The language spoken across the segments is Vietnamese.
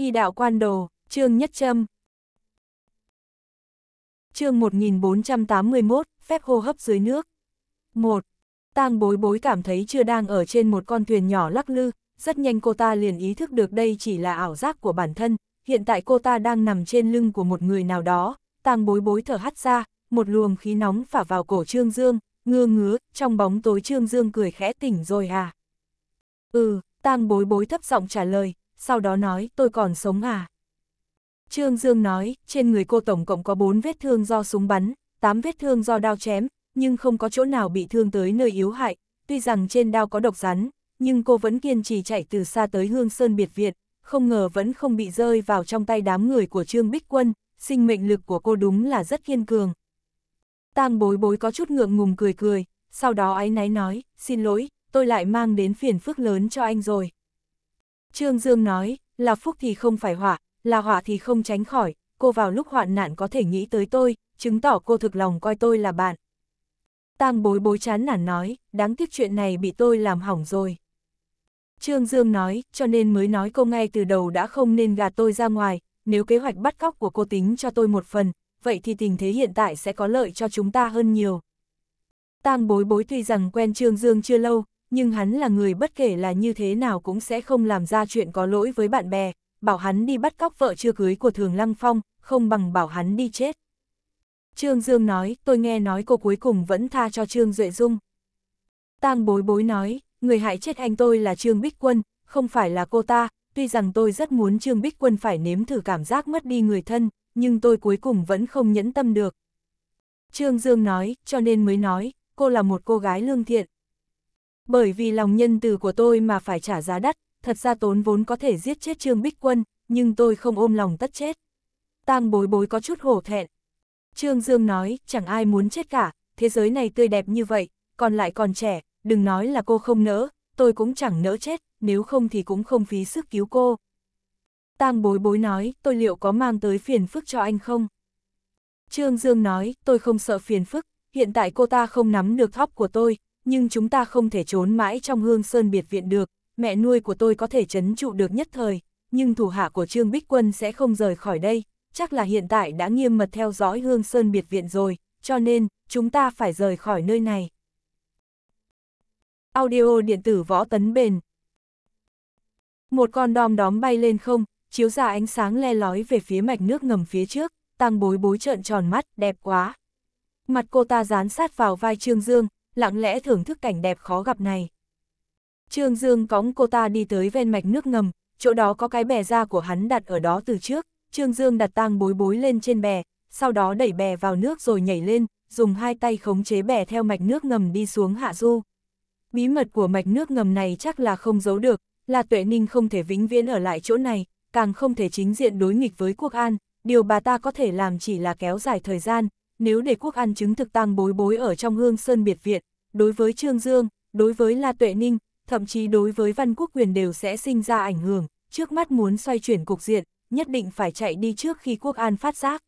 Y đạo quan đồ, chương nhất châm. Chương 1481, phép hô hấp dưới nước. 1. Tang bối bối cảm thấy chưa đang ở trên một con thuyền nhỏ lắc lư, rất nhanh cô ta liền ý thức được đây chỉ là ảo giác của bản thân, hiện tại cô ta đang nằm trên lưng của một người nào đó, tang bối bối thở hắt ra, một luồng khí nóng phả vào cổ Trương Dương, ngơ ngứa, trong bóng tối Trương Dương cười khẽ tỉnh rồi à. Ừ, tang bối bối thấp giọng trả lời, sau đó nói tôi còn sống à. Trương Dương nói, trên người cô tổng cộng có 4 vết thương do súng bắn, 8 vết thương do đao chém, nhưng không có chỗ nào bị thương tới nơi yếu hại, tuy rằng trên đao có độc rắn, nhưng cô vẫn kiên trì chạy từ xa tới Hương Sơn Biệt Viện, không ngờ vẫn không bị rơi vào trong tay đám người của Trương Bích Quân, sinh mệnh lực của cô đúng là rất kiên cường. Tang bối bối có chút ngượng ngùng cười cười, sau đó ái náy nói, xin lỗi, tôi lại mang đến phiền phức lớn cho anh rồi. Trương Dương nói, là phúc thì không phải họa, là họa thì không tránh khỏi, cô vào lúc hoạn nạn có thể nghĩ tới tôi, chứng tỏ cô thực lòng coi tôi là bạn. Tang bối bối chán nản nói, đáng tiếc chuyện này bị tôi làm hỏng rồi. Trương Dương nói, cho nên mới nói cô ngay từ đầu đã không nên gạt tôi ra ngoài, nếu kế hoạch bắt cóc của cô tính cho tôi một phần, vậy thì tình thế hiện tại sẽ có lợi cho chúng ta hơn nhiều. Tang bối bối tuy rằng quen Trương Dương chưa lâu, nhưng hắn là người bất kể là như thế nào cũng sẽ không làm ra chuyện có lỗi với bạn bè, bảo hắn đi bắt cóc vợ chưa cưới của Thường Lăng Phong, không bằng bảo hắn đi chết. Trương Dương nói, tôi nghe nói cô cuối cùng vẫn tha cho Trương Duệ Dung. Tang bối bối nói, người hại chết anh tôi là Trương Bích Quân, không phải là cô ta, tuy rằng tôi rất muốn Trương Bích Quân phải nếm thử cảm giác mất đi người thân, nhưng tôi cuối cùng vẫn không nhẫn tâm được. Trương Dương nói, cho nên mới nói, cô là một cô gái lương thiện, bởi vì lòng nhân từ của tôi mà phải trả giá đắt, thật ra tốn vốn có thể giết chết Trương Bích Quân, nhưng tôi không ôm lòng tất chết. Tang bối bối có chút hổ thẹn. Trương Dương nói, chẳng ai muốn chết cả, thế giới này tươi đẹp như vậy, còn lại còn trẻ, đừng nói là cô không nỡ, tôi cũng chẳng nỡ chết, nếu không thì cũng không phí sức cứu cô. Tang bối bối nói, tôi liệu có mang tới phiền phức cho anh không? Trương Dương nói, tôi không sợ phiền phức, hiện tại cô ta không nắm được thóp của tôi, nhưng chúng ta không thể trốn mãi trong hương sơn biệt viện được, mẹ nuôi của tôi có thể chấn trụ được nhất thời, nhưng thủ hạ của Trương Bích Quân sẽ không rời khỏi đây, chắc là hiện tại đã nghiêm mật theo dõi hương sơn biệt viện rồi, cho nên, chúng ta phải rời khỏi nơi này. Audio điện tử võ tấn bền Một con đom đóm bay lên không, chiếu ra ánh sáng le lói về phía mạch nước ngầm phía trước, tăng bối bối trợn tròn mắt, đẹp quá. Mặt cô ta dán sát vào vai Trương Dương, lặng lẽ thưởng thức cảnh đẹp khó gặp này. Trương Dương cóng cô ta đi tới ven mạch nước ngầm, chỗ đó có cái bè da của hắn đặt ở đó từ trước, Trương Dương đặt tang bối bối lên trên bè, sau đó đẩy bè vào nước rồi nhảy lên, dùng hai tay khống chế bè theo mạch nước ngầm đi xuống hạ du. Bí mật của mạch nước ngầm này chắc là không giấu được, là tuệ ninh không thể vĩnh viễn ở lại chỗ này, càng không thể chính diện đối nghịch với quốc an, điều bà ta có thể làm chỉ là kéo dài thời gian, nếu để quốc an chứng thực tang bối bối ở trong hương sơn biệt viện, đối với Trương Dương, đối với La Tuệ Ninh, thậm chí đối với Văn Quốc Quyền đều sẽ sinh ra ảnh hưởng, trước mắt muốn xoay chuyển cục diện, nhất định phải chạy đi trước khi Quốc An phát giác.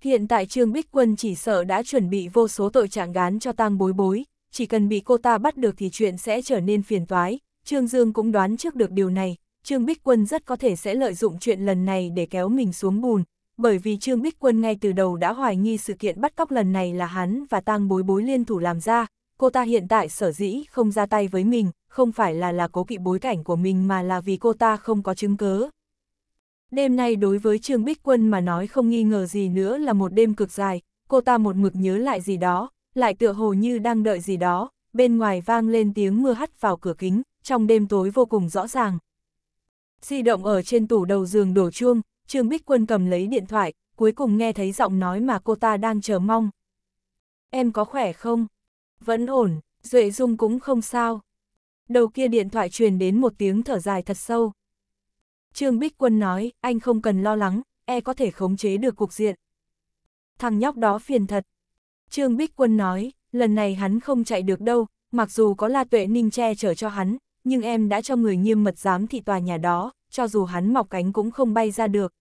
Hiện tại Trương Bích Quân chỉ sợ đã chuẩn bị vô số tội trạng gán cho tang bối bối, chỉ cần bị cô ta bắt được thì chuyện sẽ trở nên phiền toái, Trương Dương cũng đoán trước được điều này, Trương Bích Quân rất có thể sẽ lợi dụng chuyện lần này để kéo mình xuống bùn, bởi vì Trương Bích Quân ngay từ đầu đã hoài nghi sự kiện bắt cóc lần này là hắn và tang bối bối liên thủ làm ra, cô ta hiện tại sở dĩ không ra tay với mình, không phải là là cố kỵ bối cảnh của mình mà là vì cô ta không có chứng cớ. Đêm nay đối với Trương Bích Quân mà nói không nghi ngờ gì nữa là một đêm cực dài, cô ta một mực nhớ lại gì đó, lại tựa hồ như đang đợi gì đó, bên ngoài vang lên tiếng mưa hắt vào cửa kính, trong đêm tối vô cùng rõ ràng. Di động ở trên tủ đầu giường đổ chuông, Trương Bích Quân cầm lấy điện thoại, cuối cùng nghe thấy giọng nói mà cô ta đang chờ mong. Em có khỏe không? Vẫn ổn, Duệ Dung cũng không sao. Đầu kia điện thoại truyền đến một tiếng thở dài thật sâu. Trương Bích Quân nói, anh không cần lo lắng, e có thể khống chế được cục diện. Thằng nhóc đó phiền thật. Trương Bích Quân nói, lần này hắn không chạy được đâu, mặc dù có La Tuệ Ninh che chở cho hắn, nhưng em đã cho người nghiêm mật giám thị tòa nhà đó, cho dù hắn mọc cánh cũng không bay ra được.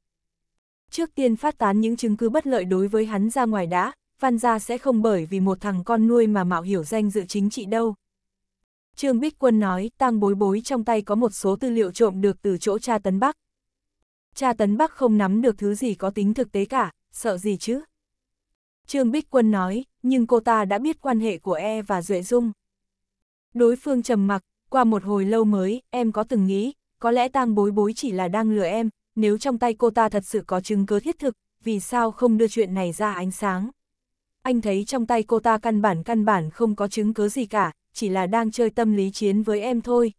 Trước tiên phát tán những chứng cứ bất lợi đối với hắn ra ngoài đã, Văn gia sẽ không bởi vì một thằng con nuôi mà mạo hiểu danh dự chính trị đâu. Trương Bích Quân nói, tang bối bối trong tay có một số tư liệu trộm được từ chỗ cha Tấn Bắc. Cha Tấn Bắc không nắm được thứ gì có tính thực tế cả, sợ gì chứ? Trương Bích Quân nói, nhưng cô ta đã biết quan hệ của e và Duệ Dung. Đối phương trầm mặc, qua một hồi lâu mới, em có từng nghĩ, có lẽ tang bối bối chỉ là đang lừa em, nếu trong tay cô ta thật sự có chứng cứ thiết thực, vì sao không đưa chuyện này ra ánh sáng? anh thấy trong tay cô ta căn bản căn bản không có chứng cứ gì cả, chỉ là đang chơi tâm lý chiến với em thôi.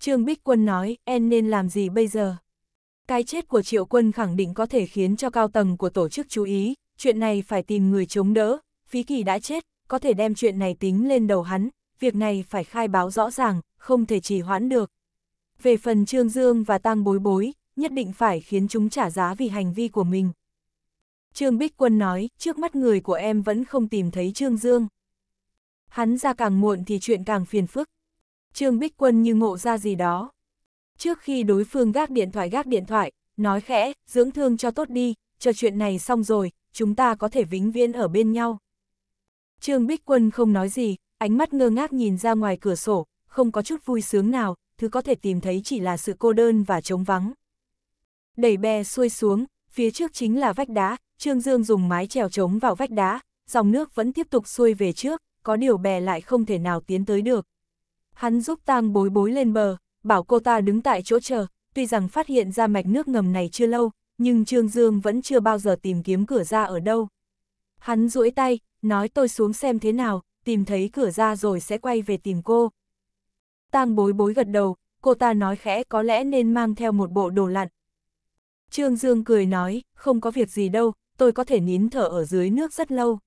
Trương Bích Quân nói, em nên làm gì bây giờ? Cái chết của Triệu Quân khẳng định có thể khiến cho cao tầng của tổ chức chú ý, chuyện này phải tìm người chống đỡ, Phí Kỳ đã chết, có thể đem chuyện này tính lên đầu hắn, việc này phải khai báo rõ ràng, không thể trì hoãn được. Về phần Trương Dương và Tang Bối Bối, nhất định phải khiến chúng trả giá vì hành vi của mình. Trương Bích Quân nói, trước mắt người của em vẫn không tìm thấy Trương Dương. Hắn ra càng muộn thì chuyện càng phiền phức. Trương Bích Quân như ngộ ra gì đó. Trước khi đối phương gác điện thoại gác điện thoại, nói khẽ, dưỡng thương cho tốt đi, cho chuyện này xong rồi, chúng ta có thể vĩnh viễn ở bên nhau. Trương Bích Quân không nói gì, ánh mắt ngơ ngác nhìn ra ngoài cửa sổ, không có chút vui sướng nào, thứ có thể tìm thấy chỉ là sự cô đơn và trống vắng. Đẩy bè xuôi xuống, phía trước chính là vách đá, Trương Dương dùng mái chèo trống vào vách đá, dòng nước vẫn tiếp tục xuôi về trước, có điều bè lại không thể nào tiến tới được. Hắn giúp tang bối bối lên bờ, bảo cô ta đứng tại chỗ chờ, tuy rằng phát hiện ra mạch nước ngầm này chưa lâu, nhưng Trương Dương vẫn chưa bao giờ tìm kiếm cửa ra ở đâu. Hắn duỗi tay, nói tôi xuống xem thế nào, tìm thấy cửa ra rồi sẽ quay về tìm cô. Tang bối bối gật đầu, cô ta nói khẽ có lẽ nên mang theo một bộ đồ lặn. Trương Dương cười nói, không có việc gì đâu, tôi có thể nín thở ở dưới nước rất lâu.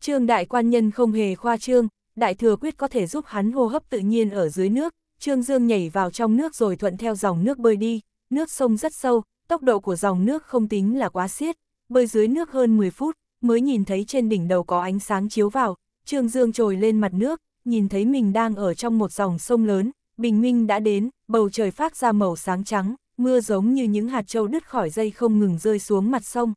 Trương đại quan nhân không hề khoa trương, đại thừa quyết có thể giúp hắn hô hấp tự nhiên ở dưới nước, Trương Dương nhảy vào trong nước rồi thuận theo dòng nước bơi đi, nước sông rất sâu, tốc độ của dòng nước không tính là quá xiết, bơi dưới nước hơn 10 phút, mới nhìn thấy trên đỉnh đầu có ánh sáng chiếu vào, Trương Dương trồi lên mặt nước, nhìn thấy mình đang ở trong một dòng sông lớn, bình minh đã đến, bầu trời phát ra màu sáng trắng, mưa giống như những hạt trâu đứt khỏi dây không ngừng rơi xuống mặt sông.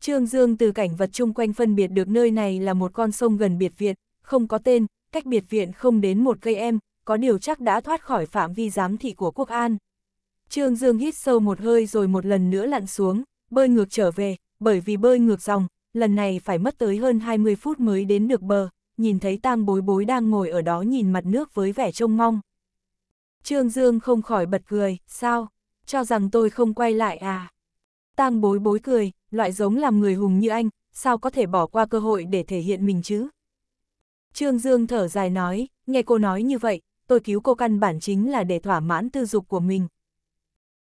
Trương Dương từ cảnh vật chung quanh phân biệt được nơi này là một con sông gần biệt viện, không có tên, cách biệt viện không đến một cây em, có điều chắc đã thoát khỏi phạm vi giám thị của quốc an. Trương Dương hít sâu một hơi rồi một lần nữa lặn xuống, bơi ngược trở về, bởi vì bơi ngược dòng, lần này phải mất tới hơn 20 phút mới đến được bờ, nhìn thấy tang bối bối đang ngồi ở đó nhìn mặt nước với vẻ trông mong. Trương Dương không khỏi bật cười, sao? Cho rằng tôi không quay lại à? Tang bối bối cười, loại giống làm người hùng như anh, sao có thể bỏ qua cơ hội để thể hiện mình chứ? Trương Dương thở dài nói, nghe cô nói như vậy, tôi cứu cô căn bản chính là để thỏa mãn tư dục của mình.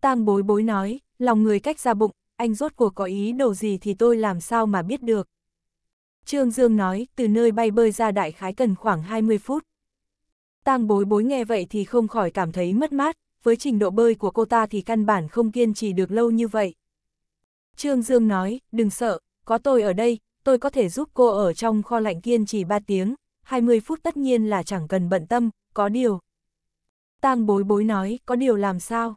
Tang bối bối nói, lòng người cách ra bụng, anh rốt cuộc có ý đồ gì thì tôi làm sao mà biết được. Trương Dương nói, từ nơi bay bơi ra đại khái cần khoảng 20 phút. Tang bối bối nghe vậy thì không khỏi cảm thấy mất mát, với trình độ bơi của cô ta thì căn bản không kiên trì được lâu như vậy. Trương Dương nói, đừng sợ, có tôi ở đây, tôi có thể giúp cô ở trong kho lạnh kiên trì 3 tiếng, 20 phút tất nhiên là chẳng cần bận tâm, có điều. Tang bối bối nói, có điều làm sao?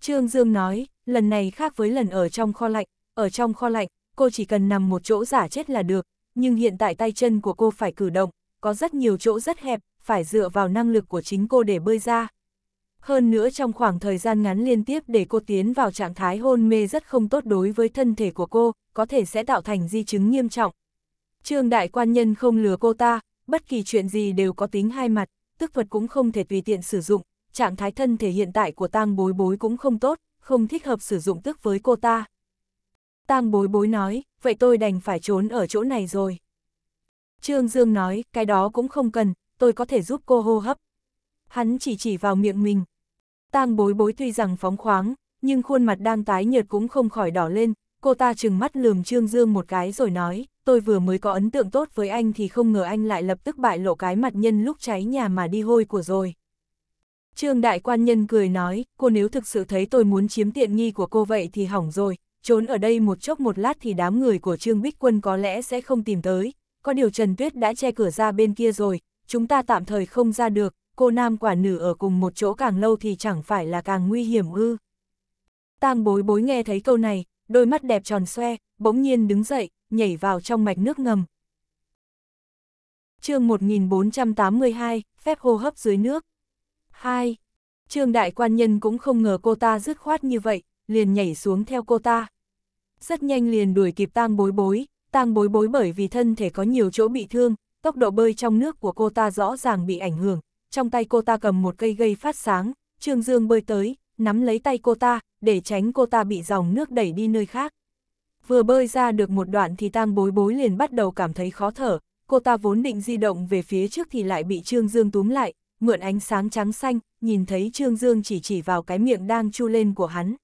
Trương Dương nói, lần này khác với lần ở trong kho lạnh, ở trong kho lạnh, cô chỉ cần nằm một chỗ giả chết là được, nhưng hiện tại tay chân của cô phải cử động, có rất nhiều chỗ rất hẹp, phải dựa vào năng lực của chính cô để bơi ra, hơn nữa trong khoảng thời gian ngắn liên tiếp để cô tiến vào trạng thái hôn mê rất không tốt đối với thân thể của cô, có thể sẽ tạo thành di chứng nghiêm trọng. Trương đại quan nhân không lừa cô ta, bất kỳ chuyện gì đều có tính hai mặt, tức thuật cũng không thể tùy tiện sử dụng, trạng thái thân thể hiện tại của tang bối bối cũng không tốt, không thích hợp sử dụng tức với cô ta. Tang bối bối nói, vậy tôi đành phải trốn ở chỗ này rồi. Trương Dương nói, cái đó cũng không cần, tôi có thể giúp cô hô hấp hắn chỉ chỉ vào miệng mình. Tang bối bối tuy rằng phóng khoáng, nhưng khuôn mặt đang tái nhợt cũng không khỏi đỏ lên, cô ta trừng mắt lườm Trương Dương một cái rồi nói, tôi vừa mới có ấn tượng tốt với anh thì không ngờ anh lại lập tức bại lộ cái mặt nhân lúc cháy nhà mà đi hôi của rồi. Trương đại quan nhân cười nói, cô nếu thực sự thấy tôi muốn chiếm tiện nghi của cô vậy thì hỏng rồi, trốn ở đây một chốc một lát thì đám người của Trương Bích Quân có lẽ sẽ không tìm tới, có điều Trần Tuyết đã che cửa ra bên kia rồi, chúng ta tạm thời không ra được, cô nam quả nữ ở cùng một chỗ càng lâu thì chẳng phải là càng nguy hiểm ư. Tang bối bối nghe thấy câu này, đôi mắt đẹp tròn xoe, bỗng nhiên đứng dậy, nhảy vào trong mạch nước ngầm. chương 1482, phép hô hấp dưới nước. 2. Trương đại quan nhân cũng không ngờ cô ta dứt khoát như vậy, liền nhảy xuống theo cô ta. Rất nhanh liền đuổi kịp tang bối bối, tang bối bối bởi vì thân thể có nhiều chỗ bị thương, tốc độ bơi trong nước của cô ta rõ ràng bị ảnh hưởng, trong tay cô ta cầm một cây gây phát sáng, Trương Dương bơi tới, nắm lấy tay cô ta, để tránh cô ta bị dòng nước đẩy đi nơi khác. Vừa bơi ra được một đoạn thì tang bối bối liền bắt đầu cảm thấy khó thở, cô ta vốn định di động về phía trước thì lại bị Trương Dương túm lại, mượn ánh sáng trắng xanh, nhìn thấy Trương Dương chỉ chỉ vào cái miệng đang chu lên của hắn.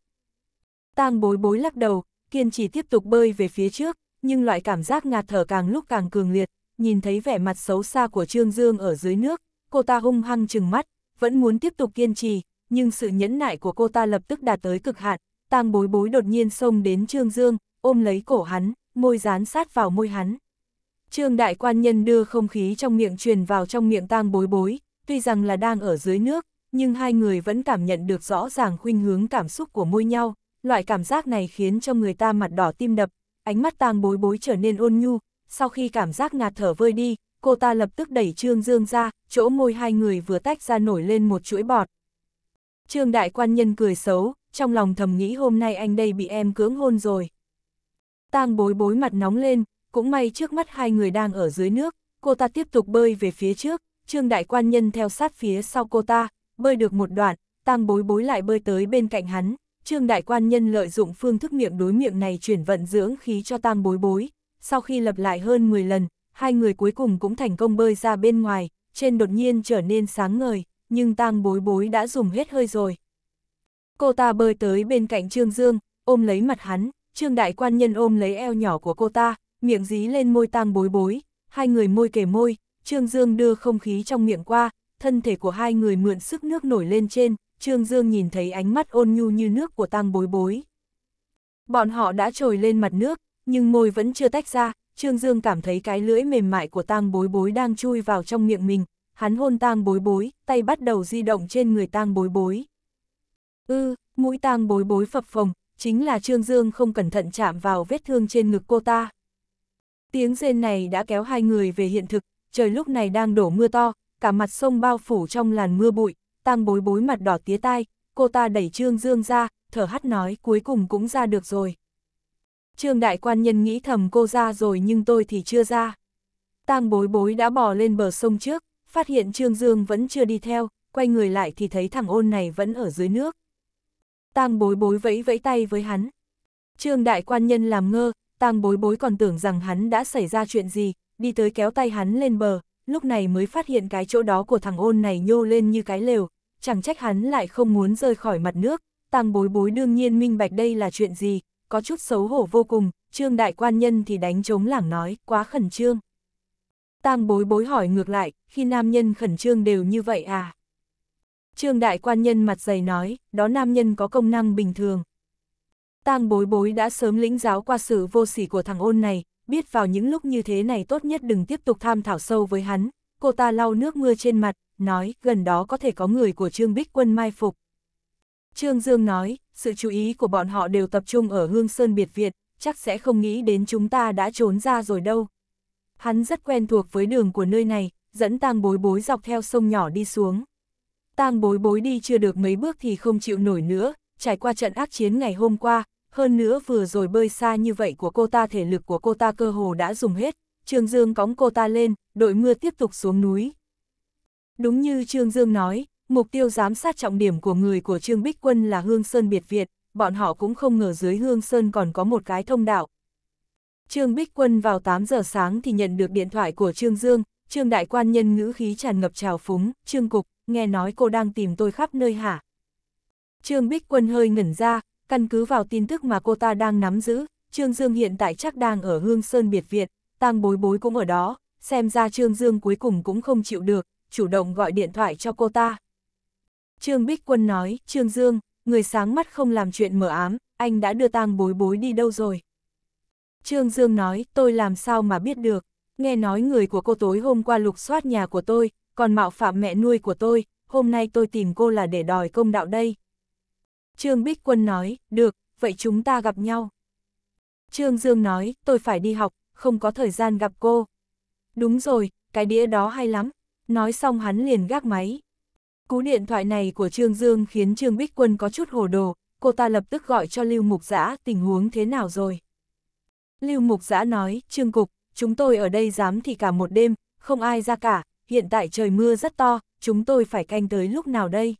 Tang bối bối lắc đầu, kiên trì tiếp tục bơi về phía trước, nhưng loại cảm giác ngạt thở càng lúc càng cường liệt, nhìn thấy vẻ mặt xấu xa của Trương Dương ở dưới nước, cô ta hung hăng chừng mắt, vẫn muốn tiếp tục kiên trì, nhưng sự nhẫn nại của cô ta lập tức đạt tới cực hạn, tang bối bối đột nhiên xông đến Trương Dương, ôm lấy cổ hắn, môi dán sát vào môi hắn. Trương đại quan nhân đưa không khí trong miệng truyền vào trong miệng tang bối bối, tuy rằng là đang ở dưới nước, nhưng hai người vẫn cảm nhận được rõ ràng khuynh hướng cảm xúc của môi nhau, loại cảm giác này khiến cho người ta mặt đỏ tim đập, ánh mắt tang bối bối trở nên ôn nhu, sau khi cảm giác ngạt thở vơi đi, cô ta lập tức đẩy Trương Dương ra, chỗ môi hai người vừa tách ra nổi lên một chuỗi bọt. Trương Đại Quan Nhân cười xấu, trong lòng thầm nghĩ hôm nay anh đây bị em cưỡng hôn rồi. Tang bối bối mặt nóng lên, cũng may trước mắt hai người đang ở dưới nước, cô ta tiếp tục bơi về phía trước, Trương Đại Quan Nhân theo sát phía sau cô ta, bơi được một đoạn, Tang bối bối lại bơi tới bên cạnh hắn, Trương Đại Quan Nhân lợi dụng phương thức miệng đối miệng này chuyển vận dưỡng khí cho Tang bối bối, sau khi lập lại hơn 10 lần, hai người cuối cùng cũng thành công bơi ra bên ngoài, trên đột nhiên trở nên sáng ngời, nhưng tang bối bối đã dùng hết hơi rồi. Cô ta bơi tới bên cạnh Trương Dương, ôm lấy mặt hắn, Trương Đại Quan Nhân ôm lấy eo nhỏ của cô ta, miệng dí lên môi tang bối bối, hai người môi kề môi, Trương Dương đưa không khí trong miệng qua, thân thể của hai người mượn sức nước nổi lên trên, Trương Dương nhìn thấy ánh mắt ôn nhu như nước của tang bối bối. Bọn họ đã trồi lên mặt nước, nhưng môi vẫn chưa tách ra, Trương Dương cảm thấy cái lưỡi mềm mại của tang bối bối đang chui vào trong miệng mình, hắn hôn tang bối bối, tay bắt đầu di động trên người tang bối bối. Ư, mũi tang bối bối phập phồng, chính là Trương Dương không cẩn thận chạm vào vết thương trên ngực cô ta. Tiếng rên này đã kéo hai người về hiện thực, trời lúc này đang đổ mưa to, cả mặt sông bao phủ trong làn mưa bụi, tang bối bối mặt đỏ tía tai, cô ta đẩy Trương Dương ra, thở hắt nói cuối cùng cũng ra được rồi. Trương đại quan nhân nghĩ thầm cô ra rồi nhưng tôi thì chưa ra. Tang bối bối đã bò lên bờ sông trước, phát hiện Trương Dương vẫn chưa đi theo, quay người lại thì thấy thằng ôn này vẫn ở dưới nước. Tang bối bối vẫy vẫy tay với hắn. Trương đại quan nhân làm ngơ, Tang bối bối còn tưởng rằng hắn đã xảy ra chuyện gì, đi tới kéo tay hắn lên bờ, lúc này mới phát hiện cái chỗ đó của thằng ôn này nhô lên như cái lều, chẳng trách hắn lại không muốn rơi khỏi mặt nước, Tang bối bối đương nhiên minh bạch đây là chuyện gì, có chút xấu hổ vô cùng, trương đại quan nhân thì đánh trống lảng nói, quá khẩn trương. Tang bối bối hỏi ngược lại, khi nam nhân khẩn trương đều như vậy à? Trương đại quan nhân mặt dày nói, đó nam nhân có công năng bình thường. Tang bối bối đã sớm lĩnh giáo qua sự vô sỉ của thằng ôn này, biết vào những lúc như thế này tốt nhất đừng tiếp tục tham thảo sâu với hắn. Cô ta lau nước mưa trên mặt, nói gần đó có thể có người của Trương Bích Quân mai phục. Trương Dương nói, sự chú ý của bọn họ đều tập trung ở hương sơn biệt Việt, chắc sẽ không nghĩ đến chúng ta đã trốn ra rồi đâu. Hắn rất quen thuộc với đường của nơi này, dẫn tang bối bối dọc theo sông nhỏ đi xuống. Tang bối bối đi chưa được mấy bước thì không chịu nổi nữa, trải qua trận ác chiến ngày hôm qua, hơn nữa vừa rồi bơi xa như vậy của cô ta thể lực của cô ta cơ hồ đã dùng hết, Trương Dương cõng cô ta lên, đội mưa tiếp tục xuống núi. Đúng như Trương Dương nói, Mục tiêu giám sát trọng điểm của người của Trương Bích Quân là Hương Sơn Biệt Việt, bọn họ cũng không ngờ dưới Hương Sơn còn có một cái thông đạo. Trương Bích Quân vào 8 giờ sáng thì nhận được điện thoại của Trương Dương, Trương Đại Quan nhân ngữ khí tràn ngập trào phúng, Trương Cục, nghe nói cô đang tìm tôi khắp nơi hả? Trương Bích Quân hơi ngẩn ra, căn cứ vào tin tức mà cô ta đang nắm giữ, Trương Dương hiện tại chắc đang ở Hương Sơn Biệt Viện, tang bối bối cũng ở đó, xem ra Trương Dương cuối cùng cũng không chịu được, chủ động gọi điện thoại cho cô ta. Trương Bích Quân nói, Trương Dương, người sáng mắt không làm chuyện mở ám, anh đã đưa tang bối bối đi đâu rồi? Trương Dương nói, tôi làm sao mà biết được, nghe nói người của cô tối hôm qua lục soát nhà của tôi, còn mạo phạm mẹ nuôi của tôi, hôm nay tôi tìm cô là để đòi công đạo đây. Trương Bích Quân nói, được, vậy chúng ta gặp nhau. Trương Dương nói, tôi phải đi học, không có thời gian gặp cô. Đúng rồi, cái đĩa đó hay lắm. Nói xong hắn liền gác máy. Cú điện thoại này của Trương Dương khiến Trương Bích Quân có chút hồ đồ, cô ta lập tức gọi cho Lưu Mục Giã tình huống thế nào rồi. Lưu Mục Giã nói, Trương Cục, chúng tôi ở đây dám thì cả một đêm, không ai ra cả, hiện tại trời mưa rất to, chúng tôi phải canh tới lúc nào đây?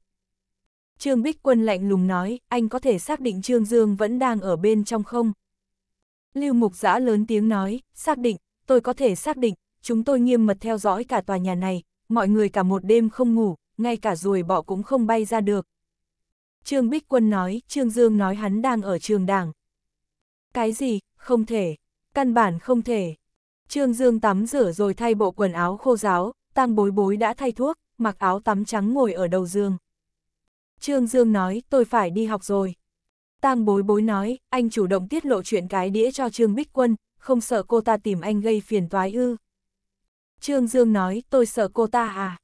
Trương Bích Quân lạnh lùng nói, anh có thể xác định Trương Dương vẫn đang ở bên trong không? Lưu Mục Giã lớn tiếng nói, xác định, tôi có thể xác định, chúng tôi nghiêm mật theo dõi cả tòa nhà này, mọi người cả một đêm không ngủ, ngay cả ruồi bọ cũng không bay ra được. Trương Bích Quân nói, Trương Dương nói hắn đang ở trường đảng. Cái gì, không thể, căn bản không thể. Trương Dương tắm rửa rồi thay bộ quần áo khô giáo, tang bối bối đã thay thuốc, mặc áo tắm trắng ngồi ở đầu giường. Trương Dương nói, tôi phải đi học rồi. Tang bối bối nói, anh chủ động tiết lộ chuyện cái đĩa cho Trương Bích Quân, không sợ cô ta tìm anh gây phiền toái ư. Trương Dương nói, tôi sợ cô ta à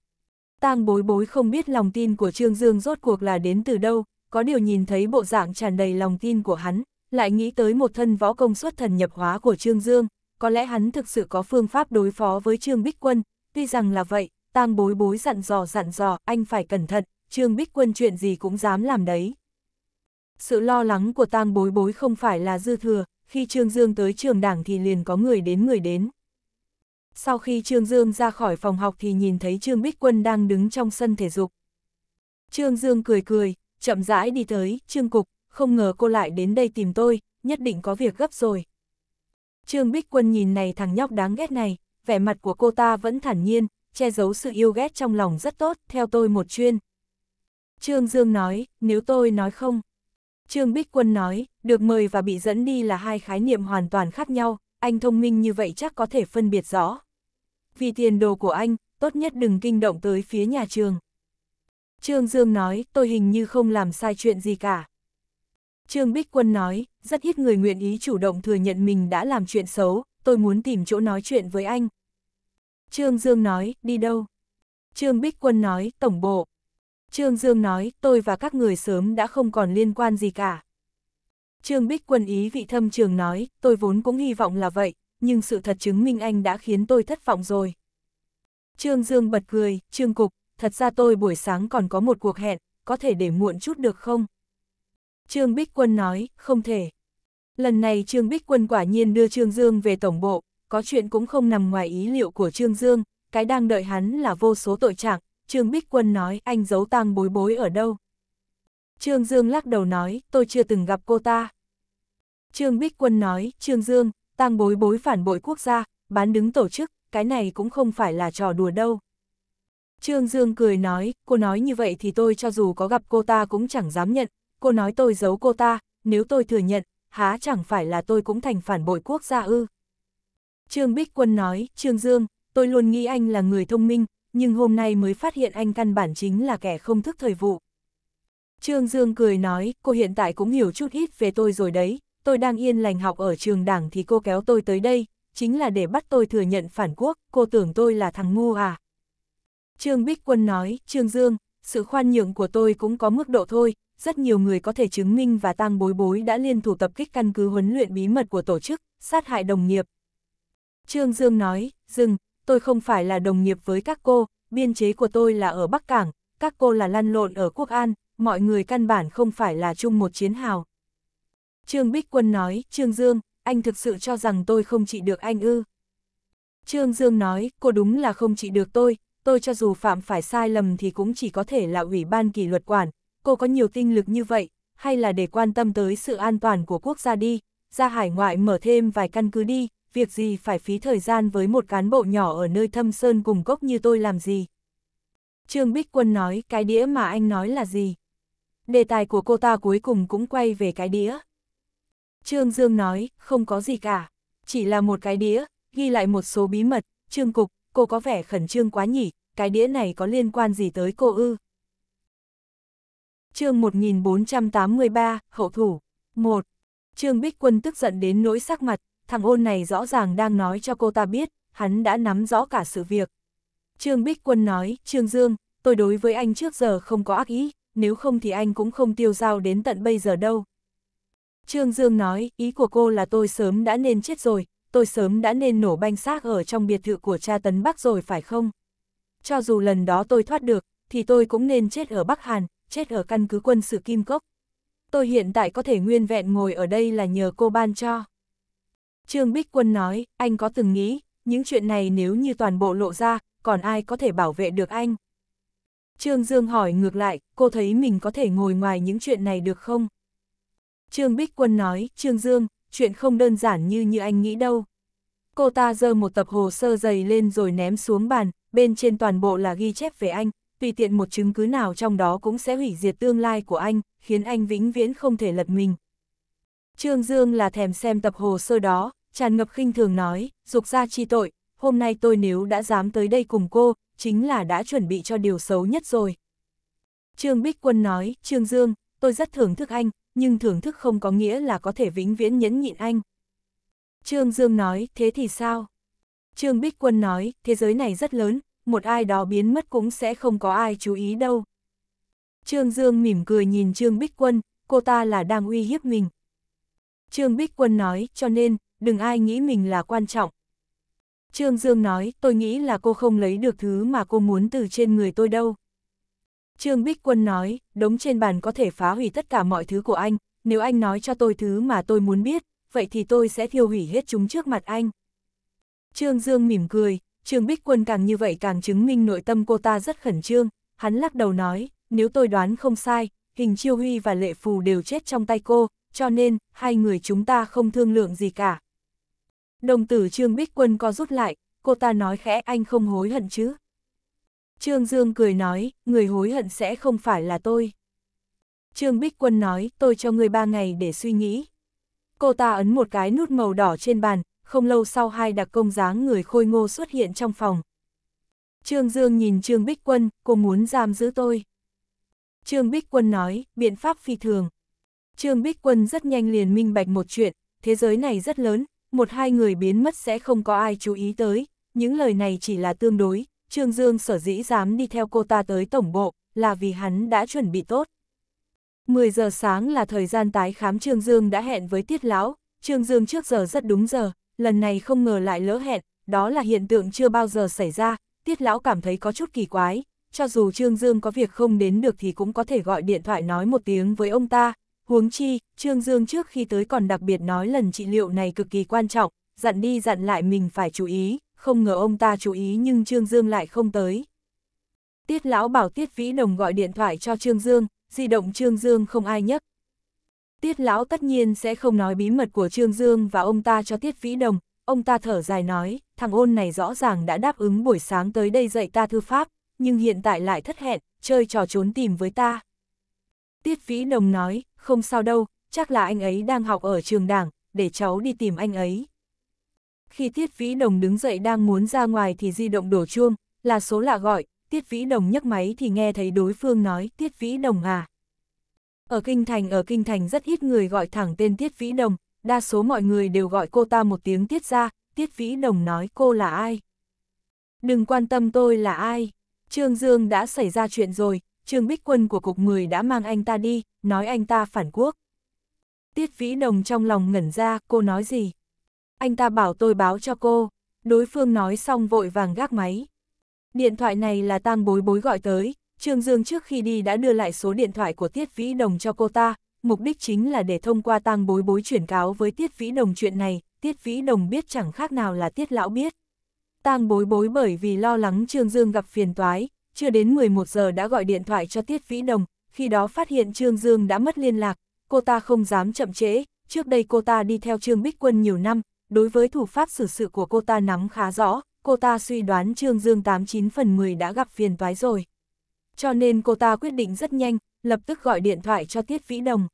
tang bối bối không biết lòng tin của Trương Dương rốt cuộc là đến từ đâu, có điều nhìn thấy bộ dạng tràn đầy lòng tin của hắn, lại nghĩ tới một thân võ công xuất thần nhập hóa của Trương Dương, có lẽ hắn thực sự có phương pháp đối phó với Trương Bích Quân, tuy rằng là vậy, tang bối bối dặn dò dặn dò, anh phải cẩn thận, Trương Bích Quân chuyện gì cũng dám làm đấy. Sự lo lắng của tang bối bối không phải là dư thừa, khi Trương Dương tới trường đảng thì liền có người đến người đến. Sau khi Trương Dương ra khỏi phòng học thì nhìn thấy Trương Bích Quân đang đứng trong sân thể dục. Trương Dương cười cười, chậm rãi đi tới, Trương Cục, không ngờ cô lại đến đây tìm tôi, nhất định có việc gấp rồi. Trương Bích Quân nhìn này thằng nhóc đáng ghét này, vẻ mặt của cô ta vẫn thản nhiên, che giấu sự yêu ghét trong lòng rất tốt, theo tôi một chuyên. Trương Dương nói, nếu tôi nói không. Trương Bích Quân nói, được mời và bị dẫn đi là hai khái niệm hoàn toàn khác nhau, anh thông minh như vậy chắc có thể phân biệt rõ. Vì tiền đồ của anh, tốt nhất đừng kinh động tới phía nhà trường. Trương Dương nói, tôi hình như không làm sai chuyện gì cả. Trương Bích Quân nói, rất ít người nguyện ý chủ động thừa nhận mình đã làm chuyện xấu, tôi muốn tìm chỗ nói chuyện với anh. Trương Dương nói, đi đâu? Trương Bích Quân nói, tổng bộ. Trương Dương nói, tôi và các người sớm đã không còn liên quan gì cả. Trương Bích Quân ý vị thâm trường nói, tôi vốn cũng hy vọng là vậy, nhưng sự thật chứng minh anh đã khiến tôi thất vọng rồi. Trương Dương bật cười, Trương Cục, thật ra tôi buổi sáng còn có một cuộc hẹn, có thể để muộn chút được không? Trương Bích Quân nói, không thể. Lần này Trương Bích Quân quả nhiên đưa Trương Dương về tổng bộ, có chuyện cũng không nằm ngoài ý liệu của Trương Dương, cái đang đợi hắn là vô số tội trạng. Trương Bích Quân nói anh giấu tang bối bối ở đâu. Trương Dương lắc đầu nói, tôi chưa từng gặp cô ta. Trương Bích Quân nói, Trương Dương, tang bối bối phản bội quốc gia, bán đứng tổ chức, cái này cũng không phải là trò đùa đâu. Trương Dương cười nói, cô nói như vậy thì tôi cho dù có gặp cô ta cũng chẳng dám nhận, cô nói tôi giấu cô ta, nếu tôi thừa nhận, há chẳng phải là tôi cũng thành phản bội quốc gia ư. Trương Bích Quân nói, Trương Dương, tôi luôn nghĩ anh là người thông minh, nhưng hôm nay mới phát hiện anh căn bản chính là kẻ không thức thời vụ. Trương Dương cười nói, cô hiện tại cũng hiểu chút ít về tôi rồi đấy, tôi đang yên lành học ở trường đảng thì cô kéo tôi tới đây, chính là để bắt tôi thừa nhận phản quốc, cô tưởng tôi là thằng ngu à. Trương Bích Quân nói, Trương Dương, sự khoan nhượng của tôi cũng có mức độ thôi, rất nhiều người có thể chứng minh và tăng bối bối đã liên thủ tập kích căn cứ huấn luyện bí mật của tổ chức, sát hại đồng nghiệp. Trương Dương nói, dừng, tôi không phải là đồng nghiệp với các cô, biên chế của tôi là ở Bắc Cảng, các cô là lăn lộn ở Quốc An, mọi người căn bản không phải là chung một chiến hào. Trương Bích Quân nói, Trương Dương, anh thực sự cho rằng tôi không trị được anh ư. Trương Dương nói, cô đúng là không trị được tôi, tôi cho dù phạm phải sai lầm thì cũng chỉ có thể là ủy ban kỷ luật quản, cô có nhiều tinh lực như vậy, hay là để quan tâm tới sự an toàn của quốc gia đi, ra hải ngoại mở thêm vài căn cứ đi, việc gì phải phí thời gian với một cán bộ nhỏ ở nơi thâm sơn cùng cốc như tôi làm gì. Trương Bích Quân nói, cái đĩa mà anh nói là gì? đề tài của cô ta cuối cùng cũng quay về cái đĩa. Trương Dương nói, không có gì cả, chỉ là một cái đĩa, ghi lại một số bí mật, Trương Cục, cô có vẻ khẩn trương quá nhỉ, cái đĩa này có liên quan gì tới cô ư? chương 1483, Hậu Thủ 1. Trương Bích Quân tức giận đến nỗi sắc mặt, thằng ôn này rõ ràng đang nói cho cô ta biết, hắn đã nắm rõ cả sự việc. Trương Bích Quân nói, Trương Dương, tôi đối với anh trước giờ không có ác ý, nếu không thì anh cũng không tiêu dao đến tận bây giờ đâu. Trương Dương nói, ý của cô là tôi sớm đã nên chết rồi, tôi sớm đã nên nổ banh xác ở trong biệt thự của cha Tấn Bắc rồi phải không? Cho dù lần đó tôi thoát được, thì tôi cũng nên chết ở Bắc Hàn, chết ở căn cứ quân sự Kim Cốc. Tôi hiện tại có thể nguyên vẹn ngồi ở đây là nhờ cô ban cho. Trương Bích Quân nói, anh có từng nghĩ, những chuyện này nếu như toàn bộ lộ ra, còn ai có thể bảo vệ được anh? Trương Dương hỏi ngược lại, cô thấy mình có thể ngồi ngoài những chuyện này được không? Trương Bích Quân nói, Trương Dương, chuyện không đơn giản như như anh nghĩ đâu. Cô ta giơ một tập hồ sơ dày lên rồi ném xuống bàn, bên trên toàn bộ là ghi chép về anh, tùy tiện một chứng cứ nào trong đó cũng sẽ hủy diệt tương lai của anh, khiến anh vĩnh viễn không thể lật mình. Trương Dương là thèm xem tập hồ sơ đó, tràn ngập khinh thường nói, dục ra chi tội, hôm nay tôi nếu đã dám tới đây cùng cô, chính là đã chuẩn bị cho điều xấu nhất rồi. Trương Bích Quân nói, Trương Dương, tôi rất thưởng thức anh, nhưng thưởng thức không có nghĩa là có thể vĩnh viễn nhẫn nhịn anh. Trương Dương nói, thế thì sao? Trương Bích Quân nói, thế giới này rất lớn, một ai đó biến mất cũng sẽ không có ai chú ý đâu. Trương Dương mỉm cười nhìn Trương Bích Quân, cô ta là đang uy hiếp mình. Trương Bích Quân nói, cho nên, đừng ai nghĩ mình là quan trọng, Trương Dương nói, tôi nghĩ là cô không lấy được thứ mà cô muốn từ trên người tôi đâu. Trương Bích Quân nói, đống trên bàn có thể phá hủy tất cả mọi thứ của anh, nếu anh nói cho tôi thứ mà tôi muốn biết, vậy thì tôi sẽ thiêu hủy hết chúng trước mặt anh. Trương Dương mỉm cười, Trương Bích Quân càng như vậy càng chứng minh nội tâm cô ta rất khẩn trương, hắn lắc đầu nói, nếu tôi đoán không sai, hình chiêu huy và lệ phù đều chết trong tay cô, cho nên, hai người chúng ta không thương lượng gì cả, Đồng tử Trương Bích Quân co rút lại, cô ta nói khẽ anh không hối hận chứ. Trương Dương cười nói, người hối hận sẽ không phải là tôi. Trương Bích Quân nói, tôi cho người ba ngày để suy nghĩ. Cô ta ấn một cái nút màu đỏ trên bàn, không lâu sau hai đặc công dáng người khôi ngô xuất hiện trong phòng. Trương Dương nhìn Trương Bích Quân, cô muốn giam giữ tôi. Trương Bích Quân nói, biện pháp phi thường. Trương Bích Quân rất nhanh liền minh bạch một chuyện, thế giới này rất lớn, một hai người biến mất sẽ không có ai chú ý tới, những lời này chỉ là tương đối, Trương Dương sở dĩ dám đi theo cô ta tới tổng bộ, là vì hắn đã chuẩn bị tốt. 10 giờ sáng là thời gian tái khám Trương Dương đã hẹn với Tiết Lão, Trương Dương trước giờ rất đúng giờ, lần này không ngờ lại lỡ hẹn, đó là hiện tượng chưa bao giờ xảy ra, Tiết Lão cảm thấy có chút kỳ quái, cho dù Trương Dương có việc không đến được thì cũng có thể gọi điện thoại nói một tiếng với ông ta, Huống chi, Trương Dương trước khi tới còn đặc biệt nói lần trị liệu này cực kỳ quan trọng, dặn đi dặn lại mình phải chú ý, không ngờ ông ta chú ý nhưng Trương Dương lại không tới. Tiết lão bảo Tiết Vĩ Đồng gọi điện thoại cho Trương Dương, di động Trương Dương không ai nhấc. Tiết lão tất nhiên sẽ không nói bí mật của Trương Dương và ông ta cho Tiết Vĩ Đồng, ông ta thở dài nói, thằng ôn này rõ ràng đã đáp ứng buổi sáng tới đây dạy ta thư pháp, nhưng hiện tại lại thất hẹn, chơi trò trốn tìm với ta. Tiết Vĩ Đồng nói, không sao đâu, chắc là anh ấy đang học ở trường đảng, để cháu đi tìm anh ấy. Khi Tiết Vĩ Đồng đứng dậy đang muốn ra ngoài thì di động đổ chuông, là số lạ gọi, Tiết Vĩ Đồng nhấc máy thì nghe thấy đối phương nói Tiết Vĩ Đồng à. Ở Kinh Thành ở Kinh Thành rất ít người gọi thẳng tên Tiết Vĩ Đồng, đa số mọi người đều gọi cô ta một tiếng Tiết ra, Tiết Vĩ Đồng nói cô là ai. Đừng quan tâm tôi là ai, Trương Dương đã xảy ra chuyện rồi, Trương Bích Quân của cục người đã mang anh ta đi, nói anh ta phản quốc. Tiết Vĩ Đồng trong lòng ngẩn ra, cô nói gì? Anh ta bảo tôi báo cho cô. Đối phương nói xong vội vàng gác máy. Điện thoại này là tang bối bối gọi tới, Trương Dương trước khi đi đã đưa lại số điện thoại của Tiết Vĩ Đồng cho cô ta, mục đích chính là để thông qua tang bối bối chuyển cáo với Tiết Vĩ Đồng chuyện này, Tiết Vĩ Đồng biết chẳng khác nào là Tiết Lão biết. Tang bối bối bởi vì lo lắng Trương Dương gặp phiền toái, chưa đến 11 giờ đã gọi điện thoại cho Tiết Vĩ Đồng, khi đó phát hiện Trương Dương đã mất liên lạc, cô ta không dám chậm trễ, trước đây cô ta đi theo Trương Bích Quân nhiều năm, đối với thủ pháp xử sự của cô ta nắm khá rõ, cô ta suy đoán Trương Dương 89 phần 10 đã gặp phiền toái rồi. Cho nên cô ta quyết định rất nhanh, lập tức gọi điện thoại cho Tiết Vĩ Đồng.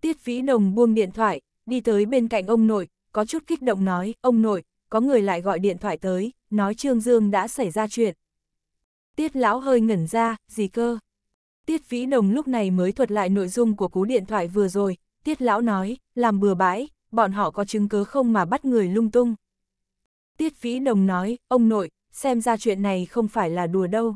Tiết Vĩ Đồng buông điện thoại, đi tới bên cạnh ông nội, có chút kích động nói, ông nội, có người lại gọi điện thoại tới, nói Trương Dương đã xảy ra chuyện, Tiết lão hơi ngẩn ra, gì cơ? Tiết vĩ đồng lúc này mới thuật lại nội dung của cú điện thoại vừa rồi, tiết lão nói, làm bừa bãi, bọn họ có chứng cứ không mà bắt người lung tung. Tiết vĩ đồng nói, ông nội, xem ra chuyện này không phải là đùa đâu.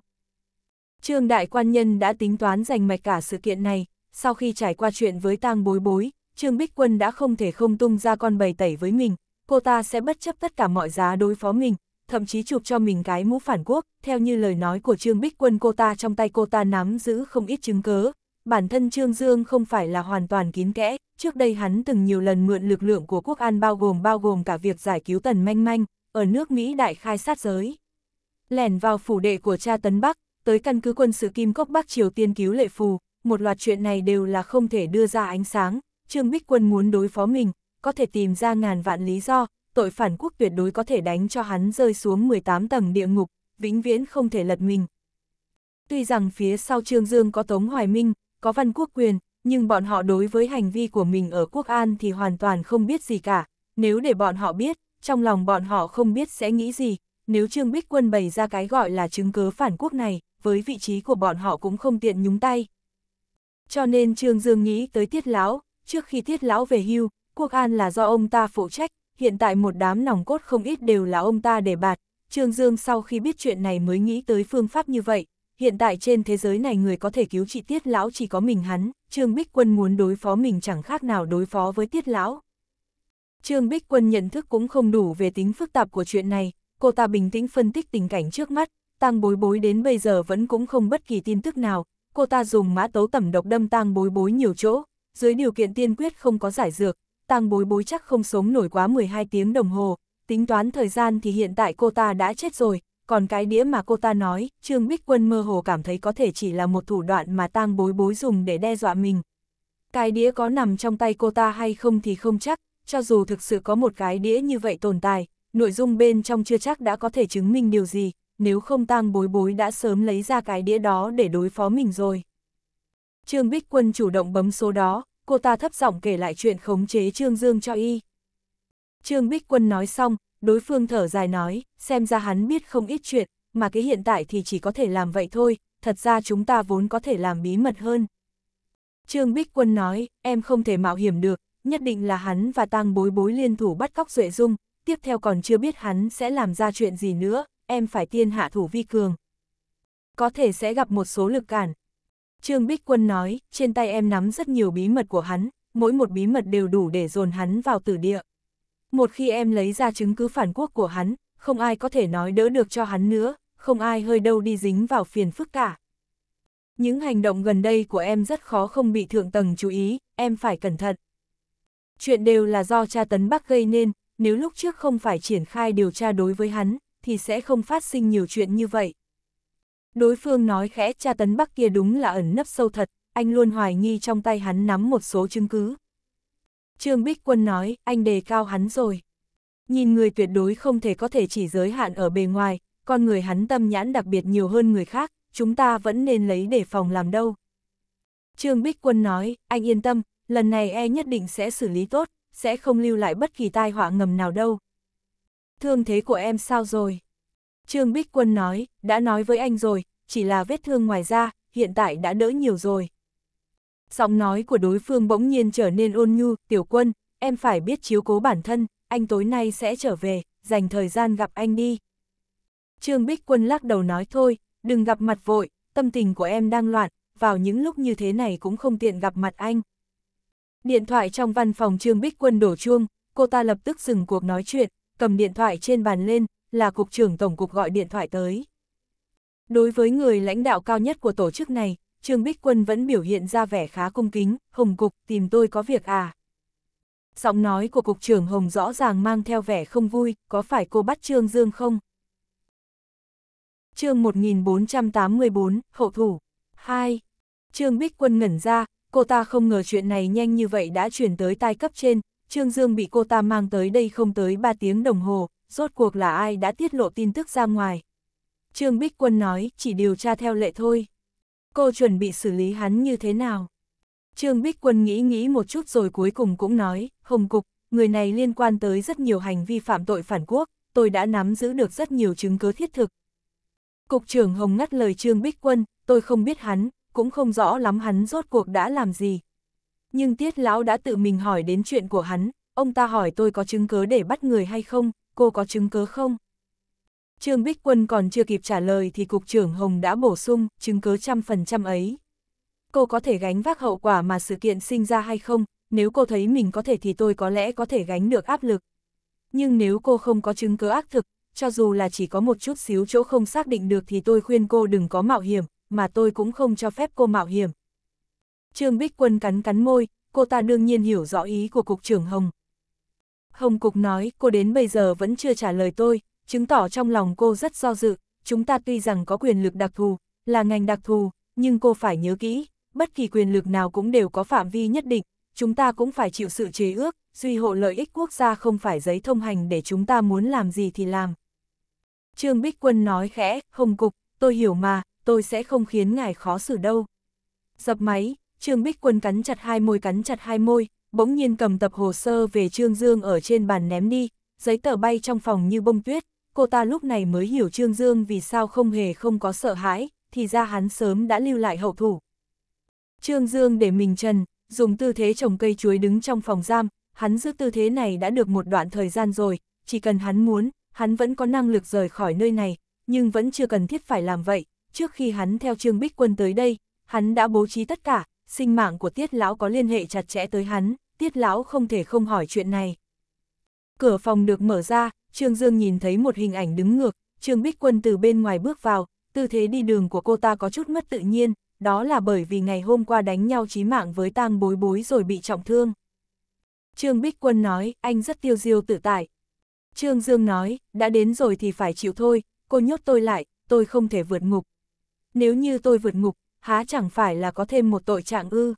Trương đại quan nhân đã tính toán giành mạch cả sự kiện này, sau khi trải qua chuyện với tang bối bối, Trương Bích Quân đã không thể không tung ra con bầy tẩy với mình, cô ta sẽ bất chấp tất cả mọi giá đối phó mình, thậm chí chụp cho mình cái mũ phản quốc, theo như lời nói của Trương Bích Quân cô ta trong tay cô ta nắm giữ không ít chứng cớ. Bản thân Trương Dương không phải là hoàn toàn kín kẽ, trước đây hắn từng nhiều lần mượn lực lượng của quốc an bao gồm bao gồm cả việc giải cứu tần manh manh, ở nước Mỹ đại khai sát giới. Lẻn vào phủ đệ của cha Tấn Bắc, tới căn cứ quân sự Kim Cốc Bắc Triều Tiên cứu lệ phù, một loạt chuyện này đều là không thể đưa ra ánh sáng, Trương Bích Quân muốn đối phó mình, có thể tìm ra ngàn vạn lý do, tội phản quốc tuyệt đối có thể đánh cho hắn rơi xuống 18 tầng địa ngục, vĩnh viễn không thể lật mình. Tuy rằng phía sau Trương Dương có Tống Hoài Minh, có văn quốc quyền, nhưng bọn họ đối với hành vi của mình ở quốc an thì hoàn toàn không biết gì cả. Nếu để bọn họ biết, trong lòng bọn họ không biết sẽ nghĩ gì, nếu Trương Bích Quân bày ra cái gọi là chứng cớ phản quốc này, với vị trí của bọn họ cũng không tiện nhúng tay. Cho nên Trương Dương nghĩ tới Tiết Lão, trước khi Tiết Lão về hưu, quốc an là do ông ta phụ trách, hiện tại một đám nòng cốt không ít đều là ông ta để bạt, Trương Dương sau khi biết chuyện này mới nghĩ tới phương pháp như vậy, hiện tại trên thế giới này người có thể cứu trị Tiết Lão chỉ có mình hắn, Trương Bích Quân muốn đối phó mình chẳng khác nào đối phó với Tiết Lão. Trương Bích Quân nhận thức cũng không đủ về tính phức tạp của chuyện này, cô ta bình tĩnh phân tích tình cảnh trước mắt, tang bối bối đến bây giờ vẫn cũng không bất kỳ tin tức nào, cô ta dùng mã tấu tẩm độc đâm tang bối bối nhiều chỗ, dưới điều kiện tiên quyết không có giải dược, tang bối bối chắc không sống nổi quá 12 tiếng đồng hồ, tính toán thời gian thì hiện tại cô ta đã chết rồi, còn cái đĩa mà cô ta nói, Trương Bích Quân mơ hồ cảm thấy có thể chỉ là một thủ đoạn mà tang bối bối dùng để đe dọa mình. Cái đĩa có nằm trong tay cô ta hay không thì không chắc, cho dù thực sự có một cái đĩa như vậy tồn tại, nội dung bên trong chưa chắc đã có thể chứng minh điều gì, nếu không tang bối bối đã sớm lấy ra cái đĩa đó để đối phó mình rồi. Trương Bích Quân chủ động bấm số đó, cô ta thấp giọng kể lại chuyện khống chế Trương Dương cho y. Trương Bích Quân nói xong, đối phương thở dài nói, xem ra hắn biết không ít chuyện, mà cái hiện tại thì chỉ có thể làm vậy thôi, thật ra chúng ta vốn có thể làm bí mật hơn. Trương Bích Quân nói, em không thể mạo hiểm được, nhất định là hắn và tang bối bối liên thủ bắt cóc Duệ Dung, tiếp theo còn chưa biết hắn sẽ làm ra chuyện gì nữa, em phải tiên hạ thủ vi cường. Có thể sẽ gặp một số lực cản, Trương Bích Quân nói, trên tay em nắm rất nhiều bí mật của hắn, mỗi một bí mật đều đủ để dồn hắn vào tử địa. Một khi em lấy ra chứng cứ phản quốc của hắn, không ai có thể nói đỡ được cho hắn nữa, không ai hơi đâu đi dính vào phiền phức cả. Những hành động gần đây của em rất khó không bị thượng tầng chú ý, em phải cẩn thận. Chuyện đều là do cha Tấn Bắc gây nên, nếu lúc trước không phải triển khai điều tra đối với hắn, thì sẽ không phát sinh nhiều chuyện như vậy. Đối phương nói khẽ cha tấn bắc kia đúng là ẩn nấp sâu thật, anh luôn hoài nghi trong tay hắn nắm một số chứng cứ. Trương Bích Quân nói, anh đề cao hắn rồi. Nhìn người tuyệt đối không thể có thể chỉ giới hạn ở bề ngoài, con người hắn tâm nhãn đặc biệt nhiều hơn người khác, chúng ta vẫn nên lấy để phòng làm đâu. Trương Bích Quân nói, anh yên tâm, lần này e nhất định sẽ xử lý tốt, sẽ không lưu lại bất kỳ tai họa ngầm nào đâu. Thương thế của em sao rồi? Trương Bích Quân nói, đã nói với anh rồi, chỉ là vết thương ngoài da, hiện tại đã đỡ nhiều rồi. Giọng nói của đối phương bỗng nhiên trở nên ôn nhu, tiểu quân, em phải biết chiếu cố bản thân, anh tối nay sẽ trở về, dành thời gian gặp anh đi. Trương Bích Quân lắc đầu nói thôi, đừng gặp mặt vội, tâm tình của em đang loạn, vào những lúc như thế này cũng không tiện gặp mặt anh. Điện thoại trong văn phòng Trương Bích Quân đổ chuông, cô ta lập tức dừng cuộc nói chuyện, cầm điện thoại trên bàn lên, là Cục trưởng Tổng cục gọi điện thoại tới. Đối với người lãnh đạo cao nhất của tổ chức này, Trương Bích Quân vẫn biểu hiện ra vẻ khá cung kính, Hồng Cục tìm tôi có việc à. Giọng nói của Cục trưởng Hồng rõ ràng mang theo vẻ không vui, có phải cô bắt Trương Dương không? chương 1484, Hậu thủ 2. Trương Bích Quân ngẩn ra, cô ta không ngờ chuyện này nhanh như vậy đã chuyển tới tai cấp trên, Trương Dương bị cô ta mang tới đây không tới 3 tiếng đồng hồ, rốt cuộc là ai đã tiết lộ tin tức ra ngoài. Trương Bích Quân nói, chỉ điều tra theo lệ thôi. Cô chuẩn bị xử lý hắn như thế nào? Trương Bích Quân nghĩ nghĩ một chút rồi cuối cùng cũng nói, Hồng Cục, người này liên quan tới rất nhiều hành vi phạm tội phản quốc, tôi đã nắm giữ được rất nhiều chứng cứ thiết thực. Cục trưởng Hồng ngắt lời Trương Bích Quân, tôi không biết hắn, cũng không rõ lắm hắn rốt cuộc đã làm gì. Nhưng Tiết Lão đã tự mình hỏi đến chuyện của hắn, ông ta hỏi tôi có chứng cứ để bắt người hay không, cô có chứng cứ không? Trương Bích Quân còn chưa kịp trả lời thì Cục trưởng Hồng đã bổ sung chứng cứ trăm phần trăm ấy. Cô có thể gánh vác hậu quả mà sự kiện sinh ra hay không, nếu cô thấy mình có thể thì tôi có lẽ có thể gánh được áp lực. Nhưng nếu cô không có chứng cứ ác thực, cho dù là chỉ có một chút xíu chỗ không xác định được thì tôi khuyên cô đừng có mạo hiểm, mà tôi cũng không cho phép cô mạo hiểm. Trương Bích Quân cắn cắn môi, cô ta đương nhiên hiểu rõ ý của Cục trưởng Hồng, Hồng Cục nói, cô đến bây giờ vẫn chưa trả lời tôi, chứng tỏ trong lòng cô rất do dự, chúng ta tuy rằng có quyền lực đặc thù, là ngành đặc thù, nhưng cô phải nhớ kỹ, bất kỳ quyền lực nào cũng đều có phạm vi nhất định, chúng ta cũng phải chịu sự chế ước, duy hộ lợi ích quốc gia không phải giấy thông hành để chúng ta muốn làm gì thì làm. Trương Bích Quân nói khẽ, Hồng Cục, tôi hiểu mà, tôi sẽ không khiến ngài khó xử đâu. Dập máy, Trương Bích Quân cắn chặt hai môi cắn chặt hai môi, bỗng nhiên cầm tập hồ sơ về Trương Dương ở trên bàn ném đi, giấy tờ bay trong phòng như bông tuyết, cô ta lúc này mới hiểu Trương Dương vì sao không hề không có sợ hãi, thì ra hắn sớm đã lưu lại hậu thủ. Trương Dương để mình trần, dùng tư thế trồng cây chuối đứng trong phòng giam, hắn giữ tư thế này đã được một đoạn thời gian rồi, chỉ cần hắn muốn, hắn vẫn có năng lực rời khỏi nơi này, nhưng vẫn chưa cần thiết phải làm vậy. Trước khi hắn theo Trương Bích Quân tới đây, hắn đã bố trí tất cả, sinh mạng của Tiết Lão có liên hệ chặt chẽ tới hắn tiết lão không thể không hỏi chuyện này. Cửa phòng được mở ra, Trương Dương nhìn thấy một hình ảnh đứng ngược, Trương Bích Quân từ bên ngoài bước vào, tư thế đi đường của cô ta có chút mất tự nhiên, đó là bởi vì ngày hôm qua đánh nhau chí mạng với tang bối bối rồi bị trọng thương. Trương Bích Quân nói, anh rất tiêu diêu tự tại. Trương Dương nói, đã đến rồi thì phải chịu thôi, cô nhốt tôi lại, tôi không thể vượt ngục. Nếu như tôi vượt ngục, há chẳng phải là có thêm một tội trạng ư.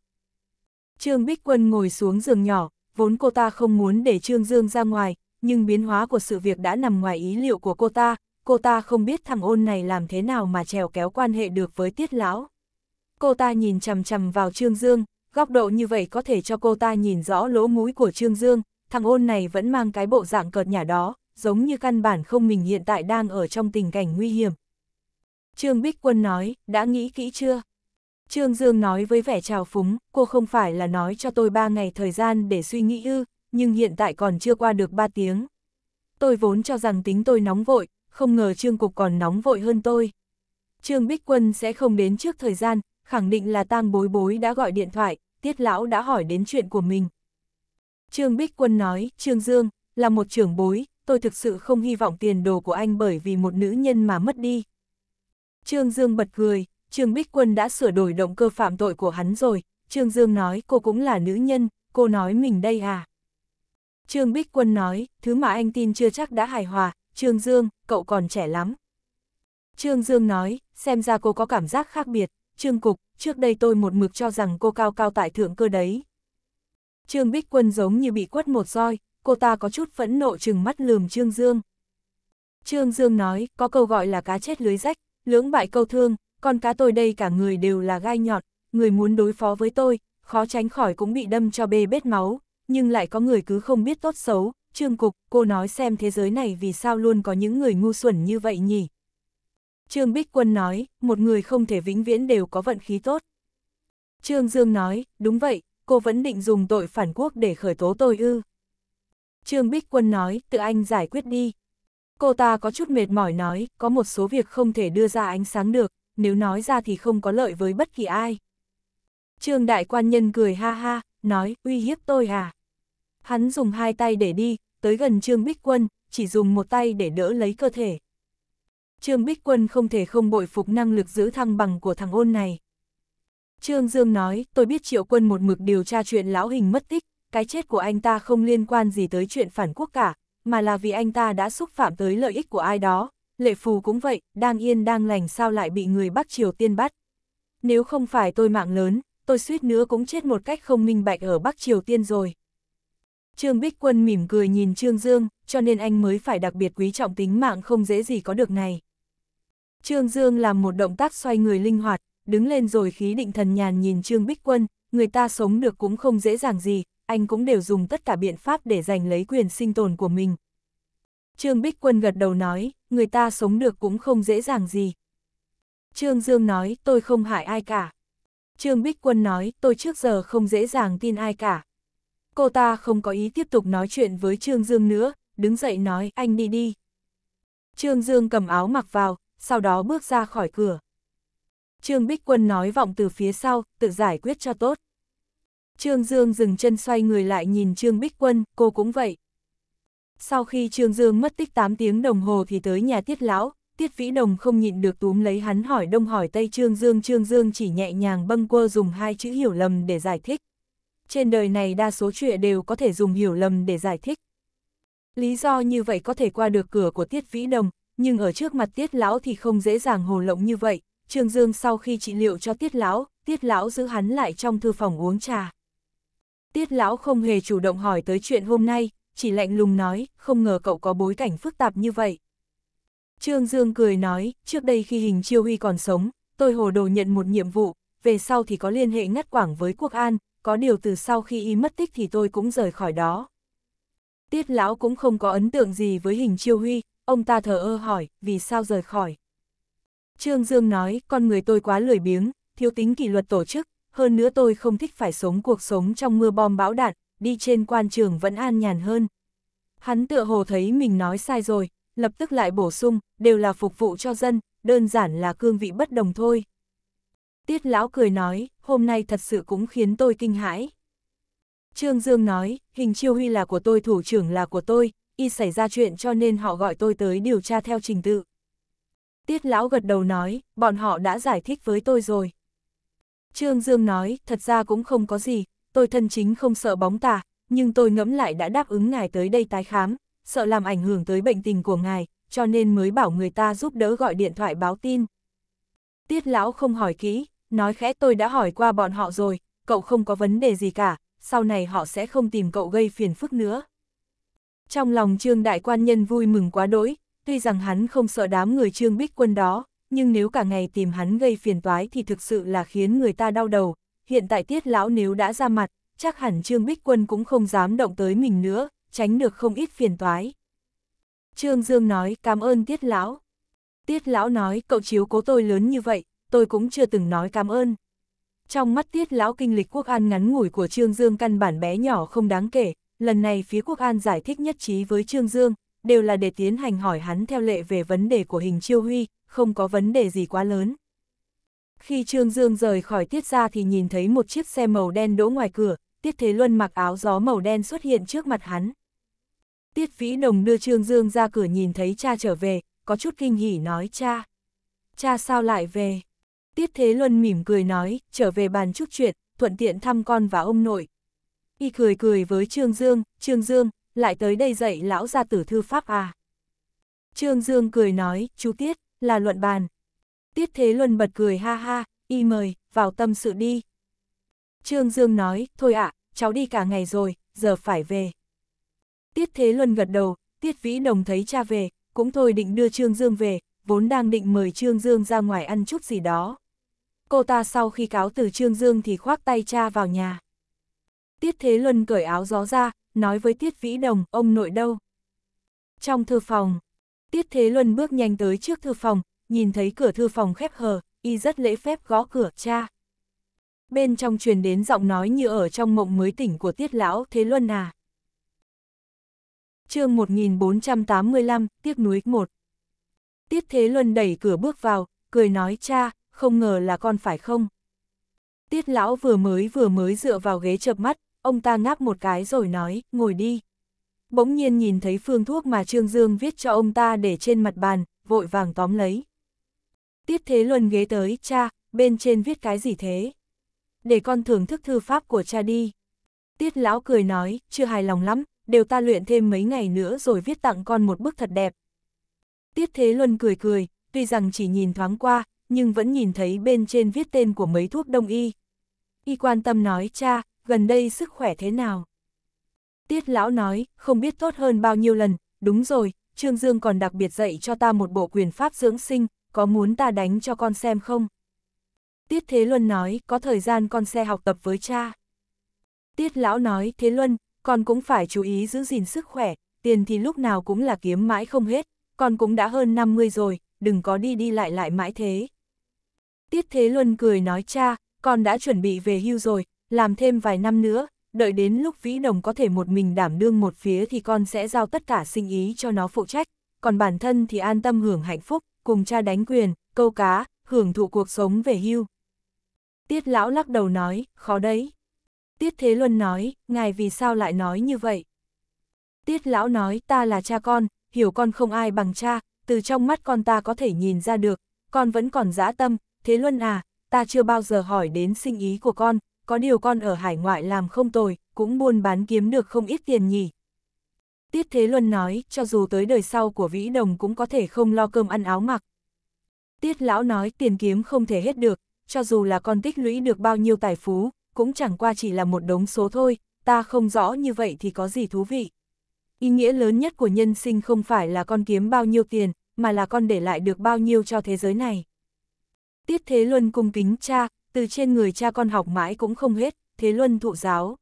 Trương Bích Quân ngồi xuống giường nhỏ, vốn cô ta không muốn để Trương Dương ra ngoài, nhưng biến hóa của sự việc đã nằm ngoài ý liệu của cô ta, cô ta không biết thằng ôn này làm thế nào mà trèo kéo quan hệ được với Tiết Lão. Cô ta nhìn chầm chầm vào Trương Dương, góc độ như vậy có thể cho cô ta nhìn rõ lỗ mũi của Trương Dương, thằng ôn này vẫn mang cái bộ dạng cợt nhà đó, giống như căn bản không mình hiện tại đang ở trong tình cảnh nguy hiểm. Trương Bích Quân nói, đã nghĩ kỹ chưa? Trương Dương nói với vẻ trào phúng, cô không phải là nói cho tôi ba ngày thời gian để suy nghĩ ư, nhưng hiện tại còn chưa qua được ba tiếng. Tôi vốn cho rằng tính tôi nóng vội, không ngờ Trương Cục còn nóng vội hơn tôi. Trương Bích Quân sẽ không đến trước thời gian, khẳng định là tang bối bối đã gọi điện thoại, tiết lão đã hỏi đến chuyện của mình. Trương Bích Quân nói, Trương Dương, là một trưởng bối, tôi thực sự không hy vọng tiền đồ của anh bởi vì một nữ nhân mà mất đi. Trương Dương bật cười, Trương Bích Quân đã sửa đổi động cơ phạm tội của hắn rồi, Trương Dương nói cô cũng là nữ nhân, cô nói mình đây à. Trương Bích Quân nói, thứ mà anh tin chưa chắc đã hài hòa, Trương Dương, cậu còn trẻ lắm. Trương Dương nói, xem ra cô có cảm giác khác biệt, Trương Cục, trước đây tôi một mực cho rằng cô cao cao tại thượng cơ đấy. Trương Bích Quân giống như bị quất một roi, cô ta có chút phẫn nộ chừng mắt lườm Trương Dương. Trương Dương nói, có câu gọi là cá chết lưới rách, lưỡng bại câu thương, con cá tôi đây cả người đều là gai nhọn, người muốn đối phó với tôi, khó tránh khỏi cũng bị đâm cho bê bết máu, nhưng lại có người cứ không biết tốt xấu, Trương Cục, cô nói xem thế giới này vì sao luôn có những người ngu xuẩn như vậy nhỉ? Trương Bích Quân nói, một người không thể vĩnh viễn đều có vận khí tốt. Trương Dương nói, đúng vậy, cô vẫn định dùng tội phản quốc để khởi tố tôi ư. Trương Bích Quân nói, tự anh giải quyết đi. Cô ta có chút mệt mỏi nói, có một số việc không thể đưa ra ánh sáng được, nếu nói ra thì không có lợi với bất kỳ ai. Trương đại quan nhân cười ha ha, nói, uy hiếp tôi à? Hắn dùng hai tay để đi, tới gần Trương Bích Quân, chỉ dùng một tay để đỡ lấy cơ thể. Trương Bích Quân không thể không bội phục năng lực giữ thăng bằng của thằng ôn này. Trương Dương nói, tôi biết triệu quân một mực điều tra chuyện lão hình mất tích, cái chết của anh ta không liên quan gì tới chuyện phản quốc cả, mà là vì anh ta đã xúc phạm tới lợi ích của ai đó, Lệ Phù cũng vậy, đang yên đang lành sao lại bị người Bắc Triều Tiên bắt. Nếu không phải tôi mạng lớn, tôi suýt nữa cũng chết một cách không minh bạch ở Bắc Triều Tiên rồi. Trương Bích Quân mỉm cười nhìn Trương Dương, cho nên anh mới phải đặc biệt quý trọng tính mạng không dễ gì có được này. Trương Dương làm một động tác xoay người linh hoạt, đứng lên rồi khí định thần nhàn nhìn Trương Bích Quân, người ta sống được cũng không dễ dàng gì, anh cũng đều dùng tất cả biện pháp để giành lấy quyền sinh tồn của mình. Trương Bích Quân gật đầu nói, người ta sống được cũng không dễ dàng gì. Trương Dương nói, tôi không hại ai cả. Trương Bích Quân nói, tôi trước giờ không dễ dàng tin ai cả. Cô ta không có ý tiếp tục nói chuyện với Trương Dương nữa, đứng dậy nói, anh đi đi. Trương Dương cầm áo mặc vào, sau đó bước ra khỏi cửa. Trương Bích Quân nói vọng từ phía sau, tự giải quyết cho tốt. Trương Dương dừng chân xoay người lại nhìn Trương Bích Quân, cô cũng vậy. Sau khi Trương Dương mất tích 8 tiếng đồng hồ thì tới nhà Tiết Lão, Tiết Vĩ Đồng không nhịn được túm lấy hắn hỏi đông hỏi tây Trương Dương. Trương Dương chỉ nhẹ nhàng bâng quơ dùng hai chữ hiểu lầm để giải thích. Trên đời này đa số chuyện đều có thể dùng hiểu lầm để giải thích. Lý do như vậy có thể qua được cửa của Tiết Vĩ Đồng, nhưng ở trước mặt Tiết Lão thì không dễ dàng hồ lộng như vậy. Trương Dương sau khi trị liệu cho Tiết Lão, Tiết Lão giữ hắn lại trong thư phòng uống trà. Tiết Lão không hề chủ động hỏi tới chuyện hôm nay, chỉ lạnh lùng nói, không ngờ cậu có bối cảnh phức tạp như vậy. Trương Dương cười nói, trước đây khi hình chiêu huy còn sống, tôi hồ đồ nhận một nhiệm vụ, về sau thì có liên hệ ngắt quảng với quốc an, có điều từ sau khi y mất tích thì tôi cũng rời khỏi đó. Tiết lão cũng không có ấn tượng gì với hình chiêu huy, ông ta thờ ơ hỏi, vì sao rời khỏi. Trương Dương nói, con người tôi quá lười biếng, thiếu tính kỷ luật tổ chức, hơn nữa tôi không thích phải sống cuộc sống trong mưa bom bão đạn, đi trên quan trường vẫn an nhàn hơn. Hắn tựa hồ thấy mình nói sai rồi, lập tức lại bổ sung, đều là phục vụ cho dân, đơn giản là cương vị bất đồng thôi. Tiết lão cười nói, hôm nay thật sự cũng khiến tôi kinh hãi. Trương Dương nói, hình chiêu huy là của tôi thủ trưởng là của tôi, y xảy ra chuyện cho nên họ gọi tôi tới điều tra theo trình tự. Tiết lão gật đầu nói, bọn họ đã giải thích với tôi rồi. Trương Dương nói, thật ra cũng không có gì, tôi thân chính không sợ bóng tà, nhưng tôi ngẫm lại đã đáp ứng ngài tới đây tái khám, sợ làm ảnh hưởng tới bệnh tình của ngài, cho nên mới bảo người ta giúp đỡ gọi điện thoại báo tin. Tiết lão không hỏi kỹ, nói khẽ tôi đã hỏi qua bọn họ rồi, cậu không có vấn đề gì cả, sau này họ sẽ không tìm cậu gây phiền phức nữa. Trong lòng Trương Đại Quan Nhân vui mừng quá đỗi, tuy rằng hắn không sợ đám người Trương Bích Quân đó, nhưng nếu cả ngày tìm hắn gây phiền toái thì thực sự là khiến người ta đau đầu, hiện tại tiết lão nếu đã ra mặt, chắc hẳn Trương Bích Quân cũng không dám động tới mình nữa, tránh được không ít phiền toái. Trương Dương nói cảm ơn tiết lão. Tiết lão nói cậu chiếu cố tôi lớn như vậy, tôi cũng chưa từng nói cảm ơn. Trong mắt tiết lão kinh lịch quốc an ngắn ngủi của Trương Dương căn bản bé nhỏ không đáng kể, lần này phía quốc an giải thích nhất trí với Trương Dương, đều là để tiến hành hỏi hắn theo lệ về vấn đề của hình chiêu huy, không có vấn đề gì quá lớn. Khi Trương Dương rời khỏi tiết ra thì nhìn thấy một chiếc xe màu đen đỗ ngoài cửa, Tiết Thế Luân mặc áo gió màu đen xuất hiện trước mặt hắn. Tiết Vĩ Đồng đưa Trương Dương ra cửa nhìn thấy cha trở về, có chút kinh hỉ nói cha. Cha sao lại về? Tiết Thế Luân mỉm cười nói, trở về bàn chút chuyện, thuận tiện thăm con và ông nội. Y cười cười với Trương Dương, Trương Dương, lại tới đây dạy lão gia tử thư pháp à. Trương Dương cười nói, chú Tiết, là luận bàn, Tiết Thế Luân bật cười ha ha, y mời, vào tâm sự đi. Trương Dương nói, thôi ạ, cháu đi cả ngày rồi, giờ phải về. Tiết Thế Luân gật đầu, Tiết Vĩ Đồng thấy cha về, cũng thôi định đưa Trương Dương về, vốn đang định mời Trương Dương ra ngoài ăn chút gì đó. Cô ta sau khi cáo từ Trương Dương thì khoác tay cha vào nhà. Tiết Thế Luân cởi áo gió ra, nói với Tiết Vĩ Đồng, ông nội đâu? Trong thư phòng, Tiết Thế Luân bước nhanh tới trước thư phòng, nhìn thấy cửa thư phòng khép hờ, y rất lễ phép gõ cửa, cha. Bên trong truyền đến giọng nói như ở trong mộng mới tỉnh của tiết lão Thế Luân à. chương 1485, Tiếc núi 1 Tiết Thế Luân đẩy cửa bước vào, cười nói cha, không ngờ là con phải không? Tiết lão vừa mới vừa mới dựa vào ghế chợp mắt, ông ta ngáp một cái rồi nói, ngồi đi. Bỗng nhiên nhìn thấy phương thuốc mà Trương Dương viết cho ông ta để trên mặt bàn, vội vàng tóm lấy. Tiết Thế Luân ghế tới, cha, bên trên viết cái gì thế? Để con thưởng thức thư pháp của cha đi. Tiết Lão cười nói, chưa hài lòng lắm, đều ta luyện thêm mấy ngày nữa rồi viết tặng con một bức thật đẹp. Tiết Thế Luân cười cười, tuy rằng chỉ nhìn thoáng qua, nhưng vẫn nhìn thấy bên trên viết tên của mấy thuốc đông y. Y quan tâm nói, cha, gần đây sức khỏe thế nào? Tiết Lão nói, không biết tốt hơn bao nhiêu lần, đúng rồi, Trương Dương còn đặc biệt dạy cho ta một bộ quyền pháp dưỡng sinh, có muốn ta đánh cho con xem không? Tiết Thế Luân nói, có thời gian con xe học tập với cha. Tiết Lão nói, Thế Luân, con cũng phải chú ý giữ gìn sức khỏe, tiền thì lúc nào cũng là kiếm mãi không hết, con cũng đã hơn 50 rồi, đừng có đi đi lại lại mãi thế. Tiết Thế Luân cười nói cha, con đã chuẩn bị về hưu rồi, làm thêm vài năm nữa, đợi đến lúc Vĩ Đồng có thể một mình đảm đương một phía thì con sẽ giao tất cả sinh ý cho nó phụ trách, còn bản thân thì an tâm hưởng hạnh phúc, cùng cha đánh quyền, câu cá, hưởng thụ cuộc sống về hưu. Tiết lão lắc đầu nói, khó đấy. Tiết Thế Luân nói, ngài vì sao lại nói như vậy? Tiết lão nói, ta là cha con, hiểu con không ai bằng cha, từ trong mắt con ta có thể nhìn ra được, con vẫn còn dã tâm, Thế Luân à, ta chưa bao giờ hỏi đến sinh ý của con, có điều con ở hải ngoại làm không tồi, cũng buôn bán kiếm được không ít tiền nhỉ, Tiết Thế Luân nói, cho dù tới đời sau của Vĩ Đồng cũng có thể không lo cơm ăn áo mặc. Tiết Lão nói, tiền kiếm không thể hết được, cho dù là con tích lũy được bao nhiêu tài phú, cũng chẳng qua chỉ là một đống số thôi, ta không rõ như vậy thì có gì thú vị. Ý nghĩa lớn nhất của nhân sinh không phải là con kiếm bao nhiêu tiền, mà là con để lại được bao nhiêu cho thế giới này. Tiết Thế Luân cung kính cha, từ trên người cha con học mãi cũng không hết, Thế Luân thụ giáo.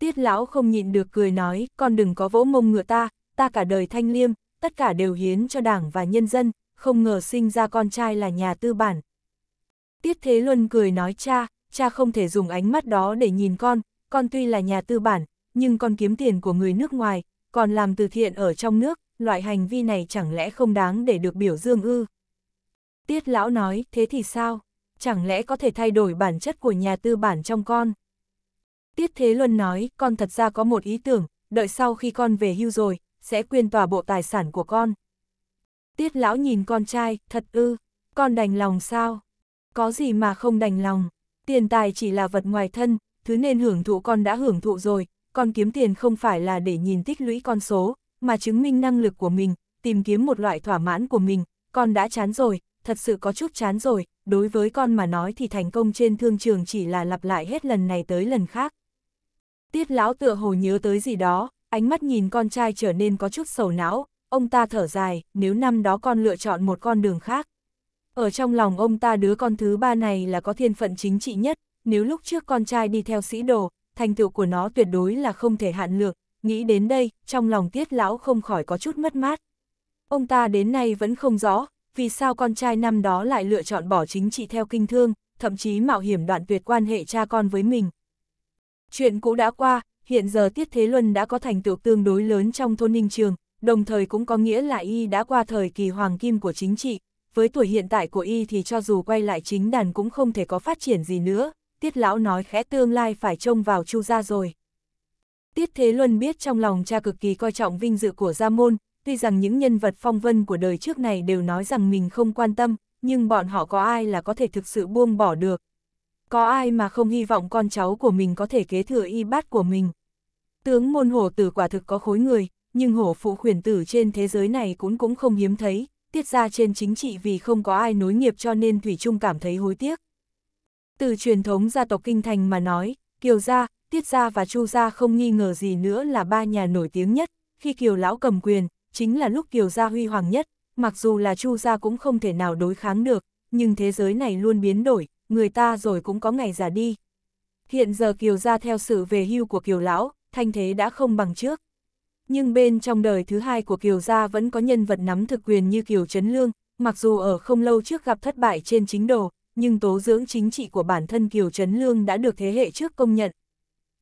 Tiết lão không nhịn được cười nói, con đừng có vỗ mông ngựa ta, ta cả đời thanh liêm, tất cả đều hiến cho đảng và nhân dân, không ngờ sinh ra con trai là nhà tư bản. Tiết Thế Luân cười nói cha, cha không thể dùng ánh mắt đó để nhìn con, con tuy là nhà tư bản, nhưng con kiếm tiền của người nước ngoài, còn làm từ thiện ở trong nước, loại hành vi này chẳng lẽ không đáng để được biểu dương ư? Tiết lão nói, thế thì sao? Chẳng lẽ có thể thay đổi bản chất của nhà tư bản trong con? Tiết Thế Luân nói, con thật ra có một ý tưởng, đợi sau khi con về hưu rồi, sẽ quyên tòa bộ tài sản của con. Tiết Lão nhìn con trai, thật ư, con đành lòng sao? Có gì mà không đành lòng? Tiền tài chỉ là vật ngoài thân, thứ nên hưởng thụ con đã hưởng thụ rồi, con kiếm tiền không phải là để nhìn tích lũy con số, mà chứng minh năng lực của mình, tìm kiếm một loại thỏa mãn của mình, con đã chán rồi, thật sự có chút chán rồi, đối với con mà nói thì thành công trên thương trường chỉ là lặp lại hết lần này tới lần khác, Tiết lão tựa hồ nhớ tới gì đó, ánh mắt nhìn con trai trở nên có chút sầu não, ông ta thở dài, nếu năm đó con lựa chọn một con đường khác. Ở trong lòng ông ta đứa con thứ ba này là có thiên phận chính trị nhất, nếu lúc trước con trai đi theo sĩ đồ, thành tựu của nó tuyệt đối là không thể hạn lượng, nghĩ đến đây, trong lòng tiết lão không khỏi có chút mất mát. Ông ta đến nay vẫn không rõ, vì sao con trai năm đó lại lựa chọn bỏ chính trị theo kinh thương, thậm chí mạo hiểm đoạn tuyệt quan hệ cha con với mình, Chuyện cũ đã qua, hiện giờ Tiết Thế Luân đã có thành tựu tương đối lớn trong thôn ninh trường, đồng thời cũng có nghĩa là y đã qua thời kỳ hoàng kim của chính trị, với tuổi hiện tại của y thì cho dù quay lại chính đàn cũng không thể có phát triển gì nữa, Tiết Lão nói khẽ tương lai phải trông vào Chu gia rồi. Tiết Thế Luân biết trong lòng cha cực kỳ coi trọng vinh dự của gia môn, tuy rằng những nhân vật phong vân của đời trước này đều nói rằng mình không quan tâm, nhưng bọn họ có ai là có thể thực sự buông bỏ được, có ai mà không hy vọng con cháu của mình có thể kế thừa y bát của mình. Tướng môn hổ tử quả thực có khối người, nhưng hổ phụ khuyển tử trên thế giới này cũng cũng không hiếm thấy, tiết ra trên chính trị vì không có ai nối nghiệp cho nên Thủy Trung cảm thấy hối tiếc. Từ truyền thống gia tộc Kinh Thành mà nói, Kiều Gia, Tiết Gia và Chu Gia không nghi ngờ gì nữa là ba nhà nổi tiếng nhất, khi Kiều Lão cầm quyền, chính là lúc Kiều Gia huy hoàng nhất, mặc dù là Chu Gia cũng không thể nào đối kháng được, nhưng thế giới này luôn biến đổi, người ta rồi cũng có ngày già đi. Hiện giờ Kiều ra theo sự về hưu của Kiều Lão, thanh thế đã không bằng trước. Nhưng bên trong đời thứ hai của Kiều Gia vẫn có nhân vật nắm thực quyền như Kiều Trấn Lương, mặc dù ở không lâu trước gặp thất bại trên chính đồ, nhưng tố dưỡng chính trị của bản thân Kiều Trấn Lương đã được thế hệ trước công nhận.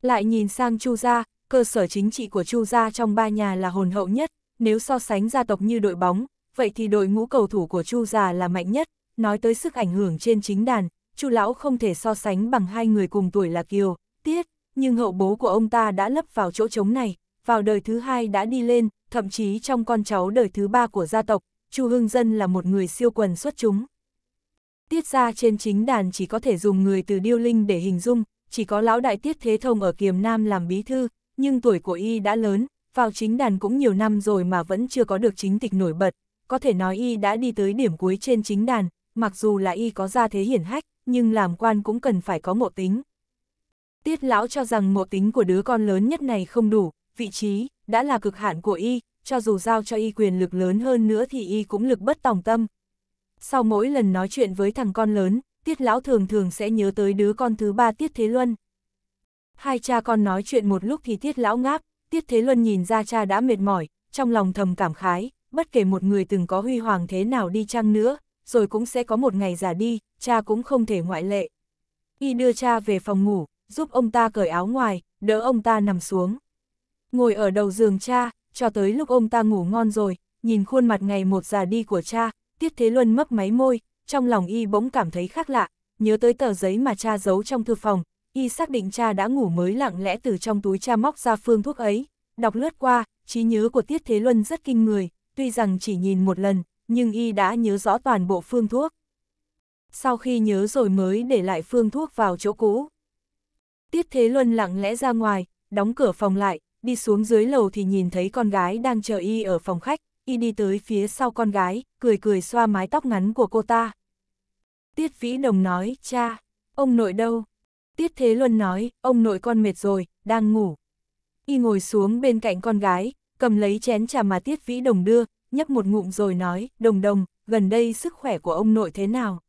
Lại nhìn sang Chu Gia, cơ sở chính trị của Chu Gia trong ba nhà là hồn hậu nhất, nếu so sánh gia tộc như đội bóng, vậy thì đội ngũ cầu thủ của Chu Gia là mạnh nhất, nói tới sức ảnh hưởng trên chính đàn, Chu lão không thể so sánh bằng hai người cùng tuổi là Kiều, Tiết, nhưng hậu bố của ông ta đã lấp vào chỗ trống này, vào đời thứ hai đã đi lên, thậm chí trong con cháu đời thứ ba của gia tộc, Chu Hưng Dân là một người siêu quần xuất chúng. Tiết ra trên chính đàn chỉ có thể dùng người từ điêu linh để hình dung, chỉ có lão đại Tiết Thế Thông ở Kiềm Nam làm bí thư, nhưng tuổi của y đã lớn, vào chính đàn cũng nhiều năm rồi mà vẫn chưa có được chính tịch nổi bật, có thể nói y đã đi tới điểm cuối trên chính đàn, mặc dù là y có gia thế hiển hách, nhưng làm quan cũng cần phải có ngộ tính. Tiết lão cho rằng ngộ tính của đứa con lớn nhất này không đủ, vị trí đã là cực hạn của y, cho dù giao cho y quyền lực lớn hơn nữa thì y cũng lực bất tòng tâm. Sau mỗi lần nói chuyện với thằng con lớn, Tiết lão thường thường sẽ nhớ tới đứa con thứ ba Tiết Thế Luân. Hai cha con nói chuyện một lúc thì Tiết lão ngáp, Tiết Thế Luân nhìn ra cha đã mệt mỏi, trong lòng thầm cảm khái, bất kể một người từng có huy hoàng thế nào đi chăng nữa, rồi cũng sẽ có một ngày già đi, cha cũng không thể ngoại lệ. Y đưa cha về phòng ngủ, giúp ông ta cởi áo ngoài, đỡ ông ta nằm xuống. Ngồi ở đầu giường cha, cho tới lúc ông ta ngủ ngon rồi, nhìn khuôn mặt ngày một già đi của cha, Tiết Thế Luân mấp máy môi, trong lòng y bỗng cảm thấy khác lạ, nhớ tới tờ giấy mà cha giấu trong thư phòng, y xác định cha đã ngủ mới lặng lẽ từ trong túi cha móc ra phương thuốc ấy, đọc lướt qua, trí nhớ của Tiết Thế Luân rất kinh người, tuy rằng chỉ nhìn một lần, nhưng y đã nhớ rõ toàn bộ phương thuốc. Sau khi nhớ rồi mới để lại phương thuốc vào chỗ cũ. Tiết Thế Luân lặng lẽ ra ngoài, đóng cửa phòng lại, đi xuống dưới lầu thì nhìn thấy con gái đang chờ y ở phòng khách, y đi tới phía sau con gái, cười cười xoa mái tóc ngắn của cô ta. Tiết Vĩ Đồng nói, cha, ông nội đâu? Tiết Thế Luân nói, ông nội con mệt rồi, đang ngủ. Y ngồi xuống bên cạnh con gái, cầm lấy chén trà mà Tiết Vĩ Đồng đưa, nhấp một ngụm rồi nói, đồng đồng, gần đây sức khỏe của ông nội thế nào?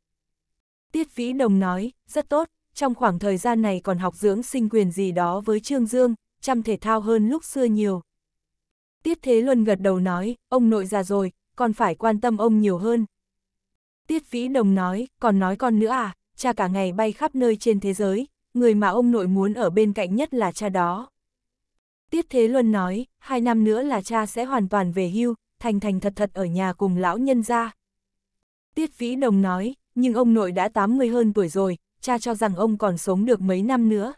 Tiết Vĩ Đồng nói, rất tốt, trong khoảng thời gian này còn học dưỡng sinh quyền gì đó với Trương Dương, chăm thể thao hơn lúc xưa nhiều. Tiết Thế Luân gật đầu nói, ông nội già rồi, còn phải quan tâm ông nhiều hơn. Tiết Vĩ Đồng nói, còn nói con nữa à, cha cả ngày bay khắp nơi trên thế giới, người mà ông nội muốn ở bên cạnh nhất là cha đó. Tiết Thế Luân nói, hai năm nữa là cha sẽ hoàn toàn về hưu, thành thành thật thật ở nhà cùng lão nhân gia Tiết Vĩ Đồng nói, nhưng ông nội đã 80 hơn tuổi rồi, cha cho rằng ông còn sống được mấy năm nữa.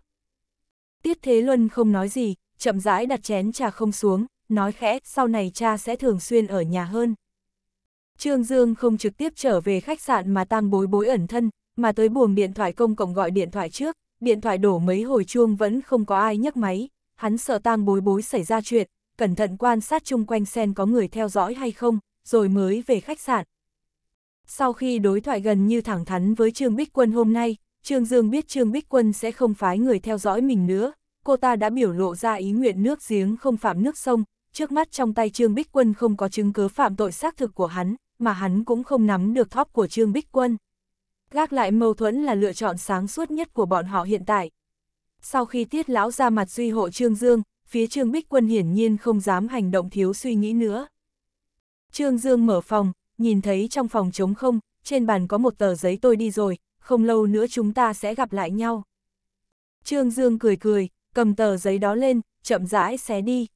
Tiết Thế Luân không nói gì, chậm rãi đặt chén trà không xuống, nói khẽ, sau này cha sẽ thường xuyên ở nhà hơn. Trương Dương không trực tiếp trở về khách sạn mà tăng bối bối ẩn thân, mà tới buồng điện thoại công cộng gọi điện thoại trước, điện thoại đổ mấy hồi chuông vẫn không có ai nhấc máy, hắn sợ tang bối bối xảy ra chuyện, cẩn thận quan sát chung quanh xem có người theo dõi hay không, rồi mới về khách sạn. Sau khi đối thoại gần như thẳng thắn với Trương Bích Quân hôm nay, Trương Dương biết Trương Bích Quân sẽ không phái người theo dõi mình nữa, cô ta đã biểu lộ ra ý nguyện nước giếng không phạm nước sông, trước mắt trong tay Trương Bích Quân không có chứng cứ phạm tội xác thực của hắn, mà hắn cũng không nắm được thóp của Trương Bích Quân. Gác lại mâu thuẫn là lựa chọn sáng suốt nhất của bọn họ hiện tại. Sau khi tiết lão ra mặt duy hộ Trương Dương, phía Trương Bích Quân hiển nhiên không dám hành động thiếu suy nghĩ nữa. Trương Dương mở phòng, nhìn thấy trong phòng trống không, trên bàn có một tờ giấy tôi đi rồi, không lâu nữa chúng ta sẽ gặp lại nhau. Trương Dương cười cười, cầm tờ giấy đó lên, chậm rãi xé đi.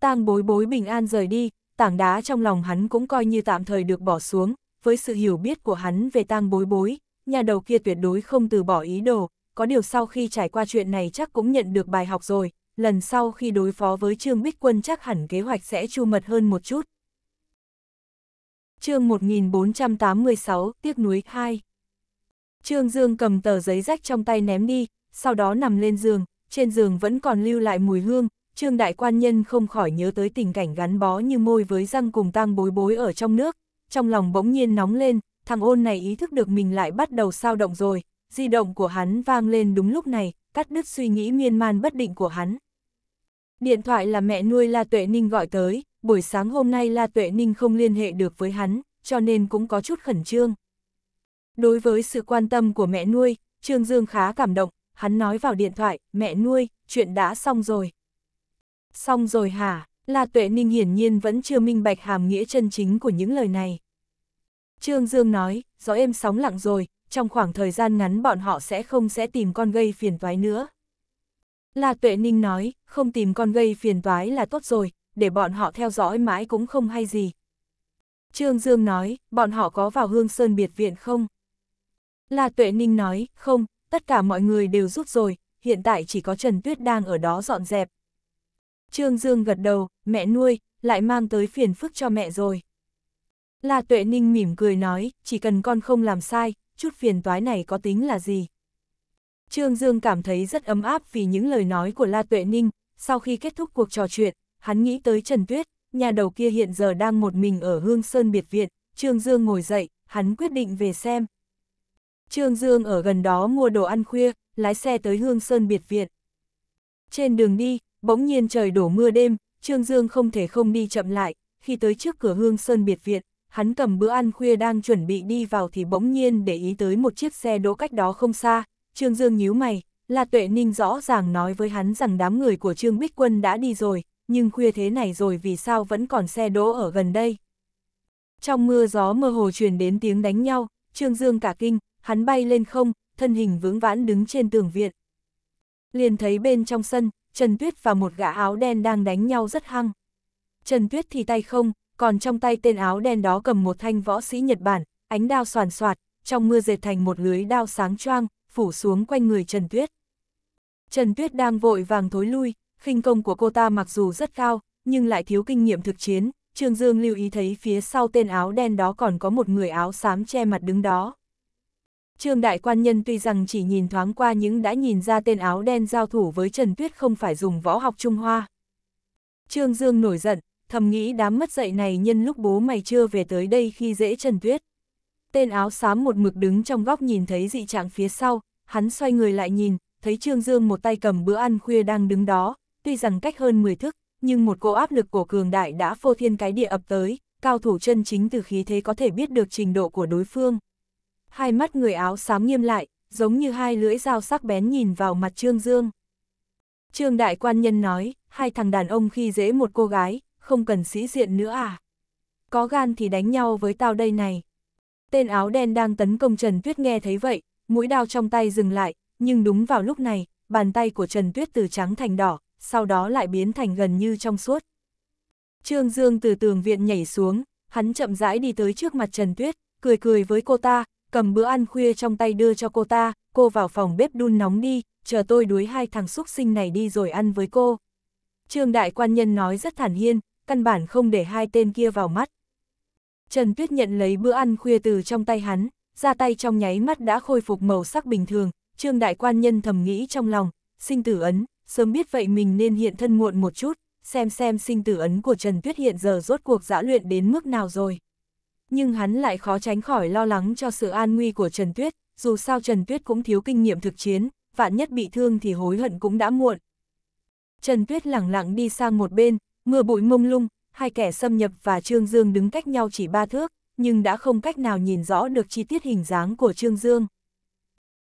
Tang bối bối bình an rời đi, tảng đá trong lòng hắn cũng coi như tạm thời được bỏ xuống, với sự hiểu biết của hắn về tang bối bối, nhà đầu kia tuyệt đối không từ bỏ ý đồ, có điều sau khi trải qua chuyện này chắc cũng nhận được bài học rồi, lần sau khi đối phó với Trương Bích Quân chắc hẳn kế hoạch sẽ chu mật hơn một chút. chương 1486, Tiếc núi 2 Trương Dương cầm tờ giấy rách trong tay ném đi, sau đó nằm lên giường, trên giường vẫn còn lưu lại mùi hương, Trương Đại Quan Nhân không khỏi nhớ tới tình cảnh gắn bó như môi với răng cùng tang bối bối ở trong nước, trong lòng bỗng nhiên nóng lên, thằng ôn này ý thức được mình lại bắt đầu sao động rồi, di động của hắn vang lên đúng lúc này, cắt đứt suy nghĩ miên man bất định của hắn. Điện thoại là mẹ nuôi La Tuệ Ninh gọi tới, buổi sáng hôm nay La Tuệ Ninh không liên hệ được với hắn, cho nên cũng có chút khẩn trương. Đối với sự quan tâm của mẹ nuôi, Trương Dương khá cảm động, hắn nói vào điện thoại, mẹ nuôi, chuyện đã xong rồi. Xong rồi hả? La Tuệ Ninh hiển nhiên vẫn chưa minh bạch hàm nghĩa chân chính của những lời này. Trương Dương nói, gió êm sóng lặng rồi, trong khoảng thời gian ngắn bọn họ sẽ không sẽ tìm con gây phiền toái nữa. La Tuệ Ninh nói, không tìm con gây phiền toái là tốt rồi, để bọn họ theo dõi mãi cũng không hay gì. Trương Dương nói, bọn họ có vào hương sơn biệt viện không? La Tuệ Ninh nói, không, tất cả mọi người đều rút rồi, hiện tại chỉ có Trần Tuyết đang ở đó dọn dẹp. Trương Dương gật đầu, mẹ nuôi, lại mang tới phiền phức cho mẹ rồi. La Tuệ Ninh mỉm cười nói, chỉ cần con không làm sai, chút phiền toái này có tính là gì? Trương Dương cảm thấy rất ấm áp vì những lời nói của La Tuệ Ninh, sau khi kết thúc cuộc trò chuyện, hắn nghĩ tới Trần Tuyết, nhà đầu kia hiện giờ đang một mình ở Hương Sơn Biệt Viện, Trương Dương ngồi dậy, hắn quyết định về xem. Trương Dương ở gần đó mua đồ ăn khuya, lái xe tới Hương Sơn Biệt Viện. Trên đường đi, bỗng nhiên trời đổ mưa đêm, Trương Dương không thể không đi chậm lại, khi tới trước cửa Hương Sơn Biệt Viện, hắn cầm bữa ăn khuya đang chuẩn bị đi vào thì bỗng nhiên để ý tới một chiếc xe đỗ cách đó không xa, Trương Dương nhíu mày, là tuệ ninh rõ ràng nói với hắn rằng đám người của Trương Bích Quân đã đi rồi, nhưng khuya thế này rồi vì sao vẫn còn xe đỗ ở gần đây. Trong mưa gió mơ hồ truyền đến tiếng đánh nhau, Trương Dương cả kinh, hắn bay lên không, thân hình vững vãn đứng trên tường viện. Liền thấy bên trong sân, Trần Tuyết và một gã áo đen đang đánh nhau rất hăng. Trần Tuyết thì tay không, còn trong tay tên áo đen đó cầm một thanh võ sĩ Nhật Bản, ánh đao soàn soạt, trong mưa dệt thành một lưới đao sáng choang, phủ xuống quanh người Trần Tuyết. Trần Tuyết đang vội vàng thối lui, khinh công của cô ta mặc dù rất cao, nhưng lại thiếu kinh nghiệm thực chiến, Trương Dương lưu ý thấy phía sau tên áo đen đó còn có một người áo xám che mặt đứng đó. Trương Đại Quan Nhân tuy rằng chỉ nhìn thoáng qua những đã nhìn ra tên áo đen giao thủ với Trần Tuyết không phải dùng võ học Trung Hoa. Trương Dương nổi giận, thầm nghĩ đám mất dạy này nhân lúc bố mày chưa về tới đây khi dễ Trần Tuyết. Tên áo xám một mực đứng trong góc nhìn thấy dị trạng phía sau, hắn xoay người lại nhìn, thấy Trương Dương một tay cầm bữa ăn khuya đang đứng đó, tuy rằng cách hơn 10 thước, nhưng một cô áp lực của cường đại đã phô thiên cái địa ập tới, cao thủ chân chính từ khí thế có thể biết được trình độ của đối phương. Hai mắt người áo xám nghiêm lại, giống như hai lưỡi dao sắc bén nhìn vào mặt Trương Dương. Trương đại quan nhân nói, hai thằng đàn ông khi dễ một cô gái, không cần sĩ diện nữa à. Có gan thì đánh nhau với tao đây này. Tên áo đen đang tấn công Trần Tuyết nghe thấy vậy, mũi đao trong tay dừng lại, nhưng đúng vào lúc này, bàn tay của Trần Tuyết từ trắng thành đỏ, sau đó lại biến thành gần như trong suốt. Trương Dương từ tường viện nhảy xuống, hắn chậm rãi đi tới trước mặt Trần Tuyết, cười cười với cô ta, cầm bữa ăn khuya trong tay đưa cho cô ta, cô vào phòng bếp đun nóng đi, chờ tôi đuối hai thằng xúc sinh này đi rồi ăn với cô. Trương Đại Quan Nhân nói rất thản hiên, căn bản không để hai tên kia vào mắt. Trần Tuyết nhận lấy bữa ăn khuya từ trong tay hắn, ra tay trong nháy mắt đã khôi phục màu sắc bình thường, Trương Đại Quan Nhân thầm nghĩ trong lòng, sinh tử ấn, sớm biết vậy mình nên hiện thân muộn một chút, xem xem sinh tử ấn của Trần Tuyết hiện giờ rốt cuộc giã luyện đến mức nào rồi. Nhưng hắn lại khó tránh khỏi lo lắng cho sự an nguy của Trần Tuyết, dù sao Trần Tuyết cũng thiếu kinh nghiệm thực chiến, vạn nhất bị thương thì hối hận cũng đã muộn. Trần Tuyết lẳng lặng đi sang một bên, mưa bụi mông lung, hai kẻ xâm nhập và Trương Dương đứng cách nhau chỉ ba thước, nhưng đã không cách nào nhìn rõ được chi tiết hình dáng của Trương Dương.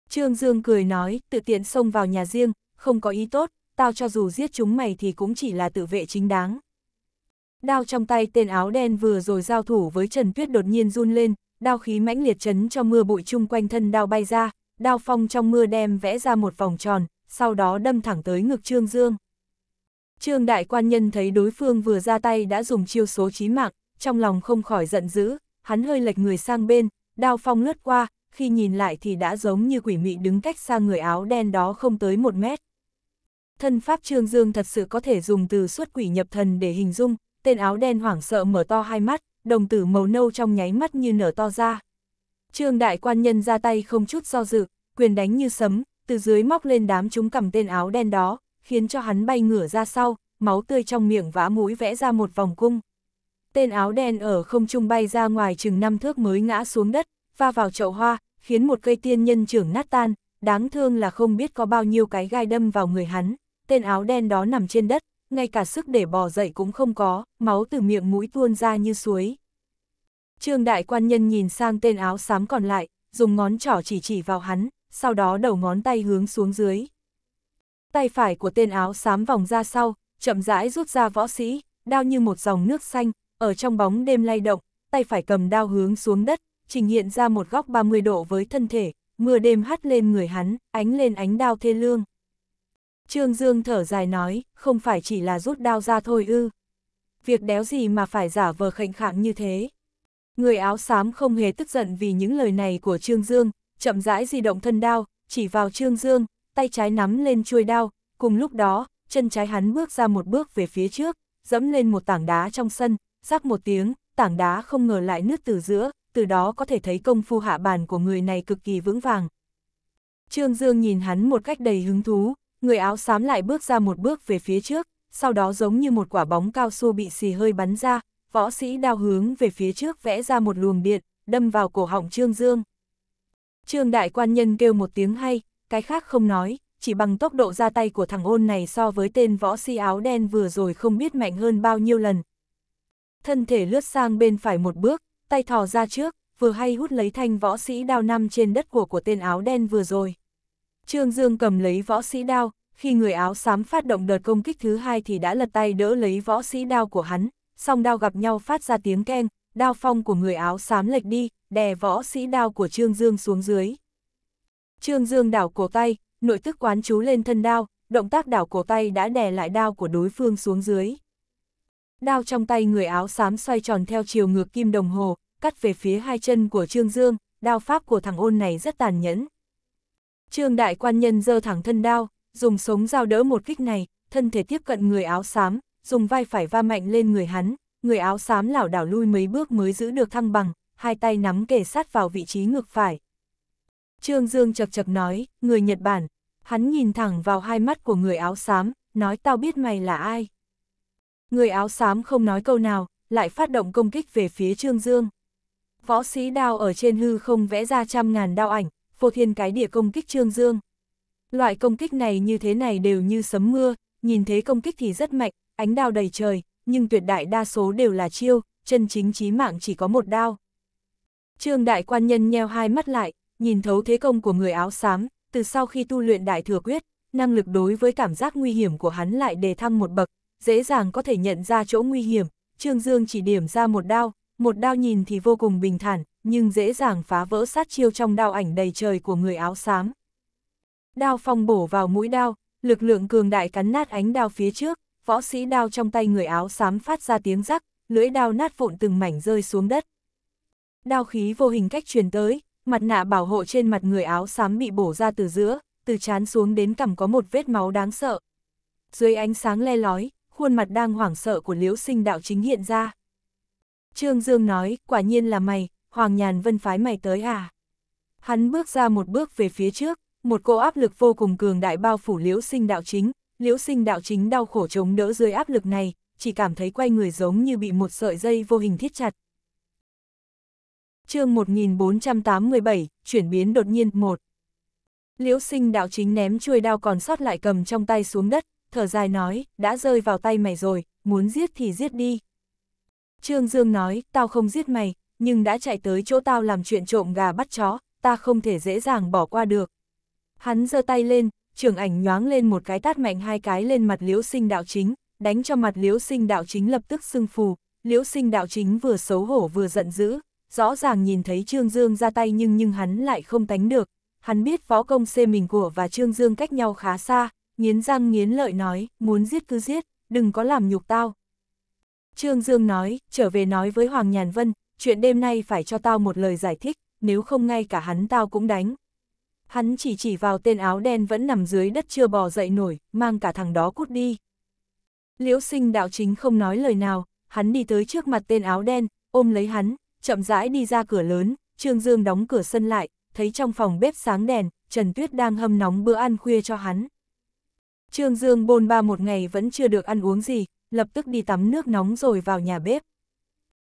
Trương Dương cười nói, tự tiện xông vào nhà riêng, không có ý tốt, tao cho dù giết chúng mày thì cũng chỉ là tự vệ chính đáng. Đao trong tay tên áo đen vừa rồi giao thủ với Trần Tuyết đột nhiên run lên, đao khí mãnh liệt chấn cho mưa bụi chung quanh thân đao bay ra, đao phong trong mưa đem vẽ ra một vòng tròn, sau đó đâm thẳng tới ngực Trương Dương. Trương đại quan nhân thấy đối phương vừa ra tay đã dùng chiêu số chí mạng, trong lòng không khỏi giận dữ, hắn hơi lệch người sang bên, đao phong lướt qua, khi nhìn lại thì đã giống như quỷ mị đứng cách xa người áo đen đó không tới một mét. Thân pháp Trương Dương thật sự có thể dùng từ suốt quỷ nhập thần để hình dung, tên áo đen hoảng sợ mở to hai mắt, đồng tử màu nâu trong nháy mắt như nở to ra. Trương đại quan nhân ra tay không chút do dự, quyền đánh như sấm, từ dưới móc lên đám chúng cầm tên áo đen đó, khiến cho hắn bay ngửa ra sau, máu tươi trong miệng vã mũi vẽ ra một vòng cung. Tên áo đen ở không trung bay ra ngoài chừng năm thước mới ngã xuống đất, va vào chậu hoa, khiến một cây tiên nhân trưởng nát tan, đáng thương là không biết có bao nhiêu cái gai đâm vào người hắn, tên áo đen đó nằm trên đất, ngay cả sức để bò dậy cũng không có, máu từ miệng mũi tuôn ra như suối. Trương đại quan nhân nhìn sang tên áo xám còn lại, dùng ngón trỏ chỉ chỉ vào hắn, sau đó đầu ngón tay hướng xuống dưới. Tay phải của tên áo xám vòng ra sau, chậm rãi rút ra võ sĩ, đao như một dòng nước xanh, ở trong bóng đêm lay động, tay phải cầm đao hướng xuống đất, trình hiện ra một góc 30 độ với thân thể, mưa đêm hắt lên người hắn, ánh lên ánh đao thê lương. Trương Dương thở dài nói, không phải chỉ là rút đao ra thôi ư. Việc đéo gì mà phải giả vờ khệnh khạng như thế. Người áo xám không hề tức giận vì những lời này của Trương Dương, chậm rãi di động thân đao, chỉ vào Trương Dương, tay trái nắm lên chuôi đao, cùng lúc đó, chân trái hắn bước ra một bước về phía trước, dẫm lên một tảng đá trong sân, rắc một tiếng, tảng đá không ngờ lại nứt từ giữa, từ đó có thể thấy công phu hạ bàn của người này cực kỳ vững vàng. Trương Dương nhìn hắn một cách đầy hứng thú, người áo xám lại bước ra một bước về phía trước, sau đó giống như một quả bóng cao su bị xì hơi bắn ra, võ sĩ đao hướng về phía trước vẽ ra một luồng điện, đâm vào cổ họng Trương Dương. Trương đại quan nhân kêu một tiếng hay, cái khác không nói, chỉ bằng tốc độ ra tay của thằng ôn này so với tên võ si áo đen vừa rồi không biết mạnh hơn bao nhiêu lần. Thân thể lướt sang bên phải một bước, tay thò ra trước, vừa hay hút lấy thanh võ sĩ đao năm trên đất của của tên áo đen vừa rồi. Trương Dương cầm lấy võ sĩ đao, khi người áo xám phát động đợt công kích thứ hai thì đã lật tay đỡ lấy võ sĩ đao của hắn, song đao gặp nhau phát ra tiếng keng, đao phong của người áo xám lệch đi, đè võ sĩ đao của Trương Dương xuống dưới. Trương Dương đảo cổ tay, nội tức quán chú lên thân đao, động tác đảo cổ tay đã đè lại đao của đối phương xuống dưới. Đao trong tay người áo xám xoay tròn theo chiều ngược kim đồng hồ, cắt về phía hai chân của Trương Dương, đao pháp của thằng ôn này rất tàn nhẫn. Trương đại quan nhân giơ thẳng thân đao, dùng sống dao đỡ một kích này, thân thể tiếp cận người áo xám, dùng vai phải va mạnh lên người hắn, người áo xám lảo đảo lui mấy bước mới giữ được thăng bằng, hai tay nắm kề sát vào vị trí ngược phải. Trương Dương chật chật nói, người Nhật Bản, hắn nhìn thẳng vào hai mắt của người áo xám, nói tao biết mày là ai. Người áo xám không nói câu nào, lại phát động công kích về phía Trương Dương. Võ sĩ đao ở trên hư không vẽ ra trăm ngàn đao ảnh, phô thiên cái địa công kích Trương Dương. Loại công kích này như thế này đều như sấm mưa, nhìn thế công kích thì rất mạnh, ánh đao đầy trời, nhưng tuyệt đại đa số đều là chiêu, chân chính chí mạng chỉ có một đao. Trương đại quan nhân nheo hai mắt lại, nhìn thấu thế công của người áo xám, từ sau khi tu luyện đại thừa quyết, năng lực đối với cảm giác nguy hiểm của hắn lại đề thăng một bậc, dễ dàng có thể nhận ra chỗ nguy hiểm, Trương Dương chỉ điểm ra một đao, một đao nhìn thì vô cùng bình thản, nhưng dễ dàng phá vỡ sát chiêu trong đao ảnh đầy trời của người áo xám. Đao phong bổ vào mũi đao, lực lượng cường đại cắn nát ánh đao phía trước, võ sĩ đao trong tay người áo xám phát ra tiếng rắc, lưỡi đao nát vụn từng mảnh rơi xuống đất. Đao khí vô hình cách truyền tới, mặt nạ bảo hộ trên mặt người áo xám bị bổ ra từ giữa, từ chán xuống đến cằm có một vết máu đáng sợ. Dưới ánh sáng le lói, khuôn mặt đang hoảng sợ của liễu sinh đạo chính hiện ra. Trương Dương nói, quả nhiên là mày, Hoàng Nhàn Vân phái mày tới à? Hắn bước ra một bước về phía trước, một cô áp lực vô cùng cường đại bao phủ liễu sinh đạo chính, liễu sinh đạo chính đau khổ chống đỡ dưới áp lực này, chỉ cảm thấy quay người giống như bị một sợi dây vô hình thiết chặt, chương 1487, chuyển biến đột nhiên, một Liễu sinh đạo chính ném chuôi đao còn sót lại cầm trong tay xuống đất, thở dài nói, đã rơi vào tay mày rồi, muốn giết thì giết đi. Trương Dương nói, tao không giết mày, nhưng đã chạy tới chỗ tao làm chuyện trộm gà bắt chó, ta không thể dễ dàng bỏ qua được. Hắn giơ tay lên, trường ảnh nhoáng lên một cái tát mạnh hai cái lên mặt liễu sinh đạo chính, đánh cho mặt liễu sinh đạo chính lập tức sưng phù, liễu sinh đạo chính vừa xấu hổ vừa giận dữ, rõ ràng nhìn thấy Trương Dương ra tay nhưng nhưng hắn lại không tánh được. Hắn biết phó công xê mình của và Trương Dương cách nhau khá xa, nghiến răng nghiến lợi nói, muốn giết cứ giết, đừng có làm nhục tao. Trương Dương nói, trở về nói với Hoàng Nhàn Vân, chuyện đêm nay phải cho tao một lời giải thích, nếu không ngay cả hắn tao cũng đánh. Hắn chỉ chỉ vào tên áo đen vẫn nằm dưới đất chưa bò dậy nổi, mang cả thằng đó cút đi. Liễu sinh đạo chính không nói lời nào, hắn đi tới trước mặt tên áo đen, ôm lấy hắn, chậm rãi đi ra cửa lớn, Trương Dương đóng cửa sân lại, thấy trong phòng bếp sáng đèn, Trần Tuyết đang hâm nóng bữa ăn khuya cho hắn. Trương Dương bôn ba một ngày vẫn chưa được ăn uống gì, lập tức đi tắm nước nóng rồi vào nhà bếp.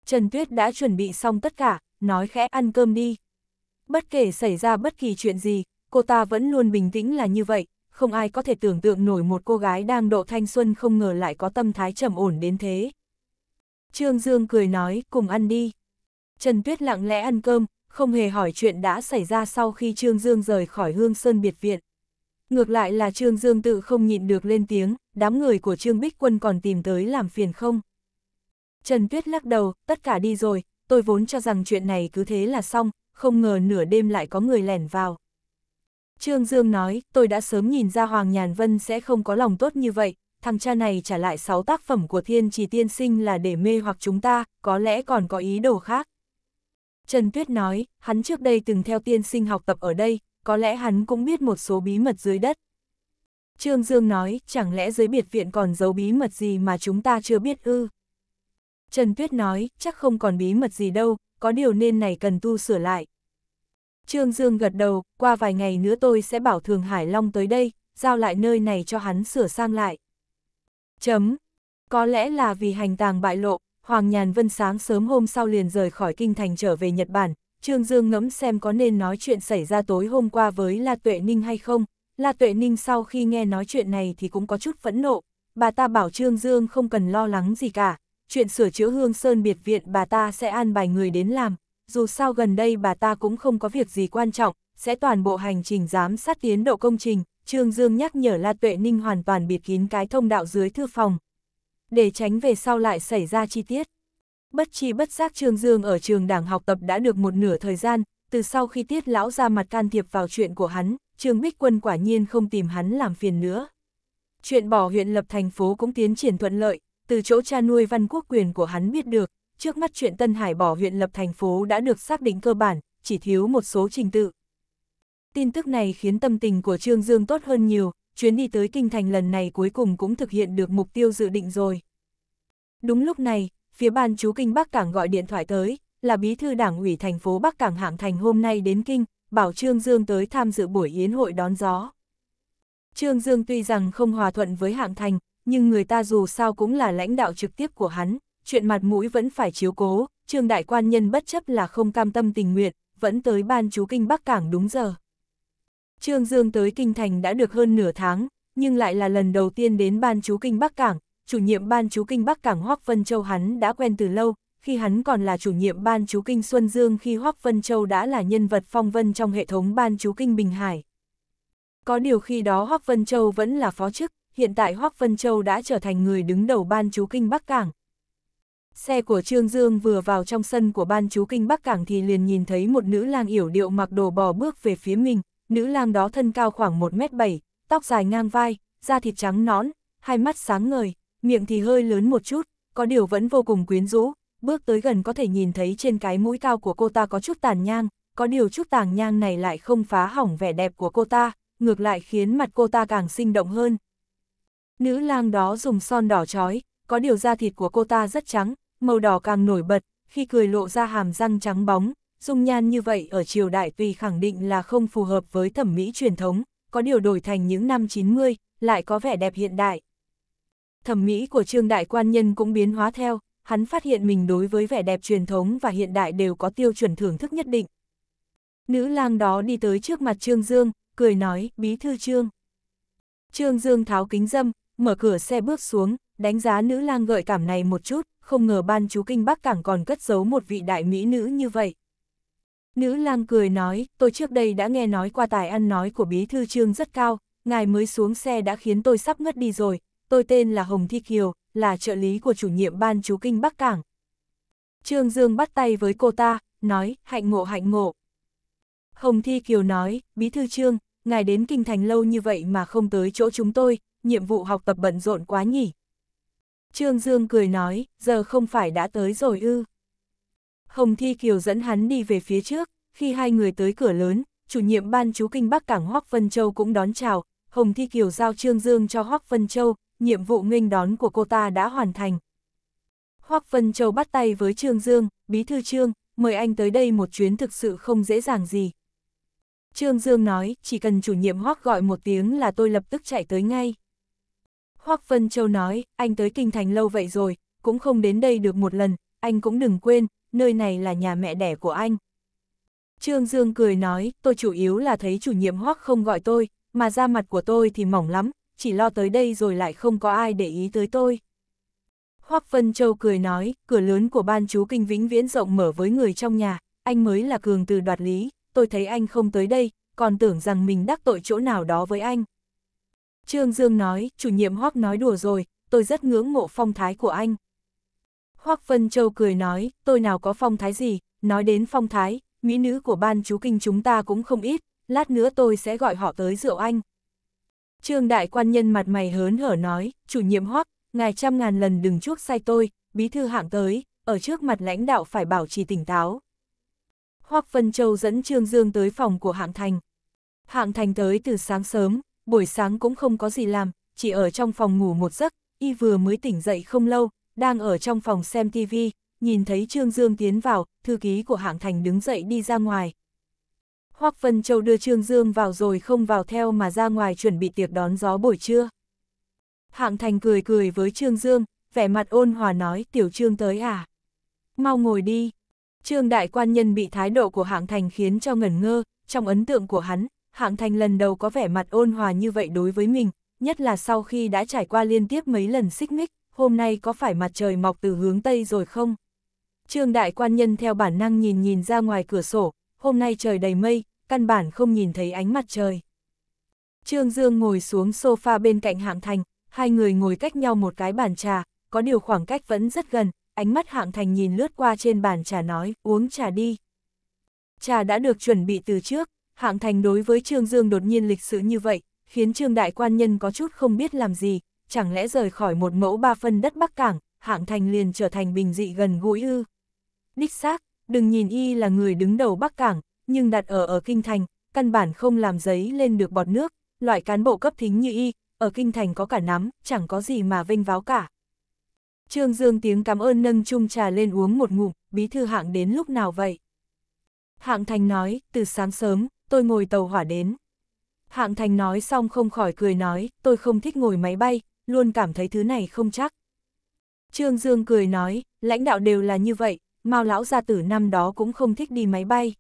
Trần Tuyết đã chuẩn bị xong tất cả, nói khẽ ăn cơm đi. Bất kể xảy ra bất kỳ chuyện gì, cô ta vẫn luôn bình tĩnh là như vậy, không ai có thể tưởng tượng nổi một cô gái đang độ thanh xuân không ngờ lại có tâm thái trầm ổn đến thế. Trương Dương cười nói, cùng ăn đi. Trần Tuyết lặng lẽ ăn cơm, không hề hỏi chuyện đã xảy ra sau khi Trương Dương rời khỏi Hương Sơn Biệt Viện. Ngược lại là Trương Dương tự không nhịn được lên tiếng, đám người của Trương Bích Quân còn tìm tới làm phiền không? Trần Tuyết lắc đầu, tất cả đi rồi, tôi vốn cho rằng chuyện này cứ thế là xong, không ngờ nửa đêm lại có người lẻn vào. Trương Dương nói, tôi đã sớm nhìn ra Hoàng Nhàn Vân sẽ không có lòng tốt như vậy, thằng cha này trả lại 6 tác phẩm của Thiên Chỉ Tiên Sinh là để mê hoặc chúng ta, có lẽ còn có ý đồ khác. Trần Tuyết nói, hắn trước đây từng theo tiên sinh học tập ở đây, có lẽ hắn cũng biết một số bí mật dưới đất. Trương Dương nói, chẳng lẽ dưới biệt viện còn giấu bí mật gì mà chúng ta chưa biết ư? Trần Tuyết nói, chắc không còn bí mật gì đâu, có điều nên này cần tu sửa lại. Trương Dương gật đầu, qua vài ngày nữa tôi sẽ bảo Thường Hải Long tới đây, giao lại nơi này cho hắn sửa sang lại. Chấm. Có lẽ là vì hành tàng bại lộ, Hoàng Nhàn Vân sáng sớm hôm sau liền rời khỏi kinh thành trở về Nhật Bản, Trương Dương ngẫm xem có nên nói chuyện xảy ra tối hôm qua với La Tuệ Ninh hay không. La Tuệ Ninh sau khi nghe nói chuyện này thì cũng có chút phẫn nộ, bà ta bảo Trương Dương không cần lo lắng gì cả, chuyện sửa chữa hương sơn biệt viện bà ta sẽ an bài người đến làm, dù sao gần đây bà ta cũng không có việc gì quan trọng, sẽ toàn bộ hành trình giám sát tiến độ công trình. Trương Dương nhắc nhở La Tuệ Ninh hoàn toàn biệt kín cái thông đạo dưới thư phòng, để tránh về sau lại xảy ra chi tiết. Bất chi bất giác Trương Dương ở trường đảng học tập đã được một nửa thời gian, từ sau khi tiết lão ra mặt can thiệp vào chuyện của hắn, Trương Bích Quân quả nhiên không tìm hắn làm phiền nữa. Chuyện bỏ huyện lập thành phố cũng tiến triển thuận lợi, từ chỗ cha nuôi văn quốc quyền của hắn biết được, trước mắt chuyện Tân Hải bỏ huyện lập thành phố đã được xác định cơ bản, chỉ thiếu một số trình tự. Tin tức này khiến tâm tình của Trương Dương tốt hơn nhiều, chuyến đi tới kinh thành lần này cuối cùng cũng thực hiện được mục tiêu dự định rồi. Đúng lúc này, phía ban chú kinh Bắc Cảng gọi điện thoại tới, là bí thư đảng ủy thành phố Bắc Cảng hạng thành hôm nay đến kinh, bảo Trương Dương tới tham dự buổi yến hội đón gió. Trương Dương tuy rằng không hòa thuận với hạng thành, nhưng người ta dù sao cũng là lãnh đạo trực tiếp của hắn, chuyện mặt mũi vẫn phải chiếu cố, Trương đại quan nhân bất chấp là không cam tâm tình nguyện, vẫn tới ban chú kinh Bắc Cảng đúng giờ. Trương Dương tới Kinh Thành đã được hơn nửa tháng, nhưng lại là lần đầu tiên đến Ban Chú Kinh Bắc Cảng, chủ nhiệm Ban Chú Kinh Bắc Cảng Hoác Vân Châu hắn đã quen từ lâu, khi hắn còn là chủ nhiệm Ban Chú Kinh Xuân Dương khi Hoác Vân Châu đã là nhân vật phong vân trong hệ thống Ban Chú Kinh Bình Hải. Có điều khi đó Hoác Vân Châu vẫn là phó chức, hiện tại Hoác Vân Châu đã trở thành người đứng đầu Ban Chú Kinh Bắc Cảng. Xe của Trương Dương vừa vào trong sân của Ban Chú Kinh Bắc Cảng thì liền nhìn thấy một nữ lang yểu điệu mặc đồ bò bước về phía mình, Nữ lang đó thân cao khoảng 1 mét 7 tóc dài ngang vai, da thịt trắng nõn, hai mắt sáng ngời, miệng thì hơi lớn một chút, có điều vẫn vô cùng quyến rũ, bước tới gần có thể nhìn thấy trên cái mũi cao của cô ta có chút tàn nhang, có điều chút tàn nhang này lại không phá hỏng vẻ đẹp của cô ta, ngược lại khiến mặt cô ta càng sinh động hơn. Nữ lang đó dùng son đỏ chói, có điều da thịt của cô ta rất trắng, màu đỏ càng nổi bật, khi cười lộ ra hàm răng trắng bóng, dung nhan như vậy ở triều đại tùy khẳng định là không phù hợp với thẩm mỹ truyền thống, có điều đổi thành những năm 90, lại có vẻ đẹp hiện đại. Thẩm mỹ của trương đại quan nhân cũng biến hóa theo, hắn phát hiện mình đối với vẻ đẹp truyền thống và hiện đại đều có tiêu chuẩn thưởng thức nhất định. Nữ lang đó đi tới trước mặt Trương Dương, cười nói, bí thư Trương. Trương Dương tháo kính dâm, mở cửa xe bước xuống, đánh giá nữ lang gợi cảm này một chút, không ngờ ban chú Kinh Bắc Cảng còn cất giấu một vị đại mỹ nữ như vậy. Nữ lang cười nói, tôi trước đây đã nghe nói qua tài ăn nói của bí thư trương rất cao, ngài mới xuống xe đã khiến tôi sắp ngất đi rồi, tôi tên là Hồng Thi Kiều, là trợ lý của chủ nhiệm ban chú kinh Bắc Cảng. Trương Dương bắt tay với cô ta, nói, hạnh ngộ hạnh ngộ. Hồng Thi Kiều nói, bí thư trương, ngài đến kinh thành lâu như vậy mà không tới chỗ chúng tôi, nhiệm vụ học tập bận rộn quá nhỉ. Trương Dương cười nói, giờ không phải đã tới rồi ư. Hồng Thi Kiều dẫn hắn đi về phía trước, khi hai người tới cửa lớn, chủ nhiệm ban chú kinh Bắc Cảng Hoắc Vân Châu cũng đón chào, Hồng Thi Kiều giao Trương Dương cho Hoắc Vân Châu, nhiệm vụ nghênh đón của cô ta đã hoàn thành. Hoắc Vân Châu bắt tay với Trương Dương, bí thư Trương, mời anh tới đây một chuyến thực sự không dễ dàng gì. Trương Dương nói, chỉ cần chủ nhiệm Hoắc gọi một tiếng là tôi lập tức chạy tới ngay. Hoắc Vân Châu nói, anh tới Kinh Thành lâu vậy rồi, cũng không đến đây được một lần, anh cũng đừng quên, nơi này là nhà mẹ đẻ của anh. Trương Dương cười nói, tôi chủ yếu là thấy chủ nhiệm hoắc không gọi tôi, mà ra mặt của tôi thì mỏng lắm, chỉ lo tới đây rồi lại không có ai để ý tới tôi. Hoắc Vân Châu cười nói, cửa lớn của ban chú kinh vĩnh viễn rộng mở với người trong nhà, anh mới là cường từ đoạt lý, tôi thấy anh không tới đây, còn tưởng rằng mình đắc tội chỗ nào đó với anh. Trương Dương nói, chủ nhiệm Hoắc nói đùa rồi, tôi rất ngưỡng mộ phong thái của anh. Hoắc Vân Châu cười nói, tôi nào có phong thái gì, nói đến phong thái, mỹ nữ của ban chú kinh chúng ta cũng không ít, lát nữa tôi sẽ gọi họ tới rượu anh. Trương đại quan nhân mặt mày hớn hở nói, chủ nhiệm Hoắc, ngài trăm ngàn lần đừng chuốc sai tôi, bí thư hạng tới, ở trước mặt lãnh đạo phải bảo trì tỉnh táo. Hoắc Vân Châu dẫn Trương Dương tới phòng của hạng thành. Hạng thành tới từ sáng sớm, buổi sáng cũng không có gì làm, chỉ ở trong phòng ngủ một giấc, y vừa mới tỉnh dậy không lâu, đang ở trong phòng xem TV, nhìn thấy Trương Dương tiến vào, thư ký của hạng thành đứng dậy đi ra ngoài. Hoác Vân Châu đưa Trương Dương vào rồi không vào theo mà ra ngoài chuẩn bị tiệc đón gió buổi trưa. Hạng thành cười cười với Trương Dương, vẻ mặt ôn hòa nói tiểu Trương tới à. Mau ngồi đi. Trương đại quan nhân bị thái độ của hạng thành khiến cho ngẩn ngơ, trong ấn tượng của hắn, hạng thành lần đầu có vẻ mặt ôn hòa như vậy đối với mình, nhất là sau khi đã trải qua liên tiếp mấy lần xích mích hôm nay có phải mặt trời mọc từ hướng Tây rồi không? Trương đại quan nhân theo bản năng nhìn nhìn ra ngoài cửa sổ, hôm nay trời đầy mây, căn bản không nhìn thấy ánh mặt trời. Trương Dương ngồi xuống sofa bên cạnh hạng thành, hai người ngồi cách nhau một cái bàn trà, có điều khoảng cách vẫn rất gần, ánh mắt hạng thành nhìn lướt qua trên bàn trà nói, uống trà đi. Trà đã được chuẩn bị từ trước, hạng thành đối với Trương Dương đột nhiên lịch sự như vậy, khiến Trương Đại Quan Nhân có chút không biết làm gì, chẳng lẽ rời khỏi một mẫu ba phân đất Bắc Cảng, hạng thành liền trở thành bình dị gần gũi ư. Đích xác, đừng nhìn y là người đứng đầu Bắc Cảng, nhưng đặt ở ở Kinh Thành, căn bản không làm giấy lên được bọt nước, loại cán bộ cấp thính như y, ở Kinh Thành có cả nắm, chẳng có gì mà vênh váo cả. Trương Dương tiếng cảm ơn nâng chung trà lên uống một ngụm, bí thư hạng đến lúc nào vậy? Hạng Thành nói, từ sáng sớm, tôi ngồi tàu hỏa đến. Hạng Thành nói xong không khỏi cười nói, tôi không thích ngồi máy bay, luôn cảm thấy thứ này không chắc. Trương Dương cười nói, lãnh đạo đều là như vậy, Mao lão gia tử năm đó cũng không thích đi máy bay.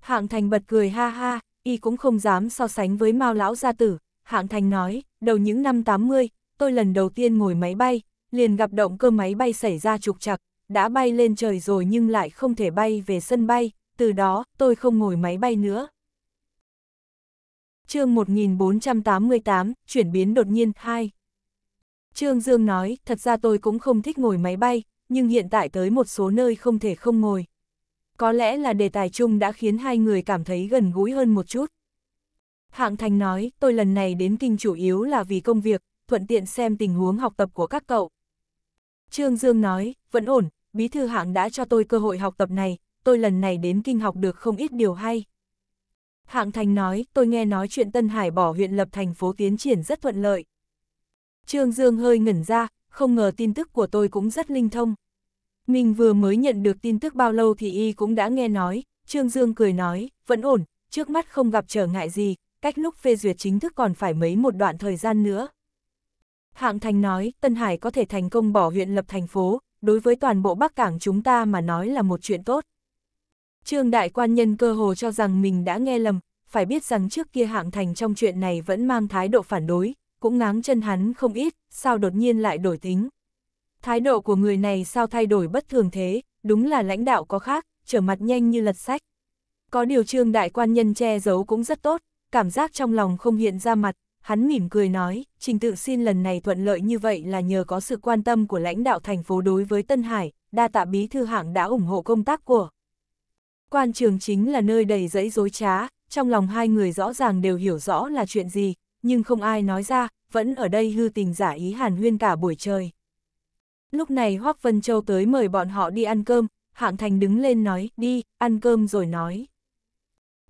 Hạng Thành bật cười ha ha, y cũng không dám so sánh với Mao lão gia tử, Hạng Thành nói, đầu những năm 80, tôi lần đầu tiên ngồi máy bay, liền gặp động cơ máy bay xảy ra trục trặc, đã bay lên trời rồi nhưng lại không thể bay về sân bay, từ đó tôi không ngồi máy bay nữa. Chương 1488, chuyển biến đột nhiên 2 Trương Dương nói, thật ra tôi cũng không thích ngồi máy bay, nhưng hiện tại tới một số nơi không thể không ngồi. Có lẽ là đề tài chung đã khiến hai người cảm thấy gần gũi hơn một chút. Hạng Thành nói, tôi lần này đến kinh chủ yếu là vì công việc, thuận tiện xem tình huống học tập của các cậu. Trương Dương nói, vẫn ổn, bí thư hạng đã cho tôi cơ hội học tập này, tôi lần này đến kinh học được không ít điều hay. Hạng Thành nói, tôi nghe nói chuyện Tân Hải bỏ huyện lập thành phố tiến triển rất thuận lợi, Trương Dương hơi ngẩn ra, không ngờ tin tức của tôi cũng rất linh thông. Mình vừa mới nhận được tin tức bao lâu thì y cũng đã nghe nói, Trương Dương cười nói, vẫn ổn, trước mắt không gặp trở ngại gì, cách lúc phê duyệt chính thức còn phải mấy một đoạn thời gian nữa. Hạng Thành nói, Tân Hải có thể thành công bỏ huyện lập thành phố, đối với toàn bộ Bắc Cảng chúng ta mà nói là một chuyện tốt. Trương Đại Quan Nhân cơ hồ cho rằng mình đã nghe lầm, phải biết rằng trước kia Hạng Thành trong chuyện này vẫn mang thái độ phản đối, cũng ngáng chân hắn không ít, sao đột nhiên lại đổi tính. Thái độ của người này sao thay đổi bất thường thế, đúng là lãnh đạo có khác, trở mặt nhanh như lật sách. Có điều trương đại quan nhân che giấu cũng rất tốt, cảm giác trong lòng không hiện ra mặt, hắn mỉm cười nói, trình tự xin lần này thuận lợi như vậy là nhờ có sự quan tâm của lãnh đạo thành phố đối với Tân Hải, đa tạ bí thư hạng đã ủng hộ công tác của. Quan trường chính là nơi đầy rẫy dối trá, trong lòng hai người rõ ràng đều hiểu rõ là chuyện gì, nhưng không ai nói ra, vẫn ở đây hư tình giả ý hàn huyên cả buổi trời. Lúc này Hoác Vân Châu tới mời bọn họ đi ăn cơm, Hạng Thành đứng lên nói, đi, ăn cơm rồi nói.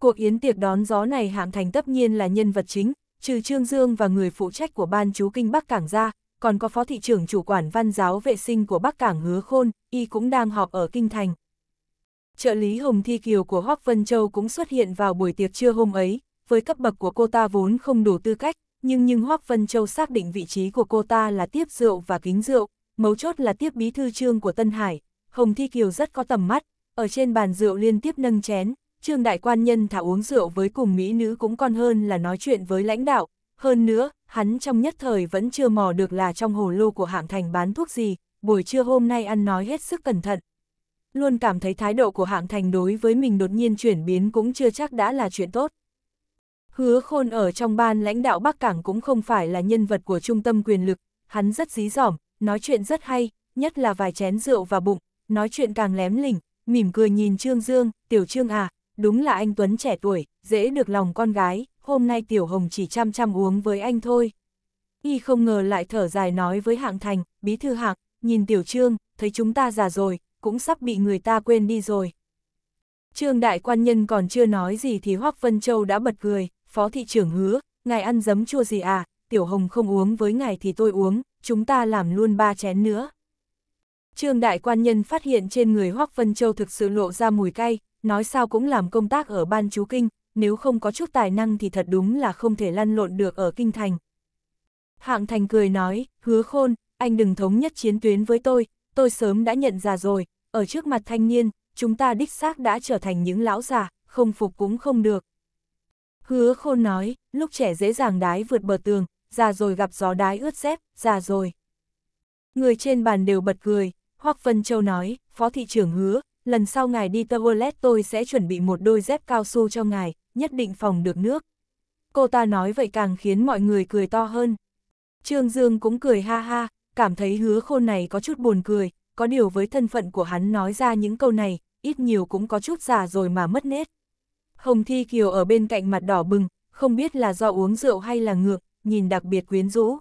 Cuộc yến tiệc đón gió này Hạng Thành tất nhiên là nhân vật chính, trừ Trương Dương và người phụ trách của ban chú kinh Bắc Cảng ra, còn có phó thị trưởng chủ quản văn giáo vệ sinh của Bắc Cảng Hứa Khôn, y cũng đang họp ở Kinh Thành. Trợ lý Hồng Thi Kiều của Hoác Vân Châu cũng xuất hiện vào buổi tiệc trưa hôm ấy, với cấp bậc của cô ta vốn không đủ tư cách, nhưng nhưng Hoác Vân Châu xác định vị trí của cô ta là tiếp rượu và kính rượu, mấu chốt là tiếp bí thư trương của Tân Hải, Hồng Thi Kiều rất có tầm mắt, ở trên bàn rượu liên tiếp nâng chén, trương đại quan nhân thả uống rượu với cùng mỹ nữ cũng còn hơn là nói chuyện với lãnh đạo, hơn nữa, hắn trong nhất thời vẫn chưa mò được là trong hồ lô của hạng thành bán thuốc gì, buổi trưa hôm nay ăn nói hết sức cẩn thận. Luôn cảm thấy thái độ của hạng thành đối với mình đột nhiên chuyển biến cũng chưa chắc đã là chuyện tốt. Hứa khôn ở trong ban lãnh đạo Bắc Cảng cũng không phải là nhân vật của trung tâm quyền lực, hắn rất dí dỏm, nói chuyện rất hay, nhất là vài chén rượu và bụng, nói chuyện càng lém lỉnh, mỉm cười nhìn Trương Dương, tiểu Trương à, đúng là anh Tuấn trẻ tuổi, dễ được lòng con gái, hôm nay tiểu Hồng chỉ chăm chăm uống với anh thôi. Y không ngờ lại thở dài nói với hạng thành, bí thư hạng, nhìn tiểu Trương, thấy chúng ta già rồi, cũng sắp bị người ta quên đi rồi. Trương đại quan nhân còn chưa nói gì thì Hoác Vân Châu đã bật cười, phó thị trưởng hứa, ngài ăn giấm chua gì à, tiểu hồng không uống với ngài thì tôi uống, chúng ta làm luôn ba chén nữa. Trương đại quan nhân phát hiện trên người Hoắc Vân Châu thực sự lộ ra mùi cay, nói sao cũng làm công tác ở ban chú kinh, nếu không có chút tài năng thì thật đúng là không thể lăn lộn được ở kinh thành. Hạng thành cười nói, hứa khôn, anh đừng thống nhất chiến tuyến với tôi, tôi sớm đã nhận ra rồi, ở trước mặt thanh niên, chúng ta đích xác đã trở thành những lão già, không phục cũng không được. Hứa khôn nói, lúc trẻ dễ dàng đái vượt bờ tường, già rồi gặp gió đái ướt dép, già rồi. Người trên bàn đều bật cười, Hoắc Vân Châu nói, Phó Thị trưởng hứa, lần sau ngài đi toilet tôi sẽ chuẩn bị một đôi dép cao su cho ngài, nhất định phòng được nước. Cô ta nói vậy càng khiến mọi người cười to hơn. Trương Dương cũng cười ha ha, cảm thấy hứa khôn này có chút buồn cười, có điều với thân phận của hắn nói ra những câu này, ít nhiều cũng có chút già rồi mà mất nết. Hồng Thi Kiều ở bên cạnh mặt đỏ bừng, không biết là do uống rượu hay là ngược, nhìn đặc biệt quyến rũ.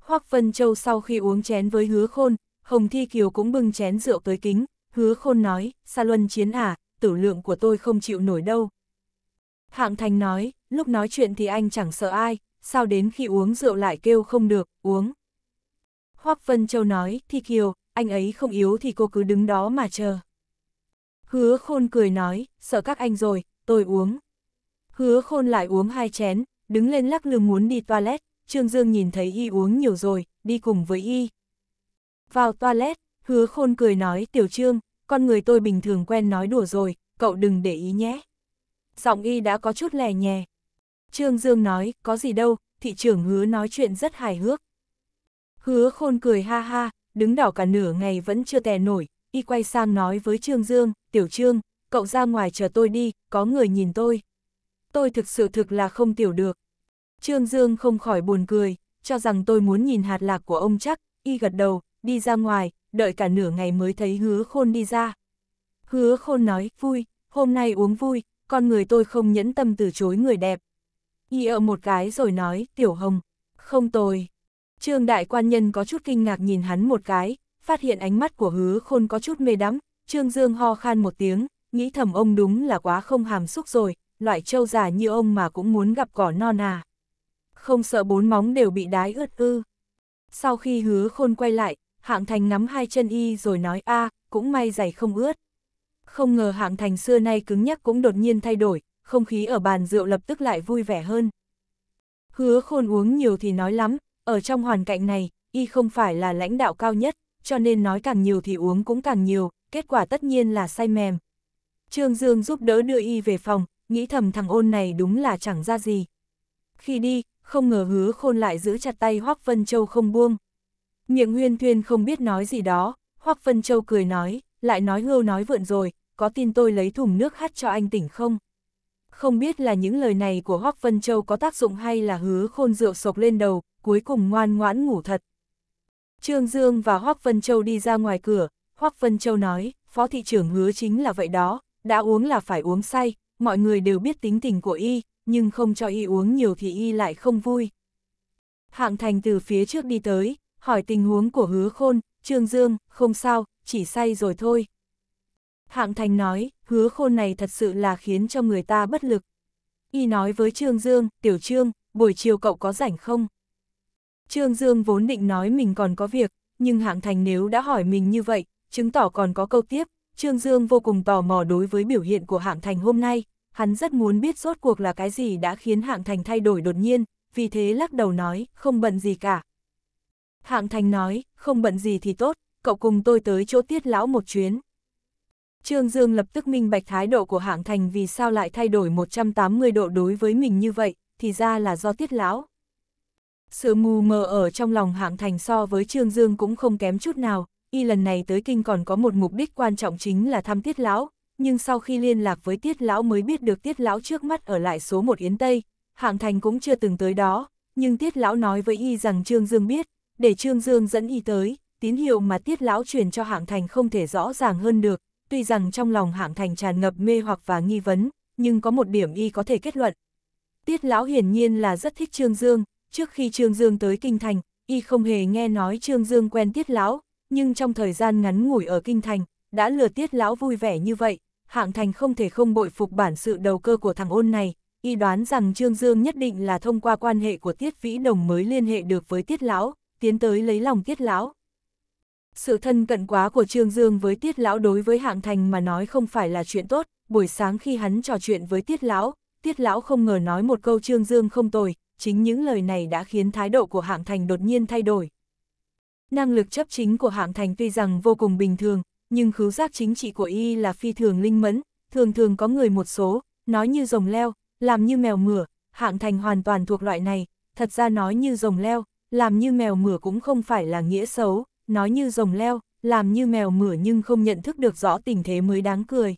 Hoắc Vân Châu sau khi uống chén với hứa khôn, Hồng Thi Kiều cũng bưng chén rượu tới kính, hứa khôn nói, Sa Luân chiến à, tử lượng của tôi không chịu nổi đâu. Hạng Thành nói, lúc nói chuyện thì anh chẳng sợ ai, sao đến khi uống rượu lại kêu không được, uống. Hoắc Vân Châu nói, Thi Kiều, anh ấy không yếu thì cô cứ đứng đó mà chờ. Hứa khôn cười nói, sợ các anh rồi, tôi uống. Hứa khôn lại uống hai chén, đứng lên lắc lư muốn đi toilet, Trương Dương nhìn thấy y uống nhiều rồi, đi cùng với y. Vào toilet, hứa khôn cười nói tiểu trương, con người tôi bình thường quen nói đùa rồi, cậu đừng để ý nhé. Giọng y đã có chút lè nhè. Trương Dương nói, có gì đâu, thị trưởng hứa nói chuyện rất hài hước. Hứa khôn cười ha ha, đứng đảo cả nửa ngày vẫn chưa tè nổi, y quay sang nói với Trương Dương, tiểu trương, cậu ra ngoài chờ tôi đi, có người nhìn tôi. Tôi thực sự thực là không tiểu được. Trương Dương không khỏi buồn cười, cho rằng tôi muốn nhìn hạt lạc của ông chắc, y gật đầu, đi ra ngoài, đợi cả nửa ngày mới thấy hứa khôn đi ra. Hứa khôn nói, vui, hôm nay uống vui, con người tôi không nhẫn tâm từ chối người đẹp. Y ợ một cái rồi nói, tiểu hồng, không tồi. Trương đại quan nhân có chút kinh ngạc nhìn hắn một cái, phát hiện ánh mắt của hứa khôn có chút mê đắm, Trương Dương ho khan một tiếng, nghĩ thầm ông đúng là quá không hàm xúc rồi, loại trâu già như ông mà cũng muốn gặp cỏ non à. Không sợ bốn móng đều bị đái ướt ư. Sau khi hứa khôn quay lại, hạng thành ngắm hai chân y rồi nói a cũng may giày không ướt. Không ngờ hạng thành xưa nay cứng nhắc cũng đột nhiên thay đổi, không khí ở bàn rượu lập tức lại vui vẻ hơn. Hứa khôn uống nhiều thì nói lắm, ở trong hoàn cảnh này, y không phải là lãnh đạo cao nhất, cho nên nói càng nhiều thì uống cũng càng nhiều, kết quả tất nhiên là say mềm, Trương Dương giúp đỡ đưa y về phòng, nghĩ thầm thằng ôn này đúng là chẳng ra gì. Khi đi, không ngờ hứa khôn lại giữ chặt tay Hoác Vân Châu không buông. Miệng huyên thuyên không biết nói gì đó, Hoác Vân Châu cười nói, lại nói hưu nói vượn rồi, có tin tôi lấy thùng nước hát cho anh tỉnh không? Không biết là những lời này của Hoác Vân Châu có tác dụng hay là hứa khôn rượu sộc lên đầu, cuối cùng ngoan ngoãn ngủ thật. Trương Dương và Hoác Vân Châu đi ra ngoài cửa, Hoác Vân Châu nói, Phó Thị trưởng hứa chính là vậy đó, đã uống là phải uống say, mọi người đều biết tính tình của y, nhưng không cho y uống nhiều thì y lại không vui. Hạng thành từ phía trước đi tới, hỏi tình huống của hứa khôn, Trương Dương, không sao, chỉ say rồi thôi. Hạng thành nói, hứa khôn này thật sự là khiến cho người ta bất lực. Y nói với Trương Dương, tiểu Trương, buổi chiều cậu có rảnh không? Trương Dương vốn định nói mình còn có việc, nhưng hạng thành nếu đã hỏi mình như vậy, chứng tỏ còn có câu tiếp, Trương Dương vô cùng tò mò đối với biểu hiện của hạng thành hôm nay, hắn rất muốn biết rốt cuộc là cái gì đã khiến hạng thành thay đổi đột nhiên, vì thế lắc đầu nói, không bận gì cả. Hạng thành nói, không bận gì thì tốt, cậu cùng tôi tới chỗ tiết lão một chuyến. Trương Dương lập tức minh bạch thái độ của hạng thành vì sao lại thay đổi 180 độ đối với mình như vậy, thì ra là do tiết lão. Sự mù mờ ở trong lòng hạng thành so với Trương Dương cũng không kém chút nào, y lần này tới kinh còn có một mục đích quan trọng chính là thăm tiết lão, nhưng sau khi liên lạc với tiết lão mới biết được tiết lão trước mắt ở lại số một Yến Tây, hạng thành cũng chưa từng tới đó, nhưng tiết lão nói với y rằng Trương Dương biết, để Trương Dương dẫn y tới, tín hiệu mà tiết lão truyền cho hạng thành không thể rõ ràng hơn được, tuy rằng trong lòng hạng thành tràn ngập mê hoặc và nghi vấn, nhưng có một điểm y có thể kết luận. Tiết lão hiển nhiên là rất thích Trương Dương, trước khi Trương Dương tới Kinh Thành, y không hề nghe nói Trương Dương quen Tiết lão, nhưng trong thời gian ngắn ngủi ở Kinh Thành, đã lừa tiết lão vui vẻ như vậy, hạng thành không thể không bội phục bản sự đầu cơ của thằng ôn này, y đoán rằng Trương Dương nhất định là thông qua quan hệ của tiết vĩ đồng mới liên hệ được với tiết lão, tiến tới lấy lòng tiết lão. Sự thân cận quá của Trương Dương với tiết lão đối với hạng thành mà nói không phải là chuyện tốt, buổi sáng khi hắn trò chuyện với tiết lão, tiết lão không ngờ nói một câu Trương Dương không tồi, chính những lời này đã khiến thái độ của hạng thành đột nhiên thay đổi. Năng lực chấp chính của hạng thành tuy rằng vô cùng bình thường, nhưng khứu giác chính trị của y là phi thường linh mẫn, thường thường có người một số, nói như rồng leo, làm như mèo mửa, hạng thành hoàn toàn thuộc loại này, thật ra nói như rồng leo, làm như mèo mửa cũng không phải là nghĩa xấu, nói như rồng leo, làm như mèo mửa nhưng không nhận thức được rõ tình thế mới đáng cười.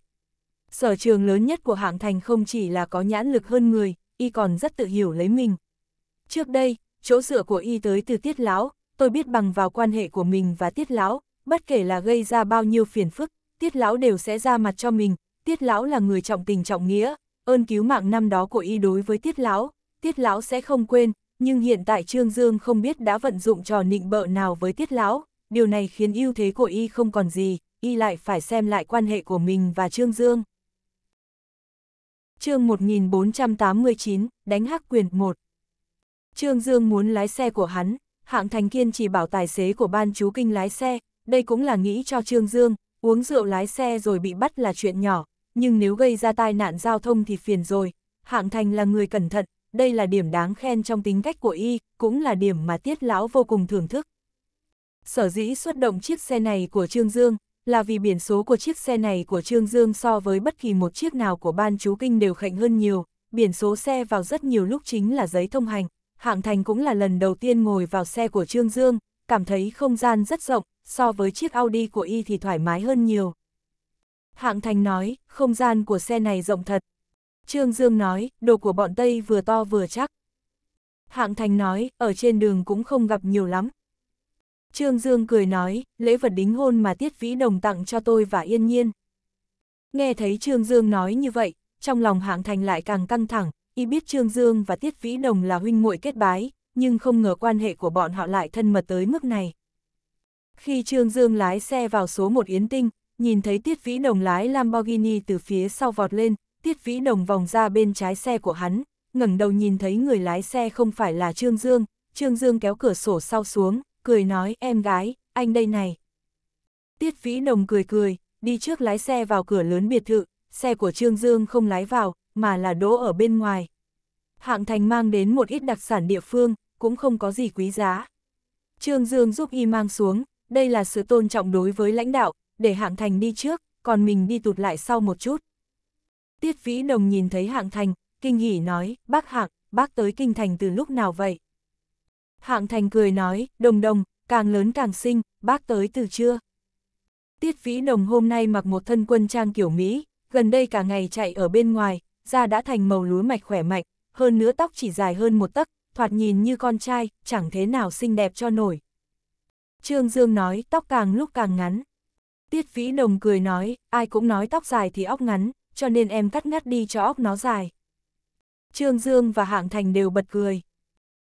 Sở trường lớn nhất của hạng thành không chỉ là có nhãn lực hơn người, y còn rất tự hiểu lấy mình. Trước đây, chỗ dựa của y tới từ tiết lão, tôi biết bằng vào quan hệ của mình và tiết lão, bất kể là gây ra bao nhiêu phiền phức, tiết lão đều sẽ ra mặt cho mình, tiết lão là người trọng tình trọng nghĩa, ơn cứu mạng năm đó của y đối với tiết lão, tiết lão sẽ không quên, nhưng hiện tại Trương Dương không biết đã vận dụng trò nịnh bợ nào với tiết lão, điều này khiến ưu thế của y không còn gì, y lại phải xem lại quan hệ của mình và Trương Dương. chương 1489, đánh hắc quyền 1 Trương Dương muốn lái xe của hắn, Hạng Thành Kiên chỉ bảo tài xế của ban chú kinh lái xe, đây cũng là nghĩ cho Trương Dương, uống rượu lái xe rồi bị bắt là chuyện nhỏ, nhưng nếu gây ra tai nạn giao thông thì phiền rồi. Hạng Thành là người cẩn thận, đây là điểm đáng khen trong tính cách của y, cũng là điểm mà Tiết Lão vô cùng thưởng thức. Sở dĩ xuất động chiếc xe này của Trương Dương, là vì biển số của chiếc xe này của Trương Dương so với bất kỳ một chiếc nào của ban chú kinh đều khệnh hơn nhiều, biển số xe vào rất nhiều lúc chính là giấy thông hành, Hạng Thành cũng là lần đầu tiên ngồi vào xe của Trương Dương, cảm thấy không gian rất rộng, so với chiếc Audi của y thì thoải mái hơn nhiều. Hạng Thành nói, không gian của xe này rộng thật. Trương Dương nói, đồ của bọn Tây vừa to vừa chắc. Hạng Thành nói, ở trên đường cũng không gặp nhiều lắm. Trương Dương cười nói, lễ vật đính hôn mà Tiết Vĩ Đồng tặng cho tôi và Yên Nhiên. Nghe thấy Trương Dương nói như vậy, trong lòng Hạng Thành lại càng căng thẳng, y biết Trương Dương và Tiết Vĩ Đồng là huynh muội kết bái, nhưng không ngờ quan hệ của bọn họ lại thân mật tới mức này. Khi Trương Dương lái xe vào số 1 Yến Tinh, nhìn thấy Tiết Vĩ Đồng lái Lamborghini từ phía sau vọt lên, Tiết Vĩ Đồng vòng ra bên trái xe của hắn, ngẩng đầu nhìn thấy người lái xe không phải là Trương Dương, Trương Dương kéo cửa sổ sau xuống, cười nói em gái, anh đây này. Tiết Vĩ Đồng cười cười, đi trước lái xe vào cửa lớn biệt thự, xe của Trương Dương không lái vào, mà là đỗ ở bên ngoài. Hạng thành mang đến một ít đặc sản địa phương, cũng không có gì quý giá. Trương Dương giúp y mang xuống, đây là sự tôn trọng đối với lãnh đạo, để hạng thành đi trước, còn mình đi tụt lại sau một chút. Tiết Vĩ Đồng nhìn thấy hạng thành, kinh hỉ nói, bác hạng, bác tới kinh thành từ lúc nào vậy? Hạng thành cười nói, đồng đồng, càng lớn càng xinh, bác tới từ trưa. Tiết Vĩ Đồng hôm nay mặc một thân quân trang kiểu Mỹ, gần đây cả ngày chạy ở bên ngoài, da đã thành màu lúa mạch khỏe mạnh, hơn nữa tóc chỉ dài hơn một tấc, thoạt nhìn như con trai, chẳng thế nào xinh đẹp cho nổi. Trương Dương nói tóc càng lúc càng ngắn. Tiết Vĩ Đồng cười nói, ai cũng nói tóc dài thì óc ngắn, cho nên em cắt ngắt đi cho óc nó dài. Trương Dương và Hạng Thành đều bật cười.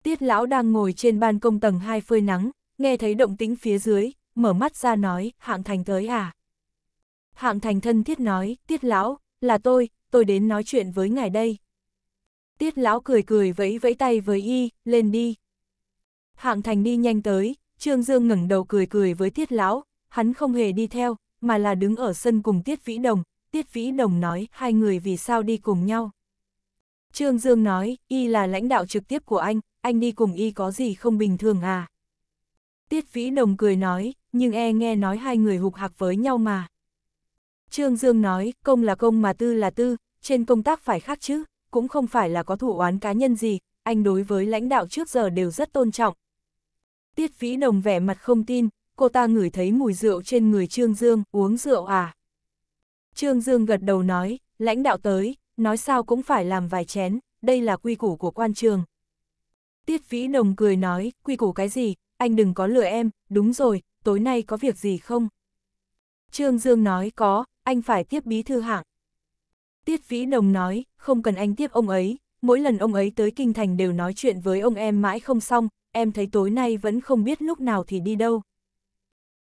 Tiết Lão đang ngồi trên ban công tầng 2 phơi nắng, nghe thấy động tĩnh phía dưới, mở mắt ra nói, Hạng Thành tới à. Hạng Thành thân thiết nói, Tiết Lão, là tôi, tôi đến nói chuyện với ngài đây. Tiết lão cười cười vẫy vẫy tay với y, lên đi. Hạng thành đi nhanh tới, Trương Dương ngẩng đầu cười cười với tiết lão, hắn không hề đi theo, mà là đứng ở sân cùng tiết vĩ đồng. Tiết vĩ đồng nói, hai người vì sao đi cùng nhau. Trương Dương nói, y là lãnh đạo trực tiếp của anh, anh đi cùng y có gì không bình thường à. Tiết vĩ đồng cười nói, nhưng e nghe nói hai người hục hạc với nhau mà. Trương Dương nói, công là công mà tư là tư, trên công tác phải khác chứ, cũng không phải là có thủ oán cá nhân gì, anh đối với lãnh đạo trước giờ đều rất tôn trọng. Tiết Vĩ Đồng vẻ mặt không tin, cô ta ngửi thấy mùi rượu trên người Trương Dương, uống rượu à? Trương Dương gật đầu nói, lãnh đạo tới, nói sao cũng phải làm vài chén, đây là quy củ của quan trường. Tiết Vĩ Đồng cười nói, quy củ cái gì, anh đừng có lừa em, đúng rồi, tối nay có việc gì không? Trương Dương nói có, anh phải tiếp bí thư hạng. Tiết Vĩ Đồng nói, không cần anh tiếp ông ấy, mỗi lần ông ấy tới kinh thành đều nói chuyện với ông em mãi không xong, em thấy tối nay vẫn không biết lúc nào thì đi đâu.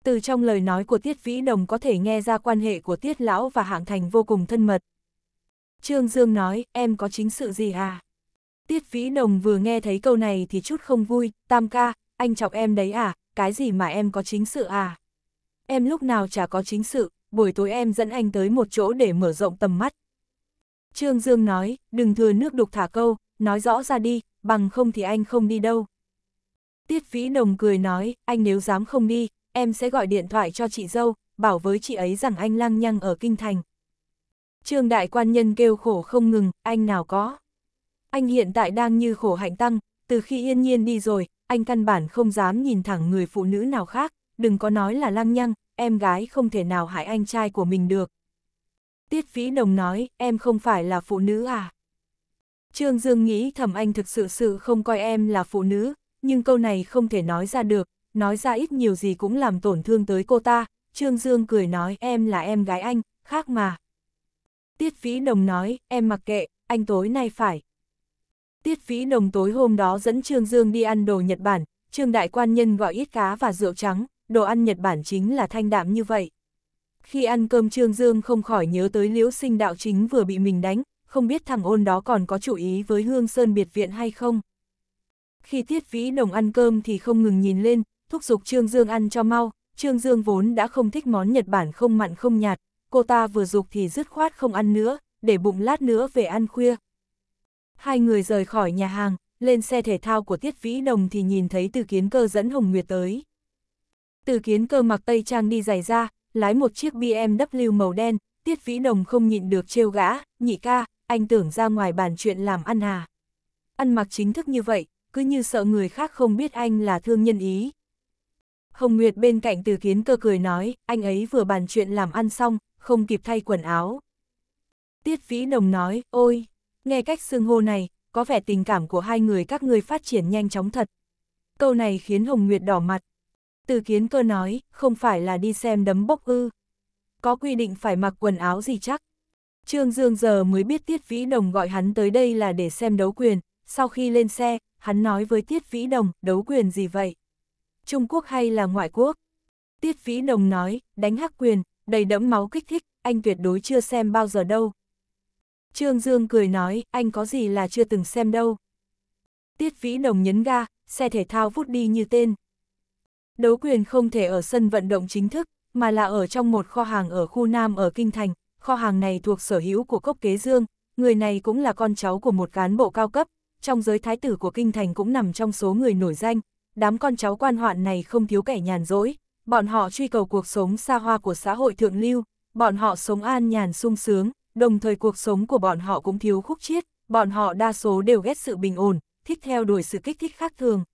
Từ trong lời nói của Tiết Vĩ Đồng có thể nghe ra quan hệ của Tiết Lão và Hạng Thành vô cùng thân mật. Trương Dương nói, em có chính sự gì à? Tiết Vĩ Đồng vừa nghe thấy câu này thì chút không vui, tam ca, anh chọc em đấy à, cái gì mà em có chính sự à? Em lúc nào chả có chính sự, buổi tối em dẫn anh tới một chỗ để mở rộng tầm mắt. Trương Dương nói, đừng thừa nước đục thả câu, nói rõ ra đi, bằng không thì anh không đi đâu. Tiết Vĩ Đồng cười nói, anh nếu dám không đi, em sẽ gọi điện thoại cho chị dâu, bảo với chị ấy rằng anh lang nhăng ở Kinh Thành. Trương Đại Quan Nhân kêu khổ không ngừng, anh nào có. Anh hiện tại đang như khổ hạnh tăng, từ khi yên nhiên đi rồi, anh căn bản không dám nhìn thẳng người phụ nữ nào khác, đừng có nói là lang nhăng, em gái không thể nào hại anh trai của mình được. Tiết Vĩ Đồng nói, em không phải là phụ nữ à? Trương Dương nghĩ thầm anh thực sự sự không coi em là phụ nữ, nhưng câu này không thể nói ra được, nói ra ít nhiều gì cũng làm tổn thương tới cô ta. Trương Dương cười nói em là em gái anh, khác mà. Tiết Vĩ Đồng nói, em mặc kệ, anh tối nay phải. Tiết Vĩ Đồng tối hôm đó dẫn Trương Dương đi ăn đồ Nhật Bản, Trương Đại Quan Nhân gọi ít cá và rượu trắng, đồ ăn Nhật Bản chính là thanh đạm như vậy. Khi ăn cơm Trương Dương không khỏi nhớ tới liễu sinh đạo chính vừa bị mình đánh, không biết thằng ôn đó còn có chủ ý với Hương Sơn biệt viện hay không. Khi Tiết Vĩ Đồng ăn cơm thì không ngừng nhìn lên, thúc giục Trương Dương ăn cho mau, Trương Dương vốn đã không thích món Nhật Bản không mặn không nhạt, cô ta vừa dục thì dứt khoát không ăn nữa, để bụng lát nữa về ăn khuya. Hai người rời khỏi nhà hàng, lên xe thể thao của Tiết Vĩ Đồng thì nhìn thấy từ kiến cơ dẫn Hồng Nguyệt tới. Từ kiến cơ mặc tây trang đi giày ra, lái một chiếc BMW màu đen, tiết vĩ đồng không nhịn được trêu gã, nhị ca, anh tưởng ra ngoài bàn chuyện làm ăn hà. Ăn mặc chính thức như vậy, cứ như sợ người khác không biết anh là thương nhân ý. Hồng Nguyệt bên cạnh từ kiến cơ cười nói, anh ấy vừa bàn chuyện làm ăn xong, không kịp thay quần áo. Tiết vĩ đồng nói, ôi, nghe cách xưng hô này, có vẻ tình cảm của hai người các ngươi phát triển nhanh chóng thật. Câu này khiến Hồng Nguyệt đỏ mặt, từ kiến cơ nói, không phải là đi xem đấm bốc ư. Có quy định phải mặc quần áo gì chắc. Trương Dương giờ mới biết Tiết Vĩ Đồng gọi hắn tới đây là để xem đấu quyền. Sau khi lên xe, hắn nói với Tiết Vĩ Đồng, đấu quyền gì vậy? Trung Quốc hay là ngoại quốc? Tiết Vĩ Đồng nói, đánh hắc quyền, đầy đẫm máu kích thích, anh tuyệt đối chưa xem bao giờ đâu. Trương Dương cười nói, anh có gì là chưa từng xem đâu. Tiết Vĩ Đồng nhấn ga, xe thể thao vút đi như tên, đấu quyền không thể ở sân vận động chính thức, mà là ở trong một kho hàng ở khu Nam ở Kinh Thành, kho hàng này thuộc sở hữu của Cốc Kế Dương, người này cũng là con cháu của một cán bộ cao cấp, trong giới thái tử của Kinh Thành cũng nằm trong số người nổi danh, đám con cháu quan hoạn này không thiếu kẻ nhàn rỗi, bọn họ truy cầu cuộc sống xa hoa của xã hội thượng lưu, bọn họ sống an nhàn sung sướng, đồng thời cuộc sống của bọn họ cũng thiếu khúc chiết, bọn họ đa số đều ghét sự bình ổn, thích theo đuổi sự kích thích khác thường,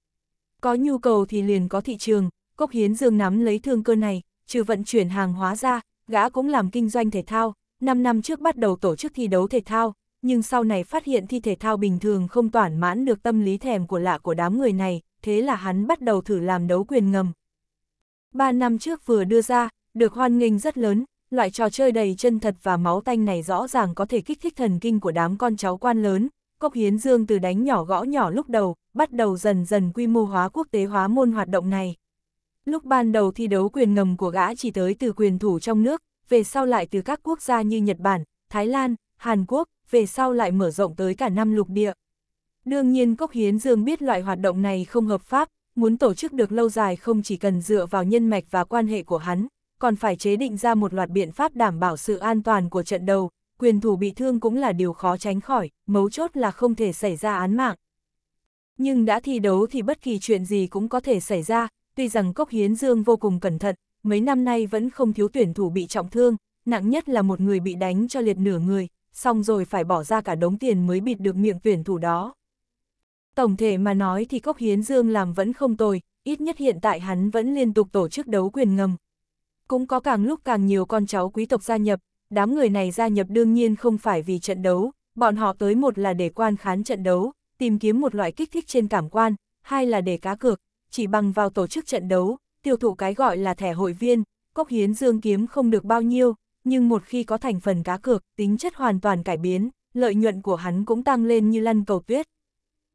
có nhu cầu thì liền có thị trường, Cốc Hiến Dương nắm lấy thương cơ này, trừ vận chuyển hàng hóa ra, gã cũng làm kinh doanh thể thao, 5 năm trước bắt đầu tổ chức thi đấu thể thao, nhưng sau này phát hiện thi thể thao bình thường không toàn mãn được tâm lý thèm của lạ của đám người này, thế là hắn bắt đầu thử làm đấu quyền ngầm. 3 năm trước vừa đưa ra, được hoan nghênh rất lớn, loại trò chơi đầy chân thật và máu tanh này rõ ràng có thể kích thích thần kinh của đám con cháu quan lớn, Cốc Hiến Dương từ đánh nhỏ gõ nhỏ lúc đầu, bắt đầu dần dần quy mô hóa quốc tế hóa môn hoạt động này. Lúc ban đầu thi đấu quyền ngầm của gã chỉ tới từ quyền thủ trong nước, về sau lại từ các quốc gia như Nhật Bản, Thái Lan, Hàn Quốc, về sau lại mở rộng tới cả năm lục địa. Đương nhiên Cốc Hiến Dương biết loại hoạt động này không hợp pháp, muốn tổ chức được lâu dài không chỉ cần dựa vào nhân mạch và quan hệ của hắn, còn phải chế định ra một loạt biện pháp đảm bảo sự an toàn của trận đấu, quyền thủ bị thương cũng là điều khó tránh khỏi, mấu chốt là không thể xảy ra án mạng. Nhưng đã thi đấu thì bất kỳ chuyện gì cũng có thể xảy ra, tuy rằng Cốc Hiến Dương vô cùng cẩn thận, mấy năm nay vẫn không thiếu tuyển thủ bị trọng thương, nặng nhất là một người bị đánh cho liệt nửa người, xong rồi phải bỏ ra cả đống tiền mới bịt được miệng tuyển thủ đó. Tổng thể mà nói thì Cốc Hiến Dương làm vẫn không tồi, ít nhất hiện tại hắn vẫn liên tục tổ chức đấu quyền ngầm. Cũng có càng lúc càng nhiều con cháu quý tộc gia nhập, đám người này gia nhập đương nhiên không phải vì trận đấu, bọn họ tới một là để quan khán trận đấu, tìm kiếm một loại kích thích trên cảm quan, hai là để cá cược, chỉ bằng vào tổ chức trận đấu, tiêu thụ cái gọi là thẻ hội viên, cốc hiến dương kiếm không được bao nhiêu, nhưng một khi có thành phần cá cược, tính chất hoàn toàn cải biến, lợi nhuận của hắn cũng tăng lên như lăn cầu tuyết.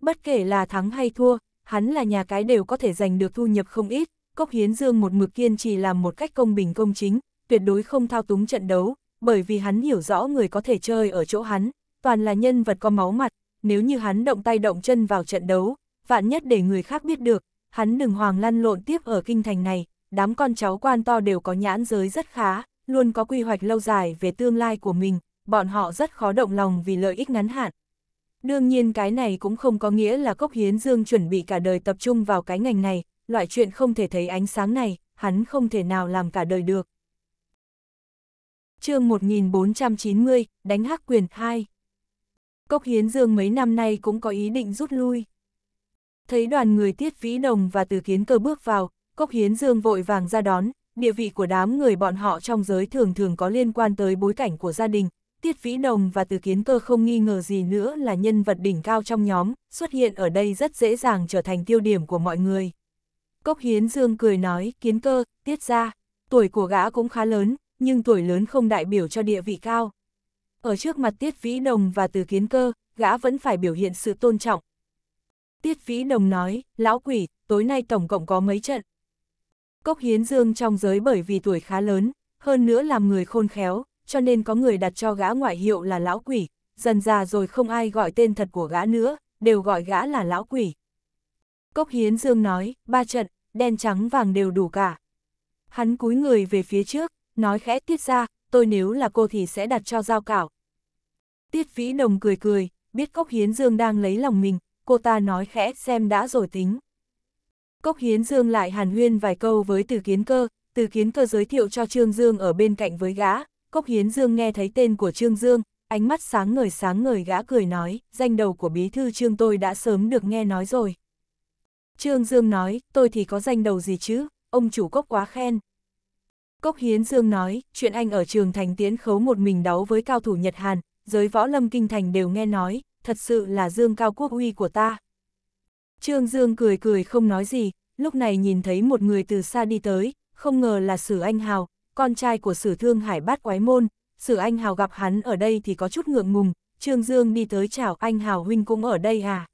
Bất kể là thắng hay thua, hắn là nhà cái đều có thể giành được thu nhập không ít, cốc hiến dương một mực kiên trì làm một cách công bình công chính, tuyệt đối không thao túng trận đấu, bởi vì hắn hiểu rõ người có thể chơi ở chỗ hắn, toàn là nhân vật có máu mặt, nếu như hắn động tay động chân vào trận đấu, vạn nhất để người khác biết được, hắn đừng hoàng lăn lộn tiếp ở kinh thành này, đám con cháu quan to đều có nhãn giới rất khá, luôn có quy hoạch lâu dài về tương lai của mình, bọn họ rất khó động lòng vì lợi ích ngắn hạn. Đương nhiên cái này cũng không có nghĩa là Cốc Hiến Dương chuẩn bị cả đời tập trung vào cái ngành này, loại chuyện không thể thấy ánh sáng này, hắn không thể nào làm cả đời được chương 1490, đánh hắc quyền 2. Cốc Hiến Dương mấy năm nay cũng có ý định rút lui. Thấy đoàn người Tiết Vĩ Đồng và Từ Kiến Cơ bước vào, Cốc Hiến Dương vội vàng ra đón, địa vị của đám người bọn họ trong giới thường thường có liên quan tới bối cảnh của gia đình. Tiết Vĩ Đồng và Từ Kiến Cơ không nghi ngờ gì nữa là nhân vật đỉnh cao trong nhóm, xuất hiện ở đây rất dễ dàng trở thành tiêu điểm của mọi người. Cốc Hiến Dương cười nói, Kiến Cơ, Tiết ra, tuổi của gã cũng khá lớn, nhưng tuổi lớn không đại biểu cho địa vị cao. Ở trước mặt Tiết Vĩ Đồng và Từ Kiến Cơ, gã vẫn phải biểu hiện sự tôn trọng. Tiết Vĩ Đồng nói, lão quỷ, tối nay tổng cộng có mấy trận. Cốc Hiến Dương trong giới bởi vì tuổi khá lớn, hơn nữa làm người khôn khéo, cho nên có người đặt cho gã ngoại hiệu là lão quỷ, dần già rồi không ai gọi tên thật của gã nữa, đều gọi gã là lão quỷ. Cốc Hiến Dương nói, ba trận, đen trắng vàng đều đủ cả. Hắn cúi người về phía trước, nói khẽ tiết ra, tôi nếu là cô thì sẽ đặt cho giao cảo. Tiết vĩ đồng cười cười, biết Cốc Hiến Dương đang lấy lòng mình, cô ta nói khẽ xem đã rồi tính. Cốc Hiến Dương lại hàn huyên vài câu với từ kiến cơ, từ kiến cơ giới thiệu cho Trương Dương ở bên cạnh với gã, Cốc Hiến Dương nghe thấy tên của Trương Dương, ánh mắt sáng ngời sáng ngời gã cười nói, danh đầu của bí thư Trương tôi đã sớm được nghe nói rồi. Trương Dương nói, tôi thì có danh đầu gì chứ, ông chủ cốc quá khen. Cốc Hiến Dương nói, chuyện anh ở trường thành tiến khấu một mình đấu với cao thủ Nhật Hàn, giới võ lâm kinh thành đều nghe nói, thật sự là Dương cao quốc uy của ta. Trương Dương cười cười không nói gì, lúc này nhìn thấy một người từ xa đi tới, không ngờ là Sử Anh Hào, con trai của Sử Thương Hải bát quái môn, Sử Anh Hào gặp hắn ở đây thì có chút ngượng ngùng, Trương Dương đi tới chào anh Hào huynh cũng ở đây à.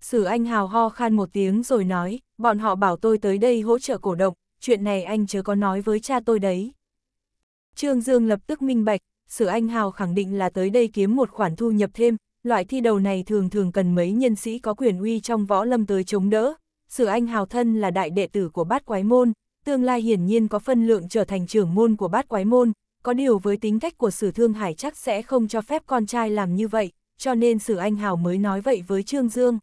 Sử Anh Hào ho khan một tiếng rồi nói, bọn họ bảo tôi tới đây hỗ trợ cổ động, chuyện này anh chớ có nói với cha tôi đấy. Trương Dương lập tức minh bạch, Sử Anh Hào khẳng định là tới đây kiếm một khoản thu nhập thêm, loại thi đầu này thường thường cần mấy nhân sĩ có quyền uy trong võ lâm tới chống đỡ. Sử Anh Hào thân là đại đệ tử của bát quái môn, tương lai hiển nhiên có phân lượng trở thành trưởng môn của bát quái môn, có điều với tính cách của Sử Thương Hải chắc sẽ không cho phép con trai làm như vậy, cho nên Sử Anh Hào mới nói vậy với Trương Dương.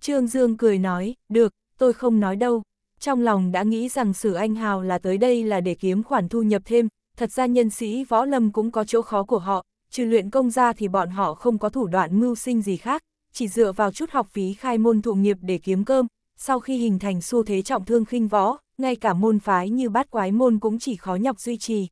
Trương Dương cười nói, được, tôi không nói đâu trong lòng đã nghĩ rằng Sử Anh Hào là tới đây là để kiếm khoản thu nhập thêm, thật ra nhân sĩ võ lâm cũng có chỗ khó của họ, trừ luyện công ra thì bọn họ không có thủ đoạn mưu sinh gì khác, chỉ dựa vào chút học phí khai môn thụ nghiệp để kiếm cơm, sau khi hình thành xu thế trọng thương khinh võ, ngay cả môn phái như bát quái môn cũng chỉ khó nhọc duy trì.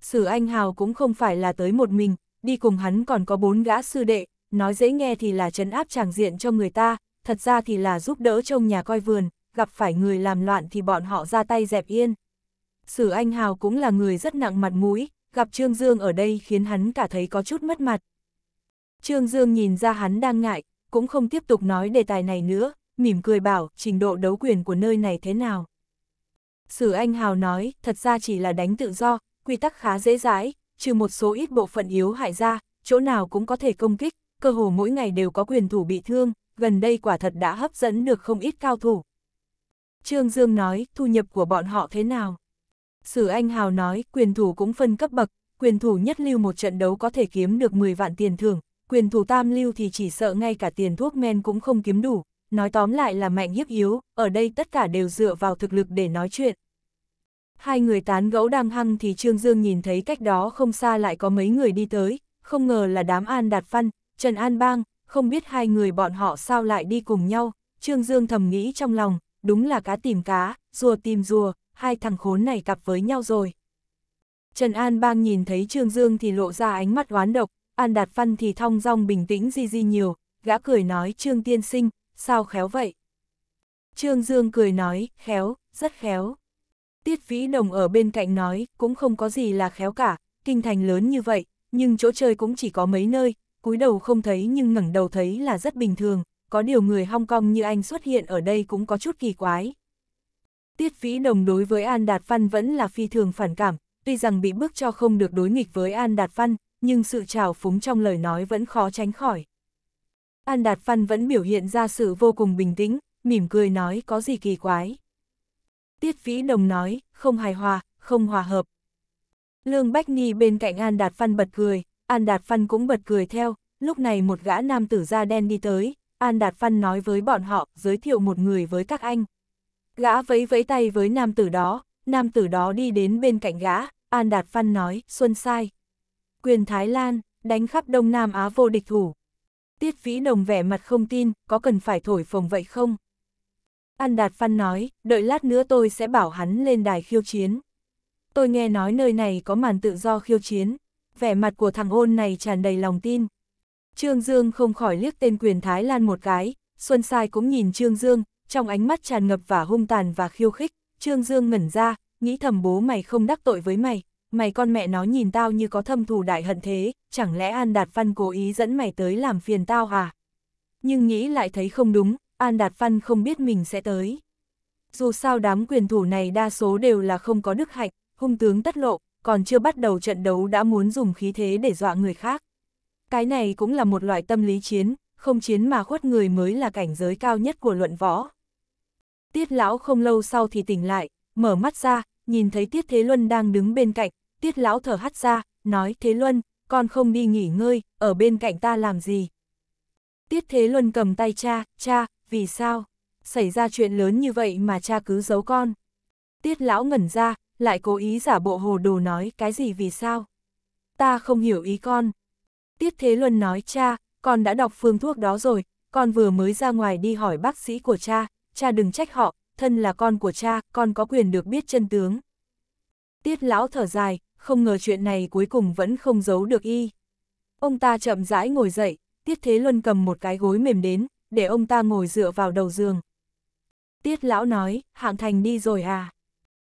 Sử Anh Hào cũng không phải là tới một mình, đi cùng hắn còn có bốn gã sư đệ, nói dễ nghe thì là trấn áp tràng diện cho người ta, thật ra thì là giúp đỡ trông nhà coi vườn, gặp phải người làm loạn thì bọn họ ra tay dẹp yên. Sử Anh Hào cũng là người rất nặng mặt mũi, gặp Trương Dương ở đây khiến hắn cả thấy có chút mất mặt. Trương Dương nhìn ra hắn đang ngại, cũng không tiếp tục nói đề tài này nữa, mỉm cười bảo trình độ đấu quyền của nơi này thế nào. Sử Anh Hào nói, thật ra chỉ là đánh tự do, quy tắc khá dễ dãi, trừ một số ít bộ phận yếu hại ra, chỗ nào cũng có thể công kích, cơ hồ mỗi ngày đều có quyền thủ bị thương, gần đây quả thật đã hấp dẫn được không ít cao thủ. Trương Dương nói, thu nhập của bọn họ thế nào? Sử Anh Hào nói, quyền thủ cũng phân cấp bậc, quyền thủ nhất lưu một trận đấu có thể kiếm được 10 vạn tiền thưởng, quyền thủ tam lưu thì chỉ sợ ngay cả tiền thuốc men cũng không kiếm đủ, nói tóm lại là mạnh hiếp yếu, ở đây tất cả đều dựa vào thực lực để nói chuyện. Hai người tán gẫu đang hăng thì Trương Dương nhìn thấy cách đó không xa lại có mấy người đi tới, không ngờ là đám An Đạt Phân, Trần An Bang, không biết hai người bọn họ sao lại đi cùng nhau, Trương Dương thầm nghĩ trong lòng, đúng là cá tìm cá, rùa tìm rùa, hai thằng khốn này cặp với nhau rồi. Trần An Bang nhìn thấy Trương Dương thì lộ ra ánh mắt oán độc, An Đạt Văn thì thong dong bình tĩnh di di nhiều, gã cười nói Trương Tiên Sinh, sao khéo vậy? Trương Dương cười nói, khéo, rất khéo. Tiết Vĩ Đồng ở bên cạnh nói, cũng không có gì là khéo cả, kinh thành lớn như vậy, nhưng chỗ chơi cũng chỉ có mấy nơi, cúi đầu không thấy nhưng ngẩng đầu thấy là rất bình thường, có điều người Hong Kong như anh xuất hiện ở đây cũng có chút kỳ quái. Tiết Vĩ Đồng đối với An Đạt Văn vẫn là phi thường phản cảm, tuy rằng bị bức cho không được đối nghịch với An Đạt Văn, nhưng sự trào phúng trong lời nói vẫn khó tránh khỏi. An Đạt Văn vẫn biểu hiện ra sự vô cùng bình tĩnh, mỉm cười nói có gì kỳ quái. Tiết Vĩ Đồng nói, không hài hòa, không hòa hợp. Lương Bách Ni bên cạnh An Đạt Văn bật cười, An Đạt Văn cũng bật cười theo, lúc này một gã nam tử da đen đi tới, An Đạt Văn nói với bọn họ, giới thiệu một người với các anh. Gã vẫy vẫy tay với nam tử đó, nam tử đó đi đến bên cạnh gã, An Đạt Văn nói, Xuân Sai. Quyền Thái Lan, đánh khắp Đông Nam Á vô địch thủ. Tiết Vĩ Đồng vẻ mặt không tin, có cần phải thổi phồng vậy không? An Đạt Văn nói, đợi lát nữa tôi sẽ bảo hắn lên đài khiêu chiến. Tôi nghe nói nơi này có màn tự do khiêu chiến. Vẻ mặt của thằng ôn này tràn đầy lòng tin, Trương Dương không khỏi liếc tên quyền Thái Lan một cái, Xuân Sai cũng nhìn Trương Dương, trong ánh mắt tràn ngập và hung tàn và khiêu khích, Trương Dương ngẩn ra, nghĩ thầm bố mày không đắc tội với mày, mày con mẹ nó nhìn tao như có thâm thù đại hận thế, chẳng lẽ An Đạt Văn cố ý dẫn mày tới làm phiền tao à? Nhưng nghĩ lại thấy không đúng, An Đạt Văn không biết mình sẽ tới. Dù sao đám quyền thủ này đa số đều là không có đức hạnh, hung tướng tất lộ, còn chưa bắt đầu trận đấu đã muốn dùng khí thế để dọa người khác. Cái này cũng là một loại tâm lý chiến, không chiến mà khuất người mới là cảnh giới cao nhất của luận võ. Tiết lão không lâu sau thì tỉnh lại, mở mắt ra, nhìn thấy Tiết Thế Luân đang đứng bên cạnh, Tiết lão thở hắt ra, nói Thế Luân, con không đi nghỉ ngơi, ở bên cạnh ta làm gì? Tiết Thế Luân cầm tay cha, cha, vì sao? Xảy ra chuyện lớn như vậy mà cha cứ giấu con. Tiết lão ngẩn ra, lại cố ý giả bộ hồ đồ nói cái gì vì sao? Ta không hiểu ý con. Tiết Thế Luân nói cha, con đã đọc phương thuốc đó rồi, con vừa mới ra ngoài đi hỏi bác sĩ của cha, cha đừng trách họ, thân là con của cha, con có quyền được biết chân tướng. Tiết lão thở dài, không ngờ chuyện này cuối cùng vẫn không giấu được y. Ông ta chậm rãi ngồi dậy, Tiết Thế Luân cầm một cái gối mềm đến, để ông ta ngồi dựa vào đầu giường. Tiết lão nói, hạng thành đi rồi à?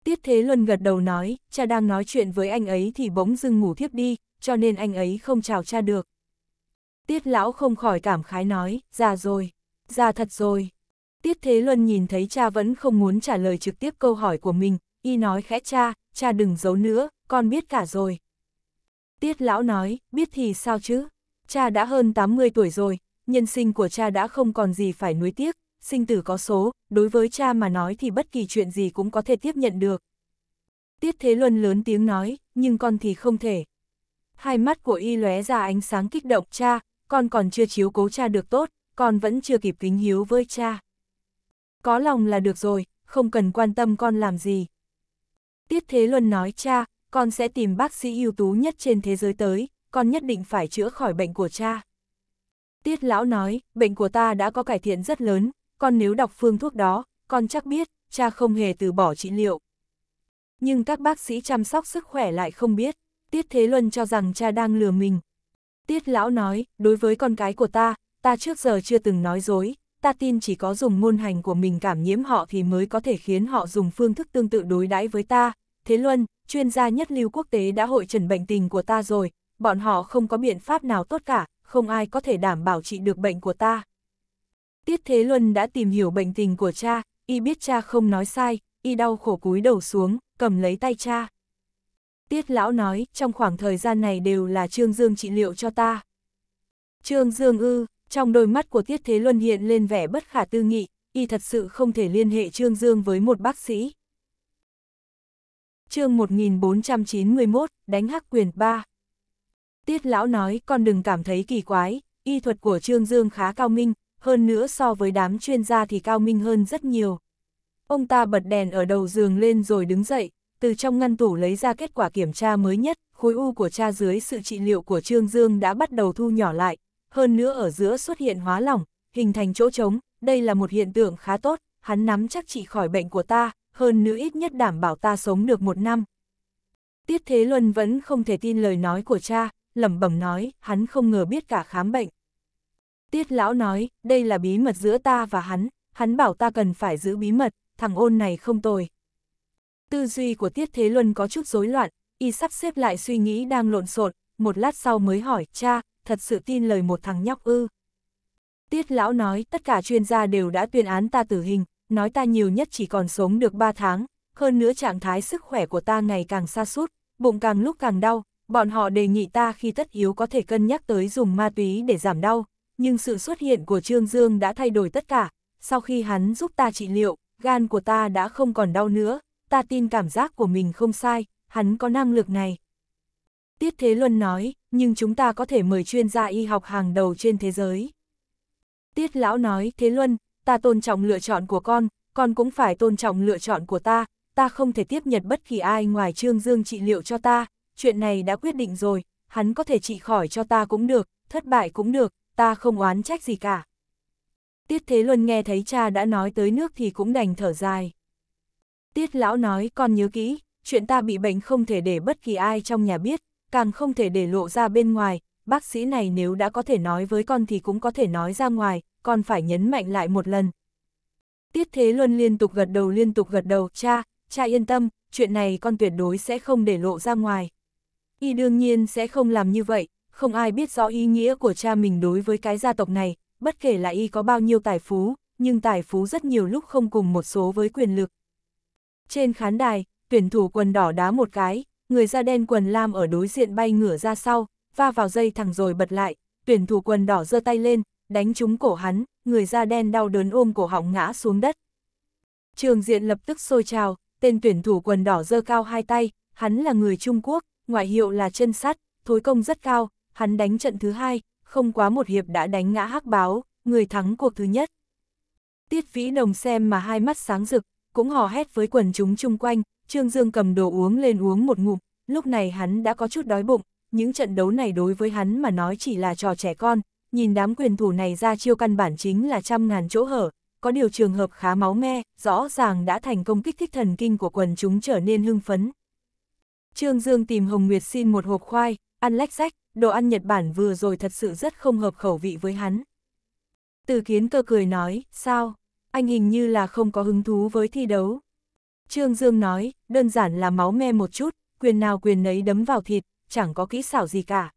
Tiết Thế Luân gật đầu nói, cha đang nói chuyện với anh ấy thì bỗng dưng ngủ thiếp đi, cho nên anh ấy không chào cha được. Tiết lão không khỏi cảm khái nói, già rồi, già thật rồi. Tiết Thế Luân nhìn thấy cha vẫn không muốn trả lời trực tiếp câu hỏi của mình, y nói khẽ cha, cha đừng giấu nữa, con biết cả rồi. Tiết lão nói, biết thì sao chứ, cha đã hơn 80 tuổi rồi, nhân sinh của cha đã không còn gì phải nuối tiếc, sinh tử có số, đối với cha mà nói thì bất kỳ chuyện gì cũng có thể tiếp nhận được. Tiết Thế Luân lớn tiếng nói, nhưng con thì không thể, hai mắt của y lóe ra ánh sáng kích động cha, con còn chưa chiếu cố cha được tốt, con vẫn chưa kịp kính hiếu với cha. Có lòng là được rồi, không cần quan tâm con làm gì. Tiết Thế Luân nói cha, con sẽ tìm bác sĩ ưu tú nhất trên thế giới tới, con nhất định phải chữa khỏi bệnh của cha. Tiết Lão nói, bệnh của ta đã có cải thiện rất lớn, con nếu đọc phương thuốc đó, con chắc biết, cha không hề từ bỏ trị liệu. Nhưng các bác sĩ chăm sóc sức khỏe lại không biết. Tiết Thế Luân cho rằng cha đang lừa mình. Tiết Lão nói, đối với con cái của ta, ta trước giờ chưa từng nói dối, ta tin chỉ có dùng ngôn hành của mình cảm nhiễm họ thì mới có thể khiến họ dùng phương thức tương tự đối đãi với ta. Thế Luân, chuyên gia nhất lưu quốc tế đã hội trần bệnh tình của ta rồi, bọn họ không có biện pháp nào tốt cả, không ai có thể đảm bảo trị được bệnh của ta. Tiết Thế Luân đã tìm hiểu bệnh tình của cha, y biết cha không nói sai, y đau khổ cúi đầu xuống, cầm lấy tay cha. Tiết lão nói, trong khoảng thời gian này đều là Trương Dương trị liệu cho ta. Trương Dương ư, trong đôi mắt của Tiết Thế Luân hiện lên vẻ bất khả tư nghị, y thật sự không thể liên hệ Trương Dương với một bác sĩ. chương 1491, đánh hắc quyền 3 Tiết lão nói, con đừng cảm thấy kỳ quái, y thuật của Trương Dương khá cao minh, hơn nữa so với đám chuyên gia thì cao minh hơn rất nhiều. Ông ta bật đèn ở đầu giường lên rồi đứng dậy, từ trong ngăn tủ lấy ra kết quả kiểm tra mới nhất, khối u của cha dưới sự trị liệu của Trương Dương đã bắt đầu thu nhỏ lại, hơn nữa ở giữa xuất hiện hóa lỏng, hình thành chỗ trống, đây là một hiện tượng khá tốt, hắn nắm chắc trị khỏi bệnh của ta, hơn nữa ít nhất đảm bảo ta sống được một năm. Tiết Thế Luân vẫn không thể tin lời nói của cha, lẩm bẩm nói, hắn không ngờ biết cả khám bệnh. Tiết Lão nói, đây là bí mật giữa ta và hắn, hắn bảo ta cần phải giữ bí mật, thằng ôn này không tồi. Tư duy của Tiết Thế Luân có chút rối loạn, y sắp xếp lại suy nghĩ đang lộn xộn, một lát sau mới hỏi, cha, thật sự tin lời một thằng nhóc ư. Tiết Lão nói tất cả chuyên gia đều đã tuyên án ta tử hình, nói ta nhiều nhất chỉ còn sống được 3 tháng, hơn nữa trạng thái sức khỏe của ta ngày càng xa sút bụng càng lúc càng đau, bọn họ đề nghị ta khi tất yếu có thể cân nhắc tới dùng ma túy để giảm đau, nhưng sự xuất hiện của Trương Dương đã thay đổi tất cả, sau khi hắn giúp ta trị liệu, gan của ta đã không còn đau nữa, ta tin cảm giác của mình không sai, hắn có năng lực này. Tiết Thế Luân nói, nhưng chúng ta có thể mời chuyên gia y học hàng đầu trên thế giới. Tiết Lão nói, Thế Luân, ta tôn trọng lựa chọn của con, con cũng phải tôn trọng lựa chọn của ta, ta không thể tiếp nhận bất kỳ ai ngoài Trương Dương trị liệu cho ta, chuyện này đã quyết định rồi, hắn có thể trị khỏi cho ta cũng được, thất bại cũng được, ta không oán trách gì cả. Tiết Thế Luân nghe thấy cha đã nói tới nước thì cũng đành thở dài. Tiết lão nói con nhớ kỹ, chuyện ta bị bệnh không thể để bất kỳ ai trong nhà biết, càng không thể để lộ ra bên ngoài, bác sĩ này nếu đã có thể nói với con thì cũng có thể nói ra ngoài, con phải nhấn mạnh lại một lần. Tiết Thế Luân liên tục gật đầu liên tục gật đầu, cha, cha yên tâm, chuyện này con tuyệt đối sẽ không để lộ ra ngoài. Y đương nhiên sẽ không làm như vậy, không ai biết rõ ý nghĩa của cha mình đối với cái gia tộc này, bất kể là y có bao nhiêu tài phú, nhưng tài phú rất nhiều lúc không cùng một số với quyền lực, trên khán đài, tuyển thủ quần đỏ đá một cái, người da đen quần lam ở đối diện bay ngửa ra sau, va vào dây thẳng rồi bật lại, tuyển thủ quần đỏ giơ tay lên, đánh trúng cổ hắn, người da đen đau đớn ôm cổ họng ngã xuống đất. Trường diện lập tức sôi trào, tên tuyển thủ quần đỏ giơ cao hai tay, hắn là người Trung Quốc, ngoại hiệu là chân sắt, thối công rất cao, hắn đánh trận thứ hai, không quá một hiệp đã đánh ngã hắc báo, người thắng cuộc thứ nhất. Tiết Vĩ Đồng xem mà hai mắt sáng rực, cũng hò hét với quần chúng chung quanh, Trương Dương cầm đồ uống lên uống một ngụm, lúc này hắn đã có chút đói bụng, những trận đấu này đối với hắn mà nói chỉ là trò trẻ con, nhìn đám quyền thủ này ra chiêu căn bản chính là trăm ngàn chỗ hở, có điều trường hợp khá máu me, rõ ràng đã thành công kích thích thần kinh của quần chúng trở nên hưng phấn. Trương Dương tìm Hồng Nguyệt xin một hộp khoai, ăn lách rách, đồ ăn Nhật Bản vừa rồi thật sự rất không hợp khẩu vị với hắn. Từ kiến cơ cười nói, sao? anh hình như là không có hứng thú với thi đấu. Trương Dương nói, đơn giản là máu me một chút, quyền nào quyền nấy đấm vào thịt, chẳng có kỹ xảo gì cả.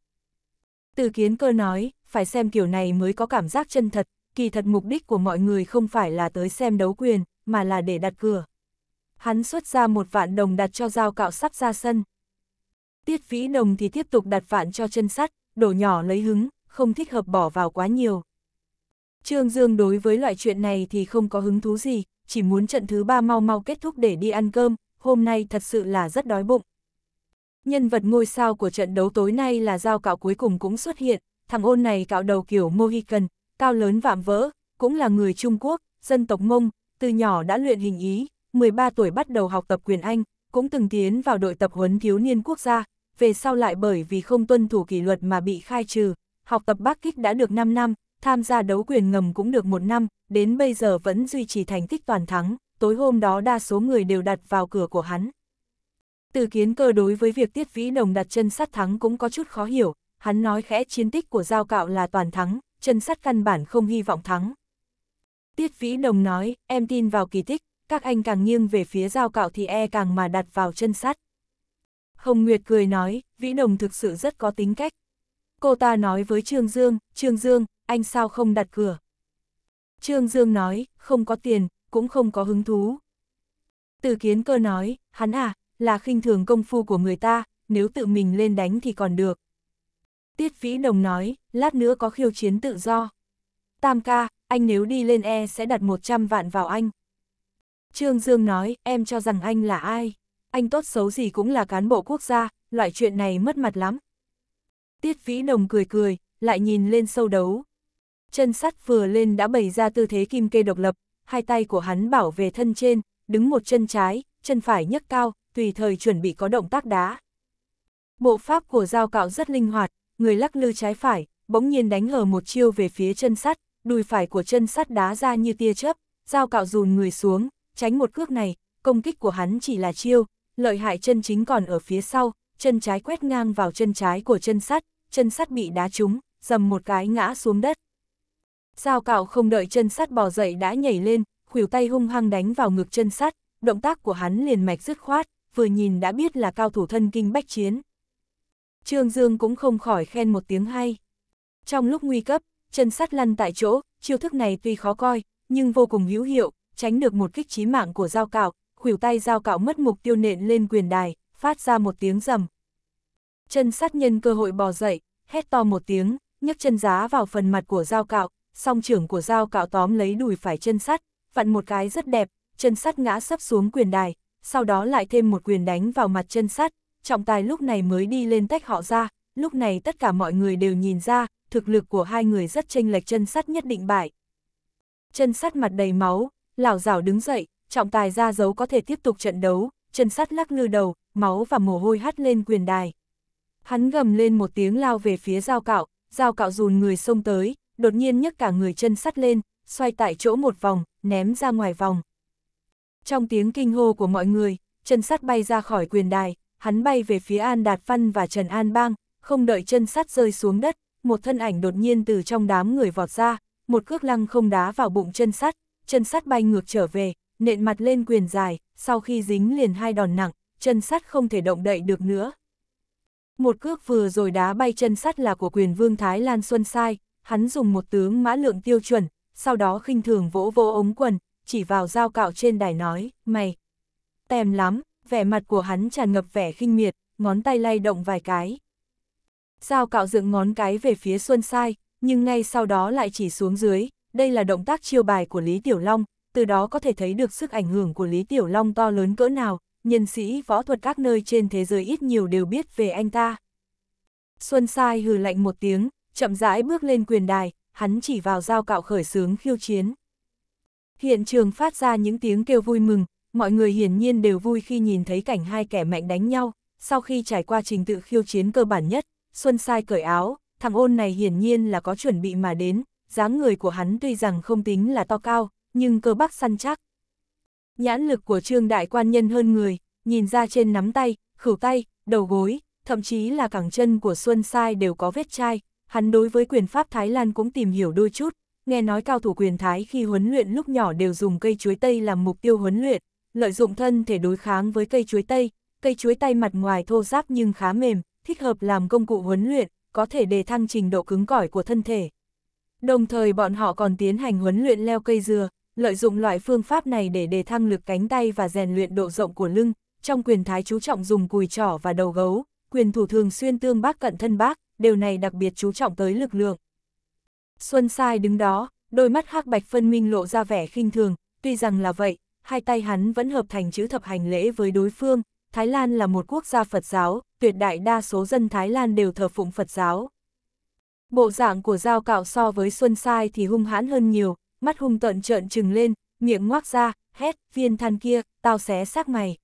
Từ kiến cơ nói, phải xem kiểu này mới có cảm giác chân thật, kỳ thật mục đích của mọi người không phải là tới xem đấu quyền, mà là để đặt cửa. Hắn xuất ra một vạn đồng đặt cho dao cạo sắp ra sân. Tiết vĩ đồng thì tiếp tục đặt vạn cho chân sắt, đổ nhỏ lấy hứng, không thích hợp bỏ vào quá nhiều. Trương Dương đối với loại chuyện này thì không có hứng thú gì, chỉ muốn trận thứ ba mau mau kết thúc để đi ăn cơm, hôm nay thật sự là rất đói bụng. Nhân vật ngôi sao của trận đấu tối nay là giao cạo cuối cùng cũng xuất hiện, thằng ôn này cạo đầu kiểu Mohican, cao lớn vạm vỡ, cũng là người Trung Quốc, dân tộc Mông, từ nhỏ đã luyện hình ý, 13 tuổi bắt đầu học tập quyền Anh, cũng từng tiến vào đội tập huấn thiếu niên quốc gia, về sau lại bởi vì không tuân thủ kỷ luật mà bị khai trừ, học tập bác kích đã được 5 năm, tham gia đấu quyền ngầm cũng được một năm, đến bây giờ vẫn duy trì thành tích toàn thắng, tối hôm đó đa số người đều đặt vào cửa của hắn. Từ kiến cơ đối với việc Tiết Vĩ Đồng đặt chân sắt thắng cũng có chút khó hiểu, hắn nói khẽ chiến tích của Giao Cạo là toàn thắng, chân sắt căn bản không hy vọng thắng. Tiết Vĩ Đồng nói, em tin vào kỳ tích, các anh càng nghiêng về phía Giao Cạo thì e càng mà đặt vào chân sắt. Hồng Nguyệt cười nói, Vĩ Đồng thực sự rất có tính cách. Cô ta nói với Trương Dương, Trương Dương, anh sao không đặt cửa? Trương Dương nói, không có tiền, cũng không có hứng thú. Từ kiến cơ nói, hắn à, là khinh thường công phu của người ta, nếu tự mình lên đánh thì còn được. Tiết Vĩ Đồng nói, lát nữa có khiêu chiến tự do. Tam ca, anh nếu đi lên e sẽ đặt 100 vạn vào anh. Trương Dương nói, em cho rằng anh là ai? Anh tốt xấu gì cũng là cán bộ quốc gia, loại chuyện này mất mặt lắm. Tiết Vĩ Đồng cười cười, lại nhìn lên sâu đấu, chân sắt vừa lên đã bày ra tư thế kim kê độc lập, hai tay của hắn bảo về thân trên, đứng một chân trái, chân phải nhấc cao, tùy thời chuẩn bị có động tác đá. Bộ pháp của dao cạo rất linh hoạt, người lắc lư trái phải, bỗng nhiên đánh hờ một chiêu về phía chân sắt, đùi phải của chân sắt đá ra như tia chớp, dao cạo dùn người xuống, tránh một cước này, công kích của hắn chỉ là chiêu, lợi hại chân chính còn ở phía sau, chân trái quét ngang vào chân trái của chân sắt, chân sắt bị đá trúng, dầm một cái ngã xuống đất. Giao cạo không đợi chân sắt bò dậy đã nhảy lên, khuỷu tay hung hăng đánh vào ngực chân sắt, động tác của hắn liền mạch dứt khoát, vừa nhìn đã biết là cao thủ thân kinh bách chiến. Trương Dương cũng không khỏi khen một tiếng hay. Trong lúc nguy cấp, chân sắt lăn tại chỗ, chiêu thức này tuy khó coi, nhưng vô cùng hữu hiệu, tránh được một kích chí mạng của giao cạo, khuỷu tay giao cạo mất mục tiêu nện lên quyền đài, phát ra một tiếng rầm. Chân sắt nhân cơ hội bò dậy, hét to một tiếng, nhấc chân giá vào phần mặt của giao cạo, song trưởng của dao cạo tóm lấy đùi phải chân sắt, vặn một cái rất đẹp, chân sắt ngã sắp xuống quyền đài, sau đó lại thêm một quyền đánh vào mặt chân sắt, trọng tài lúc này mới đi lên tách họ ra, lúc này tất cả mọi người đều nhìn ra, thực lực của hai người rất chênh lệch chân sắt nhất định bại. Chân sắt mặt đầy máu, lão rảo đứng dậy, trọng tài ra dấu có thể tiếp tục trận đấu, chân sắt lắc lư đầu, máu và mồ hôi hắt lên quyền đài. Hắn gầm lên một tiếng lao về phía dao cạo, dao cạo dùn người xông tới, đột nhiên nhấc cả người chân sắt lên, xoay tại chỗ một vòng, ném ra ngoài vòng. Trong tiếng kinh hô của mọi người, chân sắt bay ra khỏi quyền đài, hắn bay về phía An Đạt Văn và Trần An Bang, không đợi chân sắt rơi xuống đất, một thân ảnh đột nhiên từ trong đám người vọt ra, một cước lăng không đá vào bụng chân sắt, chân sắt bay ngược trở về, nện mặt lên quyền dài, sau khi dính liền hai đòn nặng, chân sắt không thể động đậy được nữa. Một cước vừa rồi đá bay chân sắt là của quyền vương Thái Lan Xuân Sai, hắn dùng một tướng mã lượng tiêu chuẩn, sau đó khinh thường vỗ vỗ ống quần, chỉ vào dao cạo trên đài nói, mày, tèm lắm, vẻ mặt của hắn tràn ngập vẻ khinh miệt, ngón tay lay động vài cái. Dao cạo dựng ngón cái về phía Xuân Sai, nhưng ngay sau đó lại chỉ xuống dưới, đây là động tác chiêu bài của Lý Tiểu Long, từ đó có thể thấy được sức ảnh hưởng của Lý Tiểu Long to lớn cỡ nào, nhân sĩ võ thuật các nơi trên thế giới ít nhiều đều biết về anh ta. Xuân Sai hừ lạnh một tiếng, chậm rãi bước lên quyền đài, hắn chỉ vào dao cạo khởi sướng khiêu chiến. Hiện trường phát ra những tiếng kêu vui mừng, mọi người hiển nhiên đều vui khi nhìn thấy cảnh hai kẻ mạnh đánh nhau, sau khi trải qua trình tự khiêu chiến cơ bản nhất, Xuân Sai cởi áo, thằng ôn này hiển nhiên là có chuẩn bị mà đến, dáng người của hắn tuy rằng không tính là to cao, nhưng cơ bắp săn chắc. Nhãn lực của trương đại quan nhân hơn người, nhìn ra trên nắm tay, khử tay, đầu gối, thậm chí là cẳng chân của Xuân Sai đều có vết chai, hắn đối với quyền pháp Thái Lan cũng tìm hiểu đôi chút, nghe nói cao thủ quyền Thái khi huấn luyện lúc nhỏ đều dùng cây chuối Tây làm mục tiêu huấn luyện, lợi dụng thân thể đối kháng với cây chuối Tây, cây chuối Tây mặt ngoài thô ráp nhưng khá mềm, thích hợp làm công cụ huấn luyện, có thể đề thăng trình độ cứng cỏi của thân thể. Đồng thời bọn họ còn tiến hành huấn luyện leo cây dừa, lợi dụng loại phương pháp này để đề thăng lực cánh tay và rèn luyện độ rộng của lưng, trong quyền thái chú trọng dùng cùi trỏ và đầu gấu, quyền thủ thường xuyên tương bác cận thân bác, điều này đặc biệt chú trọng tới lực lượng. Xuân Sai đứng đó, đôi mắt hắc bạch phân minh lộ ra vẻ khinh thường, tuy rằng là vậy, hai tay hắn vẫn hợp thành chữ thập hành lễ với đối phương, Thái Lan là một quốc gia Phật giáo, tuyệt đại đa số dân Thái Lan đều thờ phụng Phật giáo. Bộ dạng của Giao Cạo so với Xuân Sai thì hung hãn hơn nhiều, mắt hung tợn trợn trừng lên, miệng ngoác ra, hét, viên than kia, tao xé xác mày.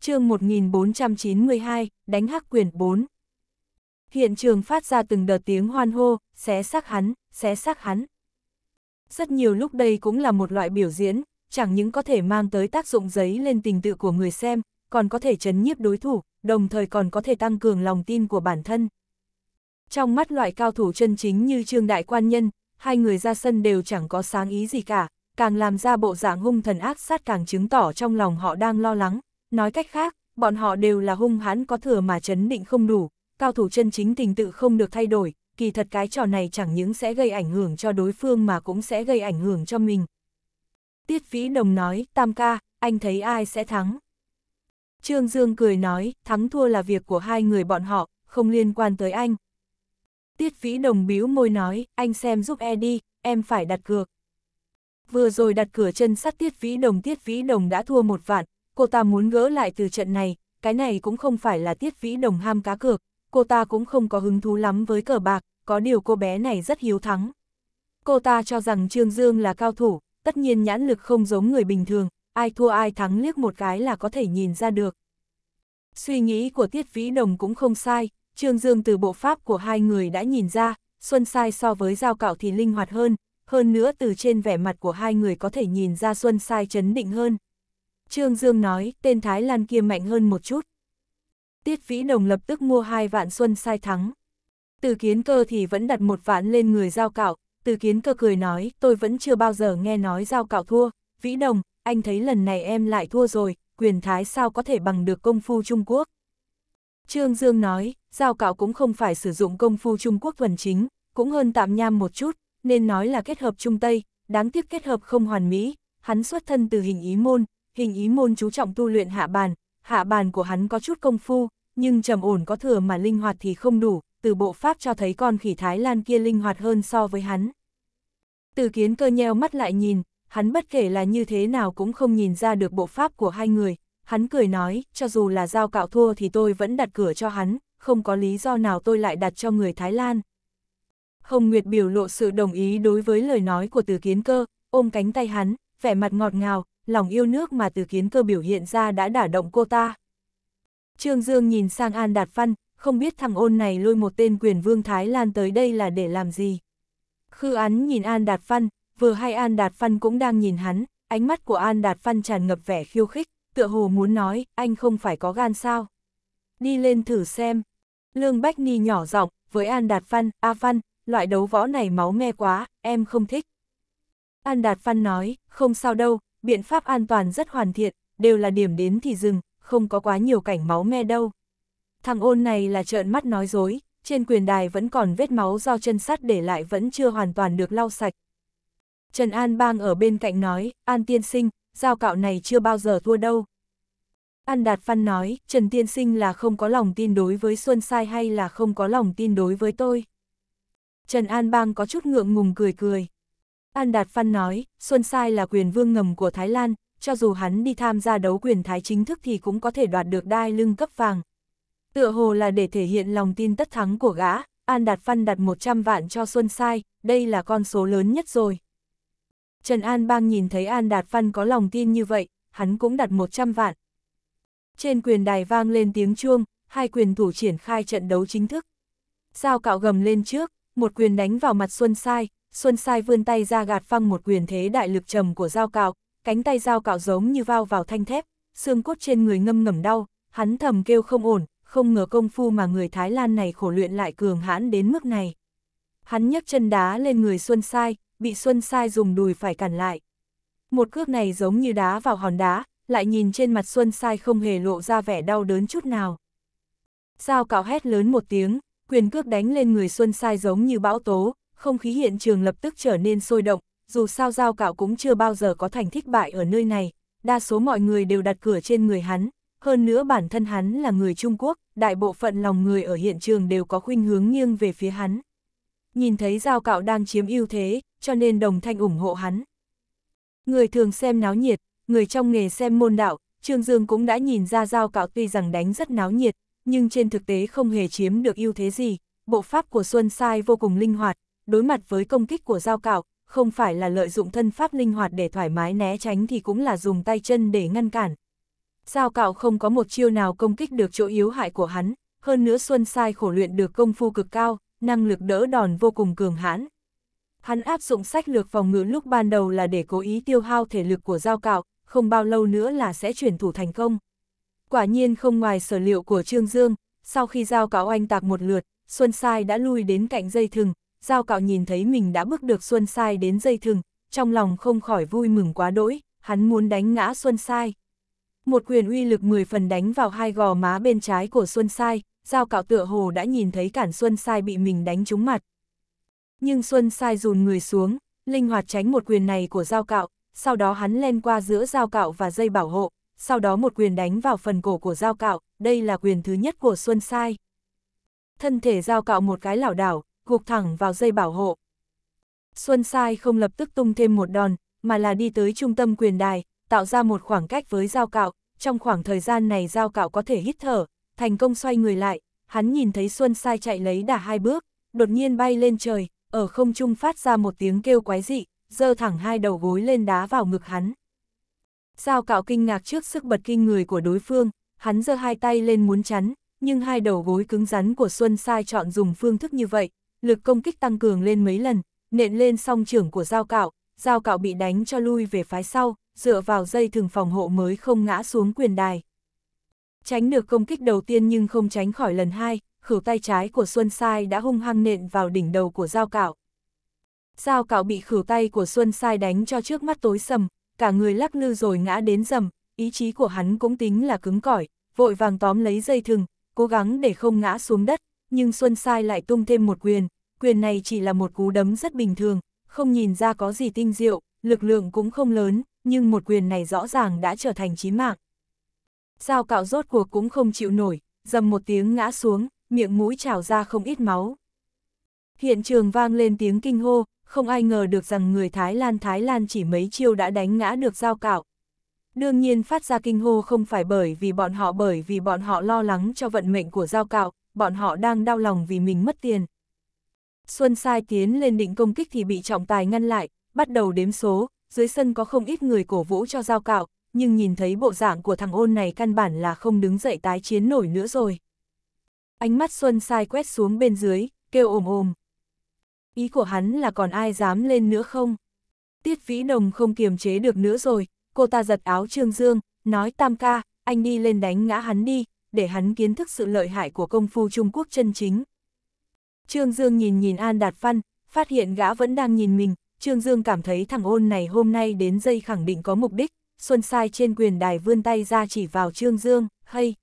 chương 1492, đánh hắc quyền 4 Hiện trường phát ra từng đợt tiếng hoan hô, xé xác hắn, xé xác hắn. Rất nhiều lúc đây cũng là một loại biểu diễn, chẳng những có thể mang tới tác dụng giấy lên tình tự của người xem, còn có thể chấn nhiếp đối thủ, đồng thời còn có thể tăng cường lòng tin của bản thân. Trong mắt loại cao thủ chân chính như Trương Đại Quan Nhân, hai người ra sân đều chẳng có sáng ý gì cả, càng làm ra bộ dạng hung thần ác sát càng chứng tỏ trong lòng họ đang lo lắng. Nói cách khác, bọn họ đều là hung hãn có thừa mà chấn định không đủ, cao thủ chân chính tình tự không được thay đổi, kỳ thật cái trò này chẳng những sẽ gây ảnh hưởng cho đối phương mà cũng sẽ gây ảnh hưởng cho mình. Tiết Vĩ Đồng nói, Tam ca, anh thấy ai sẽ thắng? Trương Dương cười nói, thắng thua là việc của hai người bọn họ, không liên quan tới anh. Tiết Vĩ Đồng bĩu môi nói, anh xem giúp e đi, em phải đặt cược. Vừa rồi đặt cửa chân sắt Tiết Vĩ Đồng Tiết Vĩ Đồng đã thua một vạn, cô ta muốn gỡ lại từ trận này, cái này cũng không phải là Tiết Vĩ Đồng ham cá cược, cô ta cũng không có hứng thú lắm với cờ bạc, có điều cô bé này rất hiếu thắng. Cô ta cho rằng Trương Dương là cao thủ, tất nhiên nhãn lực không giống người bình thường, ai thua ai thắng liếc một cái là có thể nhìn ra được. Suy nghĩ của Tiết Vĩ Đồng cũng không sai, Trương Dương từ bộ pháp của hai người đã nhìn ra, Xuân Sai so với Giao Cạo thì linh hoạt hơn, hơn nữa từ trên vẻ mặt của hai người có thể nhìn ra Xuân Sai chấn định hơn. Trương Dương nói, tên Thái Lan kia mạnh hơn một chút, Tiết Vĩ Đồng lập tức mua hai vạn xuân sai thắng. Từ kiến cơ thì vẫn đặt một vạn lên người giao cạo, từ kiến cơ cười nói, tôi vẫn chưa bao giờ nghe nói giao cạo thua, Vĩ Đồng, anh thấy lần này em lại thua rồi, quyền thái sao có thể bằng được công phu Trung Quốc. Trương Dương nói, giao cạo cũng không phải sử dụng công phu Trung Quốc thuần chính, cũng hơn tạm nham một chút, nên nói là kết hợp Trung Tây, đáng tiếc kết hợp không hoàn mỹ, hắn xuất thân từ hình ý môn, hình ý môn chú trọng tu luyện hạ bàn, hạ bàn của hắn có chút công phu, nhưng trầm ổn có thừa mà linh hoạt thì không đủ, từ bộ pháp cho thấy con khỉ Thái Lan kia linh hoạt hơn so với hắn. Từ kiến cơ nheo mắt lại nhìn, hắn bất kể là như thế nào cũng không nhìn ra được bộ pháp của hai người, hắn cười nói, cho dù là giao cạo thua thì tôi vẫn đặt cửa cho hắn, không có lý do nào tôi lại đặt cho người Thái Lan. Hồng Nguyệt biểu lộ sự đồng ý đối với lời nói của từ kiến cơ, ôm cánh tay hắn, vẻ mặt ngọt ngào, lòng yêu nước mà từ kiến cơ biểu hiện ra đã đả động cô ta. Trương Dương nhìn sang An Đạt Phân, không biết thằng ôn này lôi một tên quyền vương Thái Lan tới đây là để làm gì. Khư án nhìn An Đạt Phân, vừa hay An Đạt Phân cũng đang nhìn hắn, ánh mắt của An Đạt Phân tràn ngập vẻ khiêu khích, tựa hồ muốn nói, anh không phải có gan sao. Đi lên thử xem. Lương Bách Ni nhỏ giọng với An Đạt Phân: A Văn, loại đấu võ này máu me quá, em không thích. An Đạt Phân nói, không sao đâu, biện pháp an toàn rất hoàn thiện, đều là điểm đến thì dừng, không có quá nhiều cảnh máu me đâu. Thằng ôn này là trợn mắt nói dối, trên quyền đài vẫn còn vết máu do chân sắt để lại vẫn chưa hoàn toàn được lau sạch. Trần An Bang ở bên cạnh nói, An tiên sinh, dao cạo này chưa bao giờ thua đâu. An Đạt Phan nói, Trần Tiên Sinh là không có lòng tin đối với Xuân Sai hay là không có lòng tin đối với tôi. Trần An Bang có chút ngượng ngùng cười cười. An Đạt Phan nói, Xuân Sai là quyền vương ngầm của Thái Lan, cho dù hắn đi tham gia đấu quyền Thái chính thức thì cũng có thể đoạt được đai lưng cấp vàng. Tựa hồ là để thể hiện lòng tin tất thắng của gã, An Đạt Phan đặt 100 vạn cho Xuân Sai, đây là con số lớn nhất rồi. Trần An Bang nhìn thấy An Đạt Phan có lòng tin như vậy, hắn cũng đặt 100 vạn. Trên quyền đài vang lên tiếng chuông, hai quyền thủ triển khai trận đấu chính thức. Sao cạo gầm lên trước, một quyền đánh vào mặt Xuân Sai, Xuân Sai vươn tay ra gạt phăng một quyền thế đại lực trầm của dao cạo, cánh tay dao cạo giống như vao vào thanh thép, xương cốt trên người ngâm ngầm đau, hắn thầm kêu không ổn, không ngờ công phu mà người Thái Lan này khổ luyện lại cường hãn đến mức này. Hắn nhấc chân đá lên người Xuân Sai, bị Xuân Sai dùng đùi phải cản lại. Một cước này giống như đá vào hòn đá, lại nhìn trên mặt Xuân Sai không hề lộ ra vẻ đau đớn chút nào. Sao cạo hét lớn một tiếng, quyền cước đánh lên người Xuân Sai giống như bão tố, không khí hiện trường lập tức trở nên sôi động, dù sao giao cạo cũng chưa bao giờ có thành thích bại ở nơi này, đa số mọi người đều đặt cửa trên người hắn, hơn nữa bản thân hắn là người Trung Quốc, đại bộ phận lòng người ở hiện trường đều có khuynh hướng nghiêng về phía hắn. Nhìn thấy giao cạo đang chiếm ưu thế, cho nên đồng thanh ủng hộ hắn. Người thường xem náo nhiệt, người trong nghề xem môn đạo, Trương Dương cũng đã nhìn ra giao cạo tuy rằng đánh rất náo nhiệt, nhưng trên thực tế không hề chiếm được ưu thế gì, bộ pháp của Xuân Sai vô cùng linh hoạt, đối mặt với công kích của dao cạo, không phải là lợi dụng thân pháp linh hoạt để thoải mái né tránh thì cũng là dùng tay chân để ngăn cản. Dao cạo không có một chiêu nào công kích được chỗ yếu hại của hắn, hơn nữa Xuân Sai khổ luyện được công phu cực cao, năng lực đỡ đòn vô cùng cường hãn. Hắn áp dụng sách lược phòng ngự lúc ban đầu là để cố ý tiêu hao thể lực của dao cạo, không bao lâu nữa là sẽ chuyển thủ thành công. Quả nhiên không ngoài sở liệu của Trương Dương, sau khi dao cạo anh tạc một lượt, Xuân Sai đã lui đến cạnh dây thừng, Giao cạo nhìn thấy mình đã bước được Xuân Sai đến dây thừng, trong lòng không khỏi vui mừng quá đỗi, hắn muốn đánh ngã Xuân Sai. Một quyền uy lực 10 phần đánh vào hai gò má bên trái của Xuân Sai, Giao cạo tựa hồ đã nhìn thấy cản Xuân Sai bị mình đánh trúng mặt. Nhưng Xuân Sai dùn người xuống, linh hoạt tránh một quyền này của Giao cạo, sau đó hắn len qua giữa Giao cạo và dây bảo hộ, sau đó một quyền đánh vào phần cổ của Giao cạo, đây là quyền thứ nhất của Xuân Sai. Thân thể Giao cạo một cái lảo đảo, gục thẳng vào dây bảo hộ. Xuân Sai không lập tức tung thêm một đòn, mà là đi tới trung tâm quyền đài, tạo ra một khoảng cách với Giao Cạo. Trong khoảng thời gian này Giao Cạo có thể hít thở, thành công xoay người lại, hắn nhìn thấy Xuân Sai chạy lấy đà hai bước, đột nhiên bay lên trời, ở không trung phát ra một tiếng kêu quái dị, giơ thẳng hai đầu gối lên đá vào ngực hắn. Giao Cạo kinh ngạc trước sức bật kinh người của đối phương, hắn giơ hai tay lên muốn chắn, nhưng hai đầu gối cứng rắn của Xuân Sai chọn dùng phương thức như vậy, lực công kích tăng cường lên mấy lần, nện lên song trưởng của Giao Cạo, Giao Cạo bị đánh cho lui về phái sau, dựa vào dây thường phòng hộ mới không ngã xuống quyền đài. Tránh được công kích đầu tiên nhưng không tránh khỏi lần hai, khử tay trái của Xuân Sai đã hung hăng nện vào đỉnh đầu của Giao Cạo. Giao Cạo bị khử tay của Xuân Sai đánh cho trước mắt tối sầm, cả người lắc lư rồi ngã đến dầm, ý chí của hắn cũng tính là cứng cỏi, vội vàng tóm lấy dây thừng, cố gắng để không ngã xuống đất, nhưng Xuân Sai lại tung thêm một quyền, quyền này chỉ là một cú đấm rất bình thường, không nhìn ra có gì tinh diệu, lực lượng cũng không lớn, nhưng một quyền này rõ ràng đã trở thành chí mạng. Sao cạo rốt cuộc cũng không chịu nổi, dầm một tiếng ngã xuống, miệng mũi trào ra không ít máu. Hiện trường vang lên tiếng kinh hô, không ai ngờ được rằng người Thái Lan Thái Lan chỉ mấy chiêu đã đánh ngã được giao cạo. Đương nhiên phát ra kinh hô không phải bởi vì bọn họ bởi vì bọn họ lo lắng cho vận mệnh của giao cạo, bọn họ đang đau lòng vì mình mất tiền. Xuân Sai tiến lên định công kích thì bị trọng tài ngăn lại, bắt đầu đếm số, dưới sân có không ít người cổ vũ cho giao cạo, nhưng nhìn thấy bộ dạng của thằng ôn này căn bản là không đứng dậy tái chiến nổi nữa rồi. Ánh mắt Xuân Sai quét xuống bên dưới, kêu ồm ồm. Ý của hắn là còn ai dám lên nữa không? Tiết Vĩ Đồng không kiềm chế được nữa rồi, cô ta giật áo Trương Dương, nói tam ca, anh đi lên đánh ngã hắn đi, để hắn kiến thức sự lợi hại của công phu Trung Quốc chân chính. Trương Dương nhìn nhìn An Đạt Phân, phát hiện gã vẫn đang nhìn mình, Trương Dương cảm thấy thằng ôn này hôm nay đến dây khẳng định có mục đích, Xuân Sai trên quyền đài vươn tay ra chỉ vào Trương Dương, hay.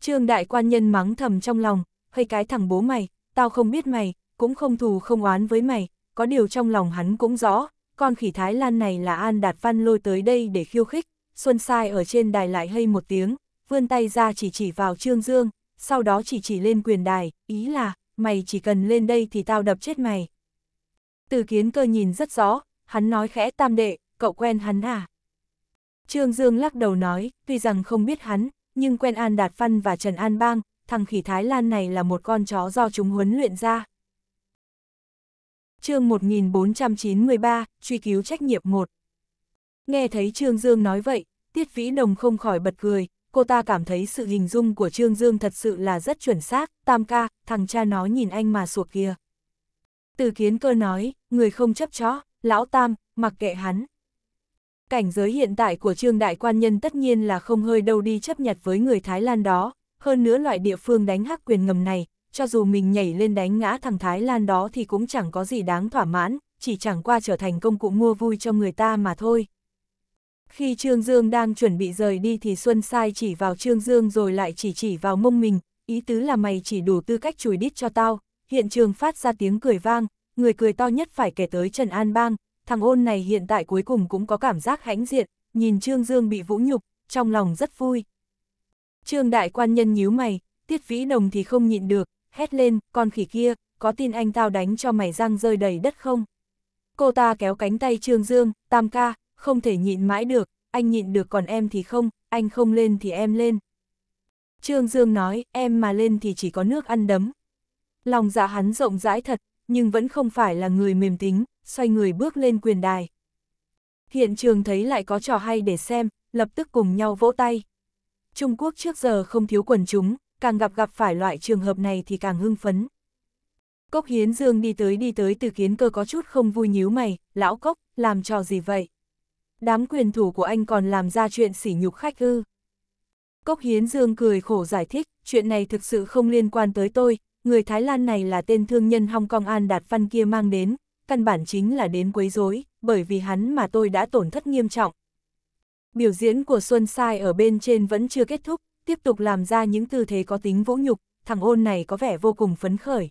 Trương đại quan nhân mắng thầm trong lòng, hay cái thằng bố mày, tao không biết mày, cũng không thù không oán với mày, có điều trong lòng hắn cũng rõ, con khỉ Thái Lan này là An Đạt Phân lôi tới đây để khiêu khích, Xuân Sai ở trên đài lại hay một tiếng, vươn tay ra chỉ chỉ vào Trương Dương, sau đó chỉ chỉ lên quyền đài, ý là, mày chỉ cần lên đây thì tao đập chết mày. Từ kiến cơ nhìn rất rõ, hắn nói khẽ tam đệ, cậu quen hắn à? Trương Dương lắc đầu nói, tuy rằng không biết hắn, nhưng quen An Đạt Văn và Trần An Bang, thằng khỉ Thái Lan này là một con chó do chúng huấn luyện ra. chương 1493, truy cứu trách nhiệm 1 Nghe thấy Trương Dương nói vậy, Tiết Vĩ Đồng không khỏi bật cười, cô ta cảm thấy sự hình dung của Trương Dương thật sự là rất chuẩn xác, tam ca, thằng cha nó nhìn anh mà sủa kia. Từ kiến cơ nói, người không chấp chó, lão tam, mặc kệ hắn. Cảnh giới hiện tại của Trương Đại Quan Nhân tất nhiên là không hơi đâu đi chấp nhặt với người Thái Lan đó, hơn nữa loại địa phương đánh hắc quyền ngầm này, cho dù mình nhảy lên đánh ngã thằng Thái Lan đó thì cũng chẳng có gì đáng thỏa mãn, chỉ chẳng qua trở thành công cụ mua vui cho người ta mà thôi. Khi Trương Dương đang chuẩn bị rời đi thì Xuân Sai chỉ vào Trương Dương rồi lại chỉ chỉ vào mông mình, ý tứ là mày chỉ đủ tư cách chùi đít cho tao. Hiện trường phát ra tiếng cười vang, người cười to nhất phải kể tới Trần An Bang, thằng ôn này hiện tại cuối cùng cũng có cảm giác hãnh diện, nhìn Trương Dương bị vũ nhục, trong lòng rất vui. Trương đại quan nhân nhíu mày, tiết vĩ đồng thì không nhịn được, hét lên, con khỉ kia, có tin anh tao đánh cho mày răng rơi đầy đất không? Cô ta kéo cánh tay Trương Dương, tam ca, không thể nhịn mãi được, anh nhịn được còn em thì không, anh không lên thì em lên. Trương Dương nói, em mà lên thì chỉ có nước ăn đấm. Lòng dạ hắn rộng rãi thật, nhưng vẫn không phải là người mềm tính, xoay người bước lên quyền đài. Hiện trường thấy lại có trò hay để xem, lập tức cùng nhau vỗ tay. Trung Quốc trước giờ không thiếu quần chúng, càng gặp gặp phải loại trường hợp này thì càng hưng phấn. Cốc Hiến Dương đi tới đi tới từ kiến cơ có chút không vui nhíu mày, lão Cốc, làm trò gì vậy? đám quyền thủ của anh còn làm ra chuyện sỉ nhục khách ư. Cốc Hiến Dương cười khổ giải thích, chuyện này thực sự không liên quan tới tôi, người Thái Lan này là tên thương nhân Hong Kong An Đạt Văn kia mang đến, căn bản chính là đến quấy rối, bởi vì hắn mà tôi đã tổn thất nghiêm trọng. Biểu diễn của Xuân Sai ở bên trên vẫn chưa kết thúc, tiếp tục làm ra những tư thế có tính vũ nhục, thằng ôn này có vẻ vô cùng phấn khởi.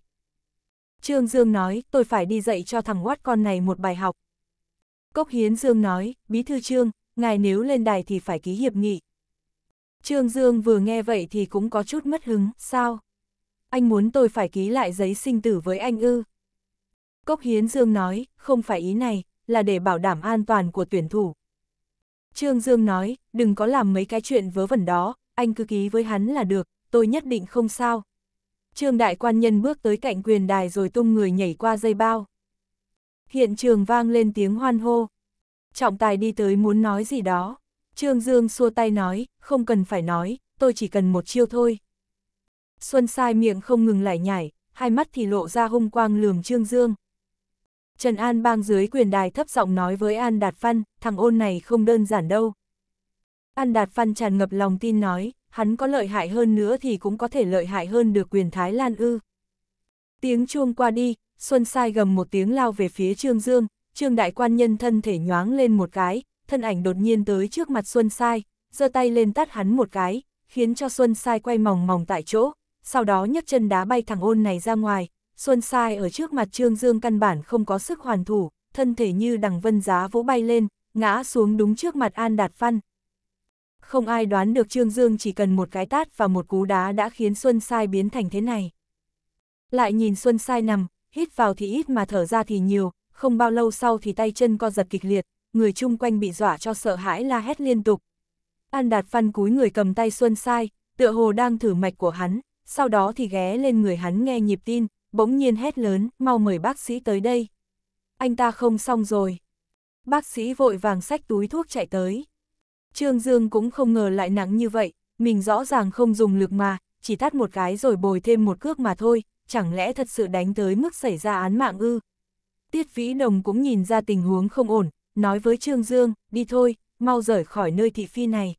Trương Dương nói, tôi phải đi dạy cho thằng Watt con này một bài học, Cốc Hiến Dương nói, Bí Thư Trương, ngài nếu lên đài thì phải ký hiệp nghị. Trương Dương vừa nghe vậy thì cũng có chút mất hứng, sao? Anh muốn tôi phải ký lại giấy sinh tử với anh ư? Cốc Hiến Dương nói, không phải ý này, là để bảo đảm an toàn của tuyển thủ. Trương Dương nói, đừng có làm mấy cái chuyện vớ vẩn đó, anh cứ ký với hắn là được, tôi nhất định không sao. Trương Đại Quan Nhân bước tới cạnh quyền đài rồi tung người nhảy qua dây bao. Hiện trường vang lên tiếng hoan hô. Trọng tài đi tới muốn nói gì đó. Trương Dương xua tay nói, không cần phải nói, tôi chỉ cần một chiêu thôi. Xuân sai miệng không ngừng lại nhảy, hai mắt thì lộ ra hung quang lườm Trương Dương. Trần An bang dưới quyền đài thấp giọng nói với An Đạt phân, thằng ôn này không đơn giản đâu. An Đạt phân tràn ngập lòng tin nói, hắn có lợi hại hơn nữa thì cũng có thể lợi hại hơn được quyền Thái Lan ư. Tiếng chuông qua đi, Xuân Sai gầm một tiếng lao về phía Trương Dương, Trương Đại Quan nhân thân thể nhoáng lên một cái, thân ảnh đột nhiên tới trước mặt Xuân Sai, giơ tay lên tát hắn một cái, khiến cho Xuân Sai quay mòng mòng tại chỗ, sau đó nhấc chân đá bay thẳng ôn này ra ngoài, Xuân Sai ở trước mặt Trương Dương căn bản không có sức hoàn thủ, thân thể như đằng vân giá vỗ bay lên, ngã xuống đúng trước mặt An Đạt Văn. Không ai đoán được Trương Dương chỉ cần một cái tát và một cú đá đã khiến Xuân Sai biến thành thế này. Lại nhìn Xuân Sai nằm, hít vào thì ít mà thở ra thì nhiều, không bao lâu sau thì tay chân co giật kịch liệt, người chung quanh bị dọa cho sợ hãi la hét liên tục. An Đạt phân cúi người cầm tay Xuân Sai, tựa hồ đang thử mạch của hắn, sau đó thì ghé lên người hắn nghe nhịp tin, bỗng nhiên hét lớn, mau mời bác sĩ tới đây. Anh ta không xong rồi. Bác sĩ vội vàng xách túi thuốc chạy tới. Trương Dương cũng không ngờ lại nặng như vậy, mình rõ ràng không dùng lực mà, chỉ tát một cái rồi bồi thêm một cước mà thôi, chẳng lẽ thật sự đánh tới mức xảy ra án mạng ư? Tiết Vĩ Đồng cũng nhìn ra tình huống không ổn, nói với Trương Dương, đi thôi, mau rời khỏi nơi thị phi này.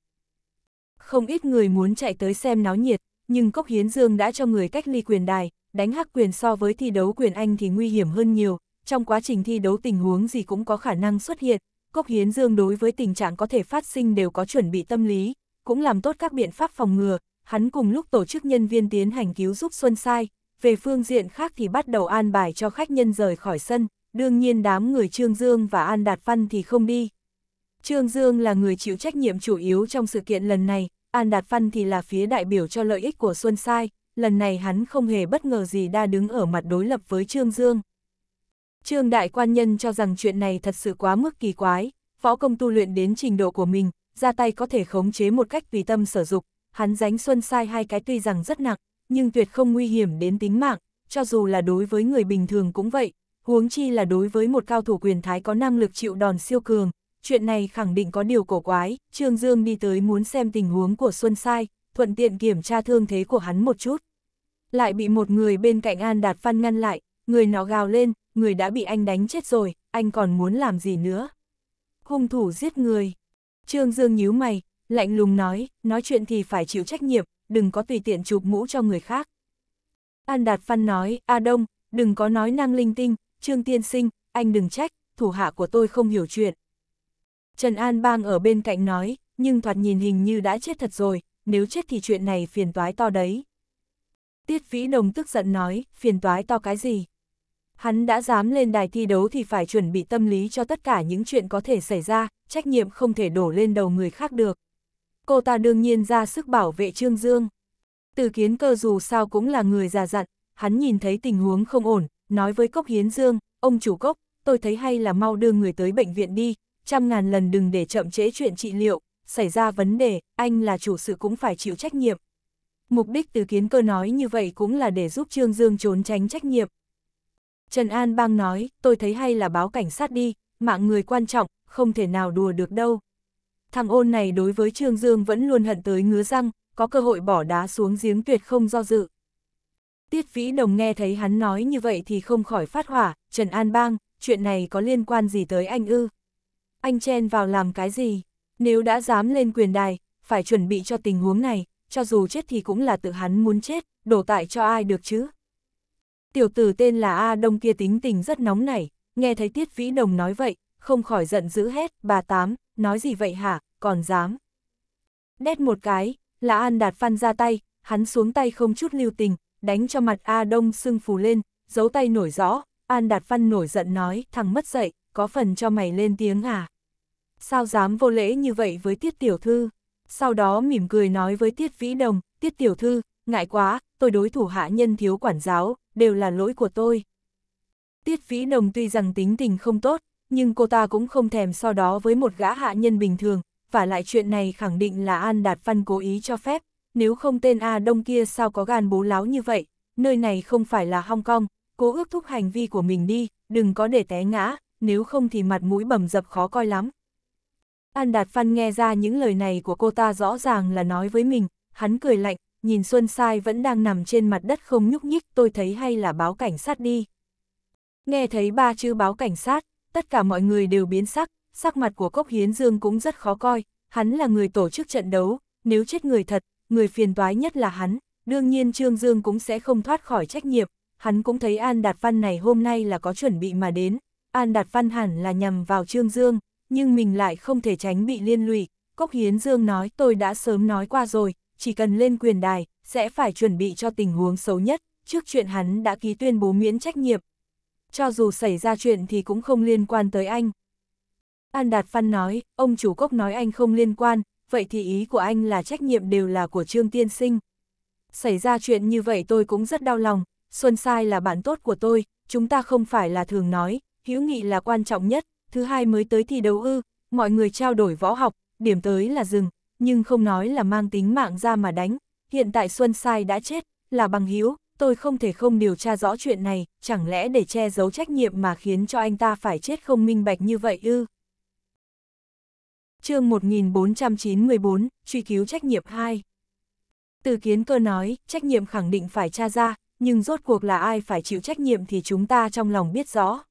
Không ít người muốn chạy tới xem náo nhiệt, nhưng Cốc Hiến Dương đã cho người cách ly quyền đài, đánh hắc quyền so với thi đấu quyền Anh thì nguy hiểm hơn nhiều, trong quá trình thi đấu tình huống gì cũng có khả năng xuất hiện, Cốc Hiến Dương đối với tình trạng có thể phát sinh đều có chuẩn bị tâm lý, cũng làm tốt các biện pháp phòng ngừa, hắn cùng lúc tổ chức nhân viên tiến hành cứu giúp Xuân Sai, về phương diện khác thì bắt đầu an bài cho khách nhân rời khỏi sân, đương nhiên đám người Trương Dương và An Đạt Văn thì không đi. Trương Dương là người chịu trách nhiệm chủ yếu trong sự kiện lần này, An Đạt Văn thì là phía đại biểu cho lợi ích của Xuân Sai, lần này hắn không hề bất ngờ gì đa đứng ở mặt đối lập với Trương Dương. Trương Đại Quan Nhân cho rằng chuyện này thật sự quá mức kỳ quái, võ công tu luyện đến trình độ của mình, ra tay có thể khống chế một cách tùy tâm sở dục, hắn dánh Xuân Sai hai cái tuy rằng rất nặng, nhưng tuyệt không nguy hiểm đến tính mạng, cho dù là đối với người bình thường cũng vậy, huống chi là đối với một cao thủ quyền thái có năng lực chịu đòn siêu cường, chuyện này khẳng định có điều cổ quái, Trương Dương đi tới muốn xem tình huống của Xuân Sai, thuận tiện kiểm tra thương thế của hắn một chút. Lại bị một người bên cạnh An Đạt Phan ngăn lại, người nó gào lên, người đã bị anh đánh chết rồi, anh còn muốn làm gì nữa? Hung thủ giết người. Trương Dương nhíu mày, lạnh lùng nói, nói chuyện thì phải chịu trách nhiệm, đừng có tùy tiện chụp mũ cho người khác. An Đạt Phan nói, A Đông, đừng có nói năng linh tinh, Trương Tiên Sinh, anh đừng trách, thủ hạ của tôi không hiểu chuyện. Trần An Bang ở bên cạnh nói, nhưng thoạt nhìn hình như đã chết thật rồi, nếu chết thì chuyện này phiền toái to đấy. Tiết Vĩ Đồng tức giận nói, phiền toái to cái gì? Hắn đã dám lên đài thi đấu thì phải chuẩn bị tâm lý cho tất cả những chuyện có thể xảy ra, trách nhiệm không thể đổ lên đầu người khác được cô ta đương nhiên ra sức bảo vệ Trương Dương. Từ kiến cơ dù sao cũng là người già dặn, hắn nhìn thấy tình huống không ổn, nói với Cốc Hiến Dương, ông chủ Cốc, tôi thấy hay là mau đưa người tới bệnh viện đi, trăm ngàn lần đừng để chậm chế chuyện trị liệu, xảy ra vấn đề, anh là chủ sự cũng phải chịu trách nhiệm. Mục đích từ kiến cơ nói như vậy cũng là để giúp Trương Dương trốn tránh trách nhiệm. Trần An Bang nói, tôi thấy hay là báo cảnh sát đi, mạng người quan trọng, không thể nào đùa được đâu thằng ôn này đối với Trương Dương vẫn luôn hận tới ngứa răng, có cơ hội bỏ đá xuống giếng tuyệt không do dự. Tiết Vĩ Đồng nghe thấy hắn nói như vậy thì không khỏi phát hỏa, Trần An Bang, chuyện này có liên quan gì tới anh ư? Anh chen vào làm cái gì? Nếu đã dám lên quyền đài, phải chuẩn bị cho tình huống này, cho dù chết thì cũng là tự hắn muốn chết, đổ tại cho ai được chứ? Tiểu tử tên là A Đông kia tính tình rất nóng nảy, nghe thấy Tiết Vĩ Đồng nói vậy, không khỏi giận dữ hết, bà Tám, nói gì vậy hả, còn dám. Đét một cái, là An Đạt Phan ra tay, hắn xuống tay không chút lưu tình, đánh cho mặt A Đông sưng phù lên, giấu tay nổi rõ, An Đạt Phan nổi giận nói, thằng mất dậy, có phần cho mày lên tiếng à. Sao dám vô lễ như vậy với tiết tiểu thư? Sau đó mỉm cười nói với tiết vĩ đồng, tiết tiểu thư, ngại quá, tôi đối thủ hạ nhân thiếu quản giáo, đều là lỗi của tôi. Tiết vĩ đồng tuy rằng tính tình không tốt, nhưng cô ta cũng không thèm so đó với một gã hạ nhân bình thường, và lại chuyện này khẳng định là An Đạt Văn cố ý cho phép, nếu không tên A Đông kia sao có gan bố láo như vậy, nơi này không phải là Hong Kong, cố ước thúc hành vi của mình đi, đừng có để té ngã, nếu không thì mặt mũi bầm dập khó coi lắm. An Đạt Văn nghe ra những lời này của cô ta rõ ràng là nói với mình, hắn cười lạnh, nhìn Xuân Sai vẫn đang nằm trên mặt đất không nhúc nhích tôi thấy hay là báo cảnh sát đi. Nghe thấy ba chữ báo cảnh sát, tất cả mọi người đều biến sắc, sắc mặt của Cốc Hiến Dương cũng rất khó coi, hắn là người tổ chức trận đấu, nếu chết người thật, người phiền toái nhất là hắn, đương nhiên Trương Dương cũng sẽ không thoát khỏi trách nhiệm, hắn cũng thấy An Đạt Văn này hôm nay là có chuẩn bị mà đến, An Đạt Văn hẳn là nhằm vào Trương Dương, nhưng mình lại không thể tránh bị liên lụy, Cốc Hiến Dương nói tôi đã sớm nói qua rồi, chỉ cần lên quyền đài, sẽ phải chuẩn bị cho tình huống xấu nhất, trước chuyện hắn đã ký tuyên bố miễn trách nhiệm, cho dù xảy ra chuyện thì cũng không liên quan tới anh. An Đạt Phan nói, ông chủ cốc nói anh không liên quan, vậy thì ý của anh là trách nhiệm đều là của Trương Tiên Sinh. Xảy ra chuyện như vậy tôi cũng rất đau lòng, Xuân Sai là bạn tốt của tôi, chúng ta không phải là thường nói, hữu nghị là quan trọng nhất, thứ hai mới tới thì đấu ư, mọi người trao đổi võ học, điểm tới là dừng, nhưng không nói là mang tính mạng ra mà đánh, hiện tại Xuân Sai đã chết, là bằng hữu tôi không thể không điều tra rõ chuyện này, chẳng lẽ để che giấu trách nhiệm mà khiến cho anh ta phải chết không minh bạch như vậy ư? chương 1494, truy cứu trách nhiệm 2 Từ kiến cơ nói, trách nhiệm khẳng định phải tra ra, nhưng rốt cuộc là ai phải chịu trách nhiệm thì chúng ta trong lòng biết rõ.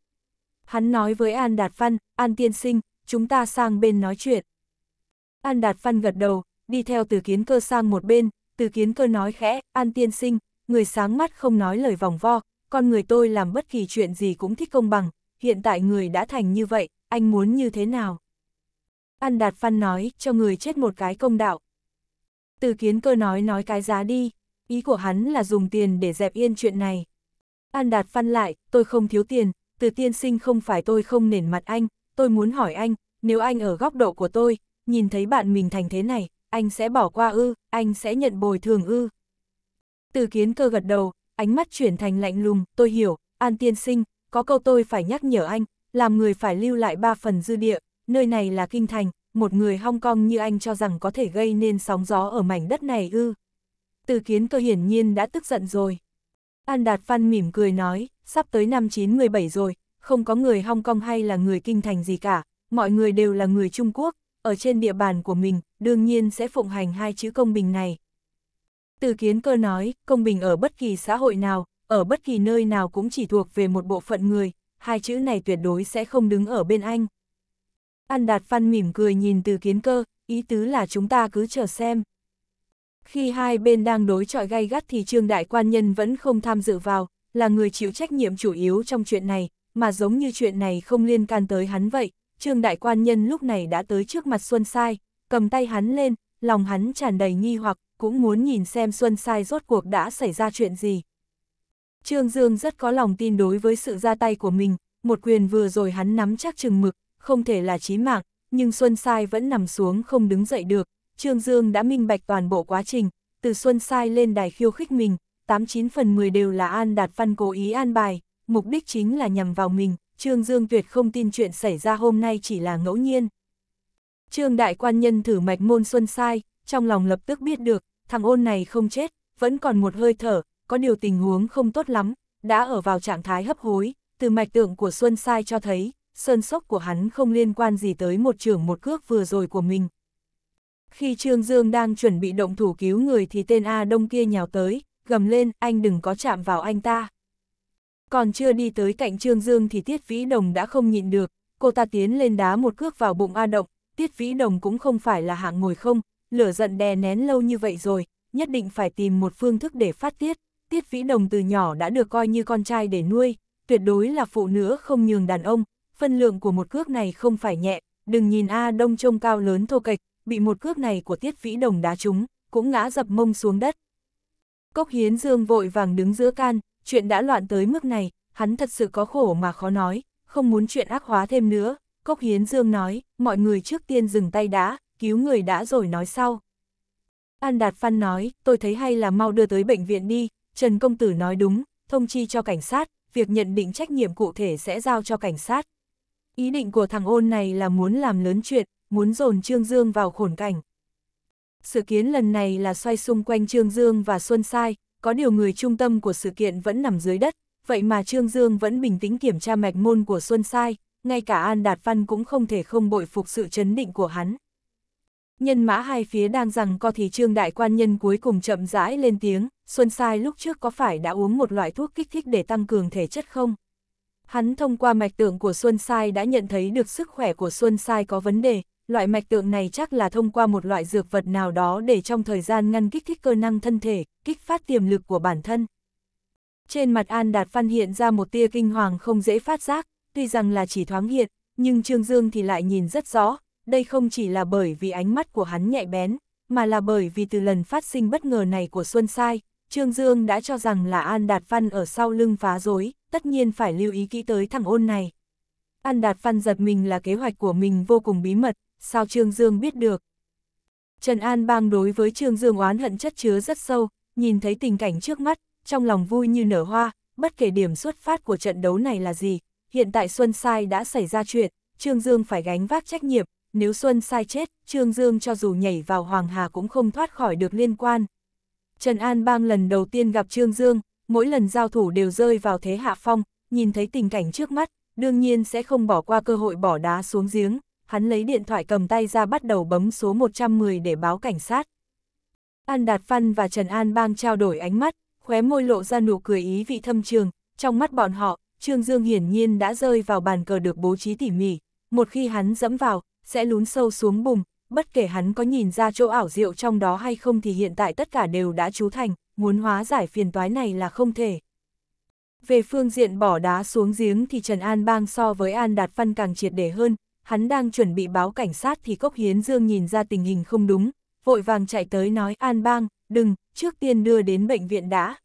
Hắn nói với An Đạt Văn, An Tiên Sinh, chúng ta sang bên nói chuyện. An Đạt Văn gật đầu, đi theo từ kiến cơ sang một bên, từ kiến cơ nói khẽ, An Tiên Sinh, người sáng mắt không nói lời vòng vo, con người tôi làm bất kỳ chuyện gì cũng thích công bằng, hiện tại người đã thành như vậy, anh muốn như thế nào? An Đạt Phan nói, cho người chết một cái công đạo. Từ kiến cơ nói nói cái giá đi, ý của hắn là dùng tiền để dẹp yên chuyện này. An Đạt Phan lại, tôi không thiếu tiền, từ tiên sinh không phải tôi không nền mặt anh, tôi muốn hỏi anh, nếu anh ở góc độ của tôi, nhìn thấy bạn mình thành thế này, anh sẽ bỏ qua ư, anh sẽ nhận bồi thường ư. Từ kiến cơ gật đầu, ánh mắt chuyển thành lạnh lùng, tôi hiểu, an tiên sinh, có câu tôi phải nhắc nhở anh, làm người phải lưu lại ba phần dư địa, nơi này là kinh thành, một người Hong Kong như anh cho rằng có thể gây nên sóng gió ở mảnh đất này ư. Từ kiến cơ hiển nhiên đã tức giận rồi. An Đạt Phan mỉm cười nói, sắp tới năm 917 rồi, không có người Hong Kong hay là người kinh thành gì cả, mọi người đều là người Trung Quốc, ở trên địa bàn của mình, đương nhiên sẽ phụng hành hai chữ công bình này, từ kiến cơ nói, công bình ở bất kỳ xã hội nào, ở bất kỳ nơi nào cũng chỉ thuộc về một bộ phận người, hai chữ này tuyệt đối sẽ không đứng ở bên anh. An Đạt Phan mỉm cười nhìn từ kiến cơ, ý tứ là chúng ta cứ chờ xem. Khi hai bên đang đối chọi gay gắt thì Trương Đại Quan Nhân vẫn không tham dự vào, là người chịu trách nhiệm chủ yếu trong chuyện này, mà giống như chuyện này không liên can tới hắn vậy. Trương Đại Quan Nhân lúc này đã tới trước mặt Xuân Sai, cầm tay hắn lên, lòng hắn tràn đầy nghi hoặc, cũng muốn nhìn xem Xuân Sai rốt cuộc đã xảy ra chuyện gì. Trương Dương rất có lòng tin đối với sự ra tay của mình, một quyền vừa rồi hắn nắm chắc chừng mực, không thể là chí mạng, nhưng Xuân Sai vẫn nằm xuống không đứng dậy được. Trương Dương đã minh bạch toàn bộ quá trình, từ Xuân Sai lên đài khiêu khích mình, 89 phần 10 đều là An Đạt Văn cố ý an bài, mục đích chính là nhằm vào mình, Trương Dương tuyệt không tin chuyện xảy ra hôm nay chỉ là ngẫu nhiên. Trương Đại Quan Nhân thử mạch môn Xuân Sai, trong lòng lập tức biết được, thằng ôn này không chết, vẫn còn một hơi thở, có điều tình huống không tốt lắm, đã ở vào trạng thái hấp hối, từ mạch tượng của Xuân Sai cho thấy, sơn sốc của hắn không liên quan gì tới một trưởng một cước vừa rồi của mình. Khi Trương Dương đang chuẩn bị động thủ cứu người thì tên A Đông kia nhào tới, gầm lên, anh đừng có chạm vào anh ta. Còn chưa đi tới cạnh Trương Dương thì Tiết Vĩ Đồng đã không nhịn được, cô ta tiến lên đá một cước vào bụng A Động, Tiết Vĩ Đồng cũng không phải là hạng ngồi không, lửa giận đè nén lâu như vậy rồi, nhất định phải tìm một phương thức để phát tiết. Tiết Vĩ Đồng từ nhỏ đã được coi như con trai để nuôi, tuyệt đối là phụ nữ không nhường đàn ông, phân lượng của một cước này không phải nhẹ, đừng nhìn A Đông trông cao lớn thô kệch, bị một cước này của Tiết Vĩ Đồng đá trúng, cũng ngã dập mông xuống đất. Cốc Hiến Dương vội vàng đứng giữa can, chuyện đã loạn tới mức này, hắn thật sự có khổ mà khó nói, không muốn chuyện ác hóa thêm nữa. Cốc Hiến Dương nói, mọi người trước tiên dừng tay đã, cứu người đã rồi nói sau. An Đạt Phan nói, tôi thấy hay là mau đưa tới bệnh viện đi, Trần Công Tử nói đúng, thông chi cho cảnh sát, việc nhận định trách nhiệm cụ thể sẽ giao cho cảnh sát. Ý định của thằng ôn này là muốn làm lớn chuyện, muốn dồn Trương Dương vào khổn cảnh. Sự kiến lần này là xoay xung quanh Trương Dương và Xuân Sai, có điều người trung tâm của sự kiện vẫn nằm dưới đất, vậy mà Trương Dương vẫn bình tĩnh kiểm tra mạch môn của Xuân Sai, ngay cả An Đạt Văn cũng không thể không bội phục sự chấn định của hắn. Nhân mã hai phía đang rằng co thì trương đại quan nhân cuối cùng chậm rãi lên tiếng, Xuân Sai lúc trước có phải đã uống một loại thuốc kích thích để tăng cường thể chất không? Hắn thông qua mạch tượng của Xuân Sai đã nhận thấy được sức khỏe của Xuân Sai có vấn đề, loại mạch tượng này chắc là thông qua một loại dược vật nào đó để trong thời gian ngăn kích thích cơ năng thân thể, kích phát tiềm lực của bản thân. Trên mặt An Đạt Văn hiện ra một tia kinh hoàng không dễ phát giác, tuy rằng là chỉ thoáng hiện, nhưng Trương Dương thì lại nhìn rất rõ, đây không chỉ là bởi vì ánh mắt của hắn nhạy bén, mà là bởi vì từ lần phát sinh bất ngờ này của Xuân Sai, Trương Dương đã cho rằng là An Đạt Văn ở sau lưng phá rối, tất nhiên phải lưu ý kỹ tới thằng ôn này. An Đạt Văn giật mình là kế hoạch của mình vô cùng bí mật, sao Trương Dương biết được. Trần An Bang đối với Trương Dương oán hận chất chứa rất sâu, nhìn thấy tình cảnh trước mắt, trong lòng vui như nở hoa, bất kể điểm xuất phát của trận đấu này là gì, hiện tại Xuân Sai đã xảy ra chuyện, Trương Dương phải gánh vác trách nhiệm, nếu Xuân sai chết, Trương Dương cho dù nhảy vào Hoàng Hà cũng không thoát khỏi được liên quan. Trần An Bang lần đầu tiên gặp Trương Dương, mỗi lần giao thủ đều rơi vào thế hạ phong, nhìn thấy tình cảnh trước mắt, đương nhiên sẽ không bỏ qua cơ hội bỏ đá xuống giếng, hắn lấy điện thoại cầm tay ra bắt đầu bấm số 110 để báo cảnh sát. An Đạt Văn và Trần An Bang trao đổi ánh mắt, khóe môi lộ ra nụ cười ý vị thâm trường, trong mắt bọn họ, Trương Dương hiển nhiên đã rơi vào bàn cờ được bố trí tỉ mỉ, một khi hắn dẫm vào, sẽ lún sâu xuống bùm, bất kể hắn có nhìn ra chỗ ảo diệu trong đó hay không thì hiện tại tất cả đều đã chú thành, muốn hóa giải phiền toái này là không thể. Về phương diện bỏ đá xuống giếng thì Trần An Bang so với An Đạt Văn càng triệt để hơn, hắn đang chuẩn bị báo cảnh sát thì Cốc Hiến Dương nhìn ra tình hình không đúng, vội vàng chạy tới nói An Bang, đừng, trước tiên đưa đến bệnh viện đã.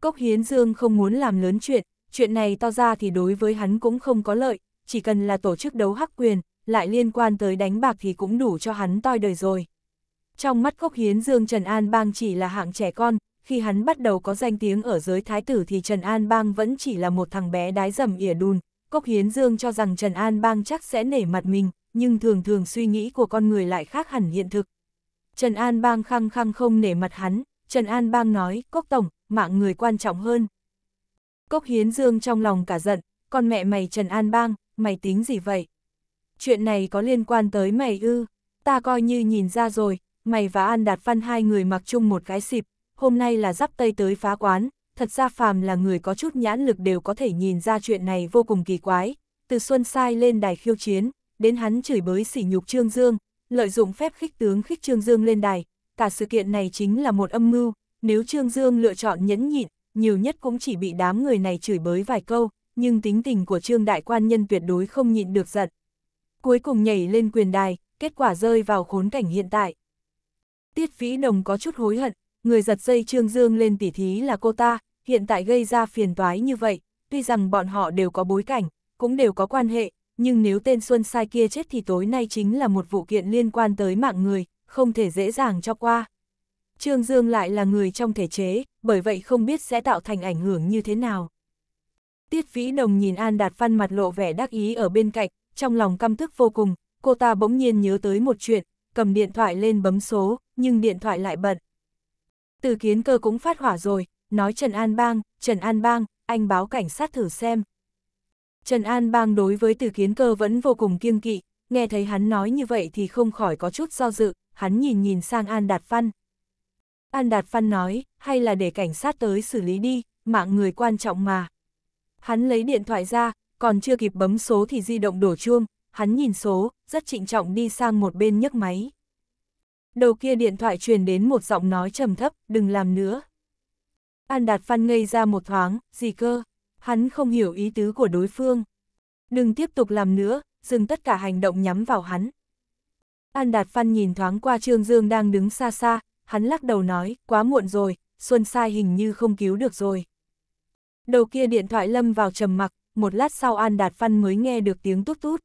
Cốc Hiến Dương không muốn làm lớn chuyện, chuyện này to ra thì đối với hắn cũng không có lợi, chỉ cần là tổ chức đấu hắc quyền, lại liên quan tới đánh bạc thì cũng đủ cho hắn toi đời rồi. Trong mắt Cốc Hiến Dương Trần An Bang chỉ là hạng trẻ con, khi hắn bắt đầu có danh tiếng ở giới thái tử thì Trần An Bang vẫn chỉ là một thằng bé đái dầm ỉa đùn. Cốc Hiến Dương cho rằng Trần An Bang chắc sẽ nể mặt mình, nhưng thường thường suy nghĩ của con người lại khác hẳn hiện thực. Trần An Bang khăng khăng không nể mặt hắn, Trần An Bang nói, Cốc Tổng, mạng người quan trọng hơn. Cốc Hiến Dương trong lòng cả giận, con mẹ mày Trần An Bang, mày tính gì vậy? chuyện này có liên quan tới mày ư, ta coi như nhìn ra rồi, mày và An Đạt Văn hai người mặc chung một cái xịp, hôm nay là giáp tây tới phá quán, thật ra phàm là người có chút nhãn lực đều có thể nhìn ra chuyện này vô cùng kỳ quái, từ Xuân Sai lên đài khiêu chiến, đến hắn chửi bới sỉ nhục Trương Dương, lợi dụng phép khích tướng khích Trương Dương lên đài, cả sự kiện này chính là một âm mưu, nếu Trương Dương lựa chọn nhẫn nhịn, nhiều nhất cũng chỉ bị đám người này chửi bới vài câu, nhưng tính tình của Trương Đại Quan Nhân tuyệt đối không nhịn được giận, cuối cùng nhảy lên quyền đài, kết quả rơi vào khốn cảnh hiện tại. Tiết Vĩ Đồng có chút hối hận, người giật dây Trương Dương lên tỉ thí là cô ta, hiện tại gây ra phiền toái như vậy, tuy rằng bọn họ đều có bối cảnh, cũng đều có quan hệ, nhưng nếu tên Xuân Sai kia chết thì tối nay chính là một vụ kiện liên quan tới mạng người, không thể dễ dàng cho qua. Trương Dương lại là người trong thể chế, bởi vậy không biết sẽ tạo thành ảnh hưởng như thế nào. Tiết Vĩ Đồng nhìn An Đạt Văn mặt lộ vẻ đắc ý ở bên cạnh, trong lòng căm tức vô cùng, cô ta bỗng nhiên nhớ tới một chuyện, cầm điện thoại lên bấm số, nhưng điện thoại lại bận. Từ kiến cơ cũng phát hỏa rồi, nói Trần An Bang, Trần An Bang, anh báo cảnh sát thử xem. Trần An Bang đối với từ kiến cơ vẫn vô cùng kiêng kỵ, nghe thấy hắn nói như vậy thì không khỏi có chút do dự, hắn nhìn nhìn sang An Đạt Phân, An Đạt Phân nói, hay là để cảnh sát tới xử lý đi, mạng người quan trọng mà. Hắn lấy điện thoại ra, còn chưa kịp bấm số thì di động đổ chuông, hắn nhìn số, rất trịnh trọng đi sang một bên nhấc máy. Đầu kia điện thoại truyền đến một giọng nói trầm thấp, đừng làm nữa. An Đạt Phan ngây ra một thoáng, gì cơ, hắn không hiểu ý tứ của đối phương. Đừng tiếp tục làm nữa, dừng tất cả hành động nhắm vào hắn. An Đạt Phan nhìn thoáng qua Trương Dương đang đứng xa xa, hắn lắc đầu nói, quá muộn rồi, Xuân Sai hình như không cứu được rồi. Đầu kia điện thoại lâm vào trầm mặc, một lát sau An Đạt Văn mới nghe được tiếng tút tút.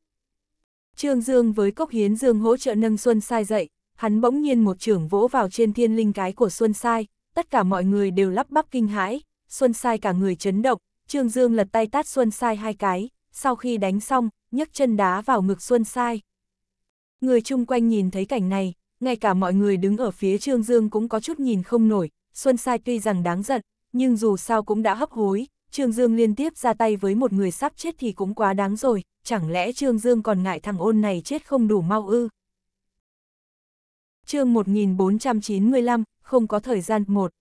Trương Dương với cốc hiến Dương hỗ trợ nâng Xuân Sai dậy, hắn bỗng nhiên một trưởng vỗ vào trên thiên linh cái của Xuân Sai, tất cả mọi người đều lắp bắp kinh hãi, Xuân Sai cả người chấn động, Trương Dương lật tay tát Xuân Sai hai cái, sau khi đánh xong, nhấc chân đá vào ngực Xuân Sai. Người chung quanh nhìn thấy cảnh này, ngay cả mọi người đứng ở phía Trương Dương cũng có chút nhìn không nổi, Xuân Sai tuy rằng đáng giận, nhưng dù sao cũng đã hấp hối, Trương Dương liên tiếp ra tay với một người sắp chết thì cũng quá đáng rồi, chẳng lẽ Trương Dương còn ngại thằng ôn này chết không đủ mau ư? chương 1495, không có thời gian một.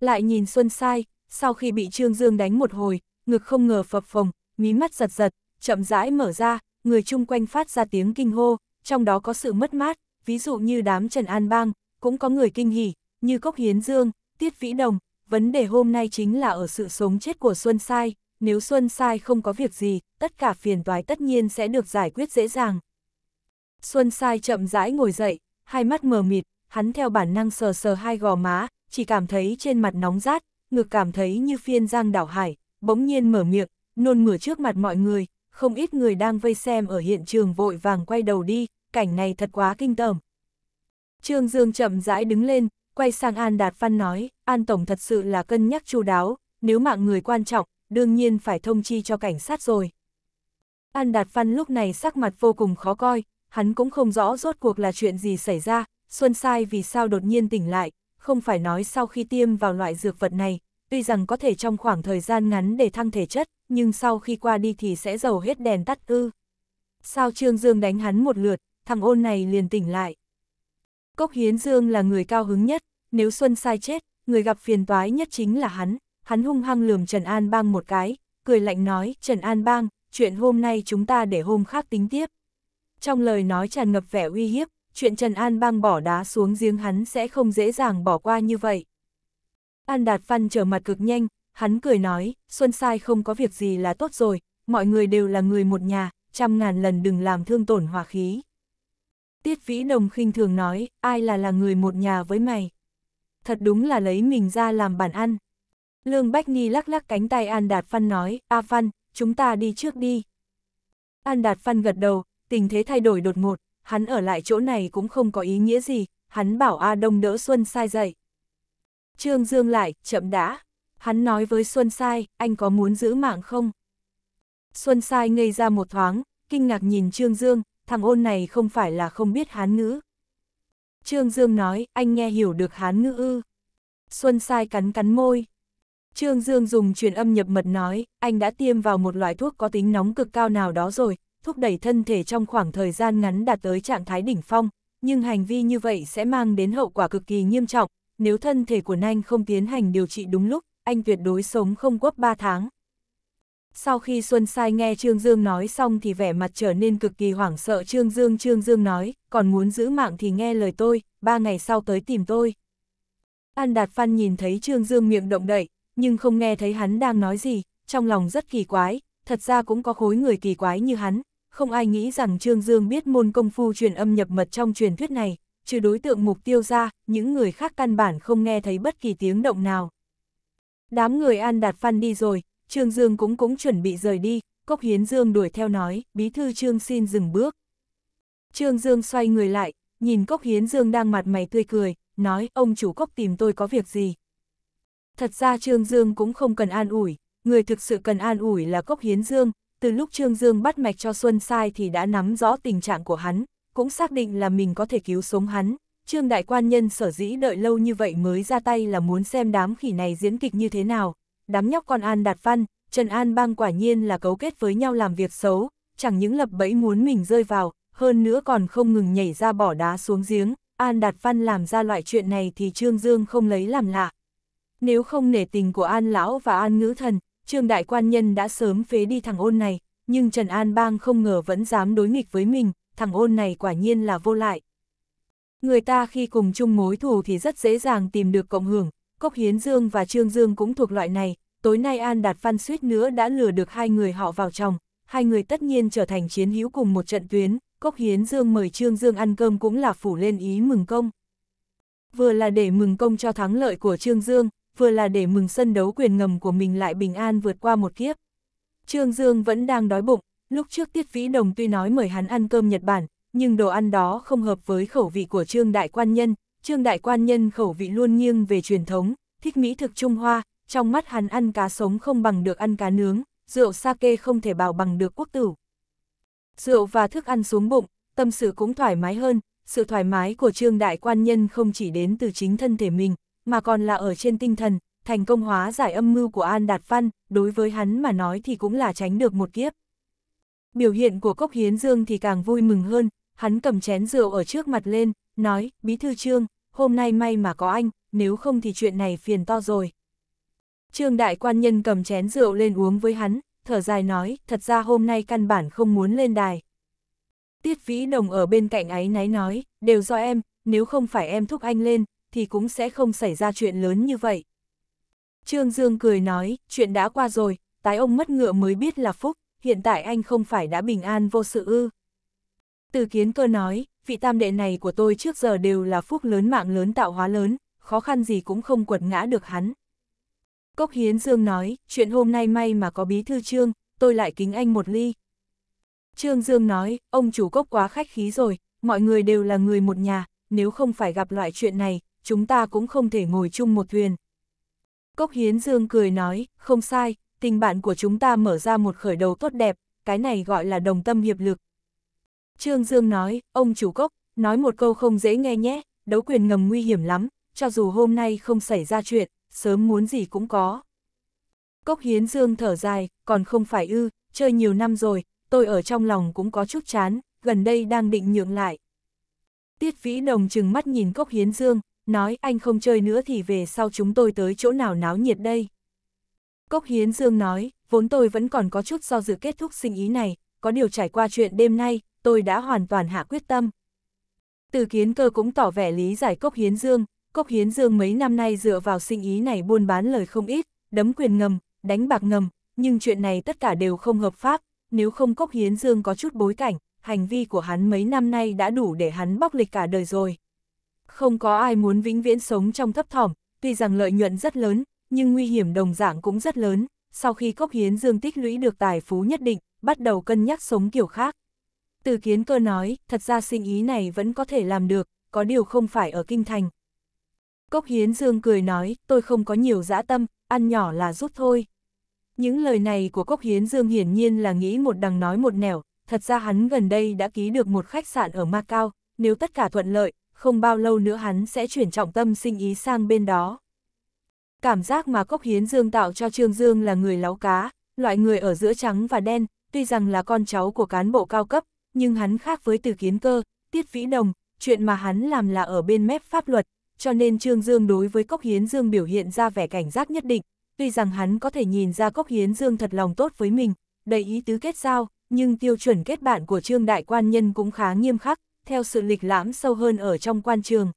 Lại nhìn Xuân Sai, sau khi bị Trương Dương đánh một hồi, ngực không ngờ phập phồng, mí mắt giật giật, chậm rãi mở ra, người chung quanh phát ra tiếng kinh hô, trong đó có sự mất mát, ví dụ như đám Trần An Bang, cũng có người kinh hỉ, như Cốc Hiến Dương, Tiết Vĩ Đồng, vấn đề hôm nay chính là ở sự sống chết của Xuân Sai, nếu Xuân Sai không có việc gì, tất cả phiền toái tất nhiên sẽ được giải quyết dễ dàng. Xuân Sai chậm rãi ngồi dậy, hai mắt mờ mịt, hắn theo bản năng sờ sờ hai gò má, chỉ cảm thấy trên mặt nóng rát, ngược cảm thấy như phiên giang đảo hải, bỗng nhiên mở miệng, nôn mửa trước mặt mọi người, không ít người đang vây xem ở hiện trường vội vàng quay đầu đi, cảnh này thật quá kinh tởm. Trương Dương chậm rãi đứng lên, quay sang An Đạt Văn nói, An Tổng thật sự là cân nhắc chu đáo, nếu mạng người quan trọng, đương nhiên phải thông chi cho cảnh sát rồi. An Đạt Văn lúc này sắc mặt vô cùng khó coi, hắn cũng không rõ rốt cuộc là chuyện gì xảy ra, Xuân Sai vì sao đột nhiên tỉnh lại, không phải nói sau khi tiêm vào loại dược vật này, tuy rằng có thể trong khoảng thời gian ngắn để thăng thể chất, nhưng sau khi qua đi thì sẽ dầu hết đèn tắt ư. Sao Trương Dương đánh hắn một lượt, thằng ôn này liền tỉnh lại. Cốc Hiến Dương là người cao hứng nhất, nếu Xuân sai chết, người gặp phiền toái nhất chính là hắn, hắn hung hăng lườm Trần An Bang một cái, cười lạnh nói, Trần An Bang, chuyện hôm nay chúng ta để hôm khác tính tiếp. Trong lời nói tràn ngập vẻ uy hiếp, chuyện Trần An Bang bỏ đá xuống giếng hắn sẽ không dễ dàng bỏ qua như vậy. An Đạt Văn trở mặt cực nhanh, hắn cười nói, Xuân Sai không có việc gì là tốt rồi, mọi người đều là người một nhà, trăm ngàn lần đừng làm thương tổn hòa khí. Tiết Vĩ Đồng khinh thường nói, ai là là người một nhà với mày. Thật đúng là lấy mình ra làm bản ăn. Lương Bách Ni lắc lắc cánh tay An Đạt Văn nói, A Văn, chúng ta đi trước đi. An Đạt Văn gật đầu, tình thế thay đổi đột ngột, hắn ở lại chỗ này cũng không có ý nghĩa gì, hắn bảo A Đông đỡ Xuân Sai dậy. Trương Dương lại, chậm đã. Hắn nói với Xuân Sai, anh có muốn giữ mạng không? Xuân Sai ngây ra một thoáng, kinh ngạc nhìn Trương Dương, thằng ôn này không phải là không biết hán ngữ. Trương Dương nói, anh nghe hiểu được hán ngữ ư. Xuân sai cắn cắn môi. Trương Dương dùng truyền âm nhập mật nói, anh đã tiêm vào một loại thuốc có tính nóng cực cao nào đó rồi, thúc đẩy thân thể trong khoảng thời gian ngắn đạt tới trạng thái đỉnh phong, nhưng hành vi như vậy sẽ mang đến hậu quả cực kỳ nghiêm trọng, nếu thân thể của Nanh không tiến hành điều trị đúng lúc, anh tuyệt đối sống không quấp 3 tháng. Sau khi Xuân Sai nghe Trương Dương nói xong thì vẻ mặt trở nên cực kỳ hoảng sợ Trương Dương Trương Dương nói, còn muốn giữ mạng thì nghe lời tôi, ba ngày sau tới tìm tôi. An Đạt Phan nhìn thấy Trương Dương miệng động đậy, nhưng không nghe thấy hắn đang nói gì, trong lòng rất kỳ quái, thật ra cũng có khối người kỳ quái như hắn, không ai nghĩ rằng Trương Dương biết môn công phu truyền âm nhập mật trong truyền thuyết này, trừ đối tượng mục tiêu ra, những người khác căn bản không nghe thấy bất kỳ tiếng động nào. Đám người An Đạt Phan đi rồi, Trương Dương cũng cũng chuẩn bị rời đi, Cốc Hiến Dương đuổi theo nói, bí thư Trương xin dừng bước. Trương Dương xoay người lại, nhìn Cốc Hiến Dương đang mặt mày tươi cười, nói ông chủ Cốc tìm tôi có việc gì. Thật ra Trương Dương cũng không cần an ủi, người thực sự cần an ủi là Cốc Hiến Dương, từ lúc Trương Dương bắt mạch cho Xuân Sai thì đã nắm rõ tình trạng của hắn, cũng xác định là mình có thể cứu sống hắn. Trương Đại Quan Nhân sở dĩ đợi lâu như vậy mới ra tay là muốn xem đám khỉ này diễn kịch như thế nào, đám nhóc con An Đạt Văn, Trần An Bang quả nhiên là cấu kết với nhau làm việc xấu, chẳng những lập bẫy muốn mình rơi vào, hơn nữa còn không ngừng nhảy ra bỏ đá xuống giếng, An Đạt Văn làm ra loại chuyện này thì Trương Dương không lấy làm lạ. Nếu không nể tình của An Lão và An Ngữ Thần, Trương Đại Quan Nhân đã sớm phế đi thằng ôn này, nhưng Trần An Bang không ngờ vẫn dám đối nghịch với mình, thằng ôn này quả nhiên là vô lại. Người ta khi cùng chung mối thù thì rất dễ dàng tìm được cộng hưởng, Cốc Hiến Dương và Trương Dương cũng thuộc loại này, tối nay An Đạt Phan suýt nữa đã lừa được hai người họ vào chồng, hai người tất nhiên trở thành chiến hữu cùng một trận tuyến, Cốc Hiến Dương mời Trương Dương ăn cơm cũng là phủ lên ý mừng công. Vừa là để mừng công cho thắng lợi của Trương Dương, vừa là để mừng sân đấu quyền ngầm của mình lại bình an vượt qua một kiếp. Trương Dương vẫn đang đói bụng, lúc trước Tiết Vĩ Đồng tuy nói mời hắn ăn cơm Nhật Bản, nhưng đồ ăn đó không hợp với khẩu vị của Trương Đại Quan Nhân, Trương Đại Quan Nhân khẩu vị luôn nghiêng về truyền thống, thích mỹ thực Trung Hoa, trong mắt hắn ăn cá sống không bằng được ăn cá nướng, rượu sake không thể bảo bằng được quốc tử. Rượu và thức ăn xuống bụng, tâm sự cũng thoải mái hơn, sự thoải mái của Trương Đại Quan Nhân không chỉ đến từ chính thân thể mình, mà còn là ở trên tinh thần, thành công hóa giải âm mưu của An Đạt Văn, đối với hắn mà nói thì cũng là tránh được một kiếp. Biểu hiện của Cốc Hiến Dương thì càng vui mừng hơn, hắn cầm chén rượu ở trước mặt lên, nói, Bí Thư Trương, hôm nay may mà có anh, nếu không thì chuyện này phiền to rồi. Trương đại quan nhân cầm chén rượu lên uống với hắn, thở dài nói, thật ra hôm nay căn bản không muốn lên đài. Tiết Vĩ Đồng ở bên cạnh ấy náy nói, đều do em, nếu không phải em thúc anh lên, thì cũng sẽ không xảy ra chuyện lớn như vậy. Trương Dương cười nói, chuyện đã qua rồi, tái ông mất ngựa mới biết là phúc, hiện tại anh không phải đã bình an vô sự ư. Từ kiến cơ nói, vị tam đệ này của tôi trước giờ đều là phúc lớn mạng lớn tạo hóa lớn, khó khăn gì cũng không quật ngã được hắn. Cốc Hiến Dương nói, chuyện hôm nay may mà có bí thư trương, tôi lại kính anh một ly. Trương Dương nói, ông chủ cốc quá khách khí rồi, mọi người đều là người một nhà, nếu không phải gặp loại chuyện này, chúng ta cũng không thể ngồi chung một thuyền. Cốc Hiến Dương cười nói, không sai, tình bạn của chúng ta mở ra một khởi đầu tốt đẹp, cái này gọi là đồng tâm hiệp lực, Trương Dương nói, ông chủ cốc, nói một câu không dễ nghe nhé, đấu quyền ngầm nguy hiểm lắm, cho dù hôm nay không xảy ra chuyện, sớm muốn gì cũng có. Cốc Hiến Dương thở dài, còn không phải ư, chơi nhiều năm rồi, tôi ở trong lòng cũng có chút chán, gần đây đang định nhượng lại. Tiết Vĩ Đồng chừng mắt nhìn Cốc Hiến Dương, nói anh không chơi nữa thì về sau chúng tôi tới chỗ nào náo nhiệt đây. Cốc Hiến Dương nói, vốn tôi vẫn còn có chút do dự kết thúc sinh ý này, có điều trải qua chuyện đêm nay, tôi đã hoàn toàn hạ quyết tâm. Từ kiến cơ cũng tỏ vẻ lý giải Cốc Hiến Dương, Cốc Hiến Dương mấy năm nay dựa vào sinh ý này buôn bán lời không ít, đấm quyền ngầm, đánh bạc ngầm, nhưng chuyện này tất cả đều không hợp pháp, nếu không Cốc Hiến Dương có chút bối cảnh, hành vi của hắn mấy năm nay đã đủ để hắn bóc lịch cả đời rồi. Không có ai muốn vĩnh viễn sống trong thấp thỏm, tuy rằng lợi nhuận rất lớn, nhưng nguy hiểm đồng dạng cũng rất lớn, sau khi Cốc Hiến Dương tích lũy được tài phú nhất định, bắt đầu cân nhắc sống kiểu khác. Từ kiến cơ nói, thật ra sinh ý này vẫn có thể làm được, có điều không phải ở kinh thành. Cốc hiến dương cười nói, tôi không có nhiều dã tâm, ăn nhỏ là rút thôi. Những lời này của Cốc Hiến Dương hiển nhiên là nghĩ một đằng nói một nẻo, thật ra hắn gần đây đã ký được một khách sạn ở Macau, nếu tất cả thuận lợi, không bao lâu nữa hắn sẽ chuyển trọng tâm sinh ý sang bên đó. Cảm giác mà Cốc Hiến Dương tạo cho Trương Dương là người láo cá, loại người ở giữa trắng và đen, tuy rằng là con cháu của cán bộ cao cấp, nhưng hắn khác với từ kiến cơ, tiết vĩ đồng, chuyện mà hắn làm là ở bên mép pháp luật, cho nên Trương Dương đối với Cốc Hiến Dương biểu hiện ra vẻ cảnh giác nhất định, tuy rằng hắn có thể nhìn ra Cốc Hiến Dương thật lòng tốt với mình, đầy ý tứ kết giao, nhưng tiêu chuẩn kết bạn của Trương Đại Quan Nhân cũng khá nghiêm khắc, theo sự lịch lãm sâu hơn ở trong quan trường.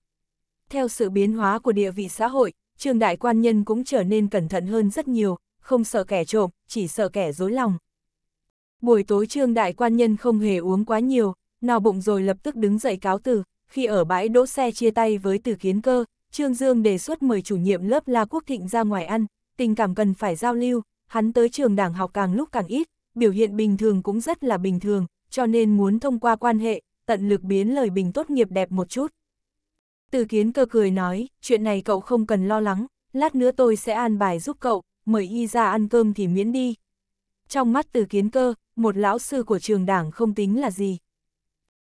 Theo sự biến hóa của địa vị xã hội, Trương Đại Quan Nhân cũng trở nên cẩn thận hơn rất nhiều, không sợ kẻ trộm, chỉ sợ kẻ dối lòng. Buổi tối trương đại quan nhân không hề uống quá nhiều, nào bụng rồi lập tức đứng dậy cáo từ, khi ở bãi đỗ xe chia tay với từ kiến cơ, Trương Dương đề xuất mời chủ nhiệm lớp La Quốc Thịnh ra ngoài ăn, tình cảm cần phải giao lưu, hắn tới trường đảng học càng lúc càng ít, biểu hiện bình thường cũng rất là bình thường, cho nên muốn thông qua quan hệ, tận lực biến lời bình tốt nghiệp đẹp một chút. Từ kiến cơ cười nói, chuyện này cậu không cần lo lắng, lát nữa tôi sẽ an bài giúp cậu, mời y ra ăn cơm thì miễn đi, trong mắt từ kiến cơ, một lão sư của trường đảng không tính là gì.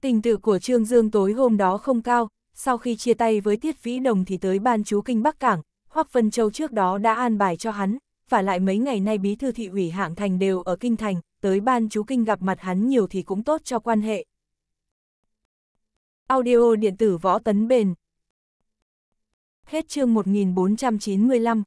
Tình tự của Trương Dương tối hôm đó không cao, sau khi chia tay với Tiết Vĩ Đồng thì tới ban chú Kinh Bắc Cảng, Hoắc Vân Châu trước đó đã an bài cho hắn, và lại mấy ngày nay bí thư thị ủy hạng thành đều ở Kinh Thành, tới ban chú Kinh gặp mặt hắn nhiều thì cũng tốt cho quan hệ. Audio điện tử võ tấn bền Hết chương 1495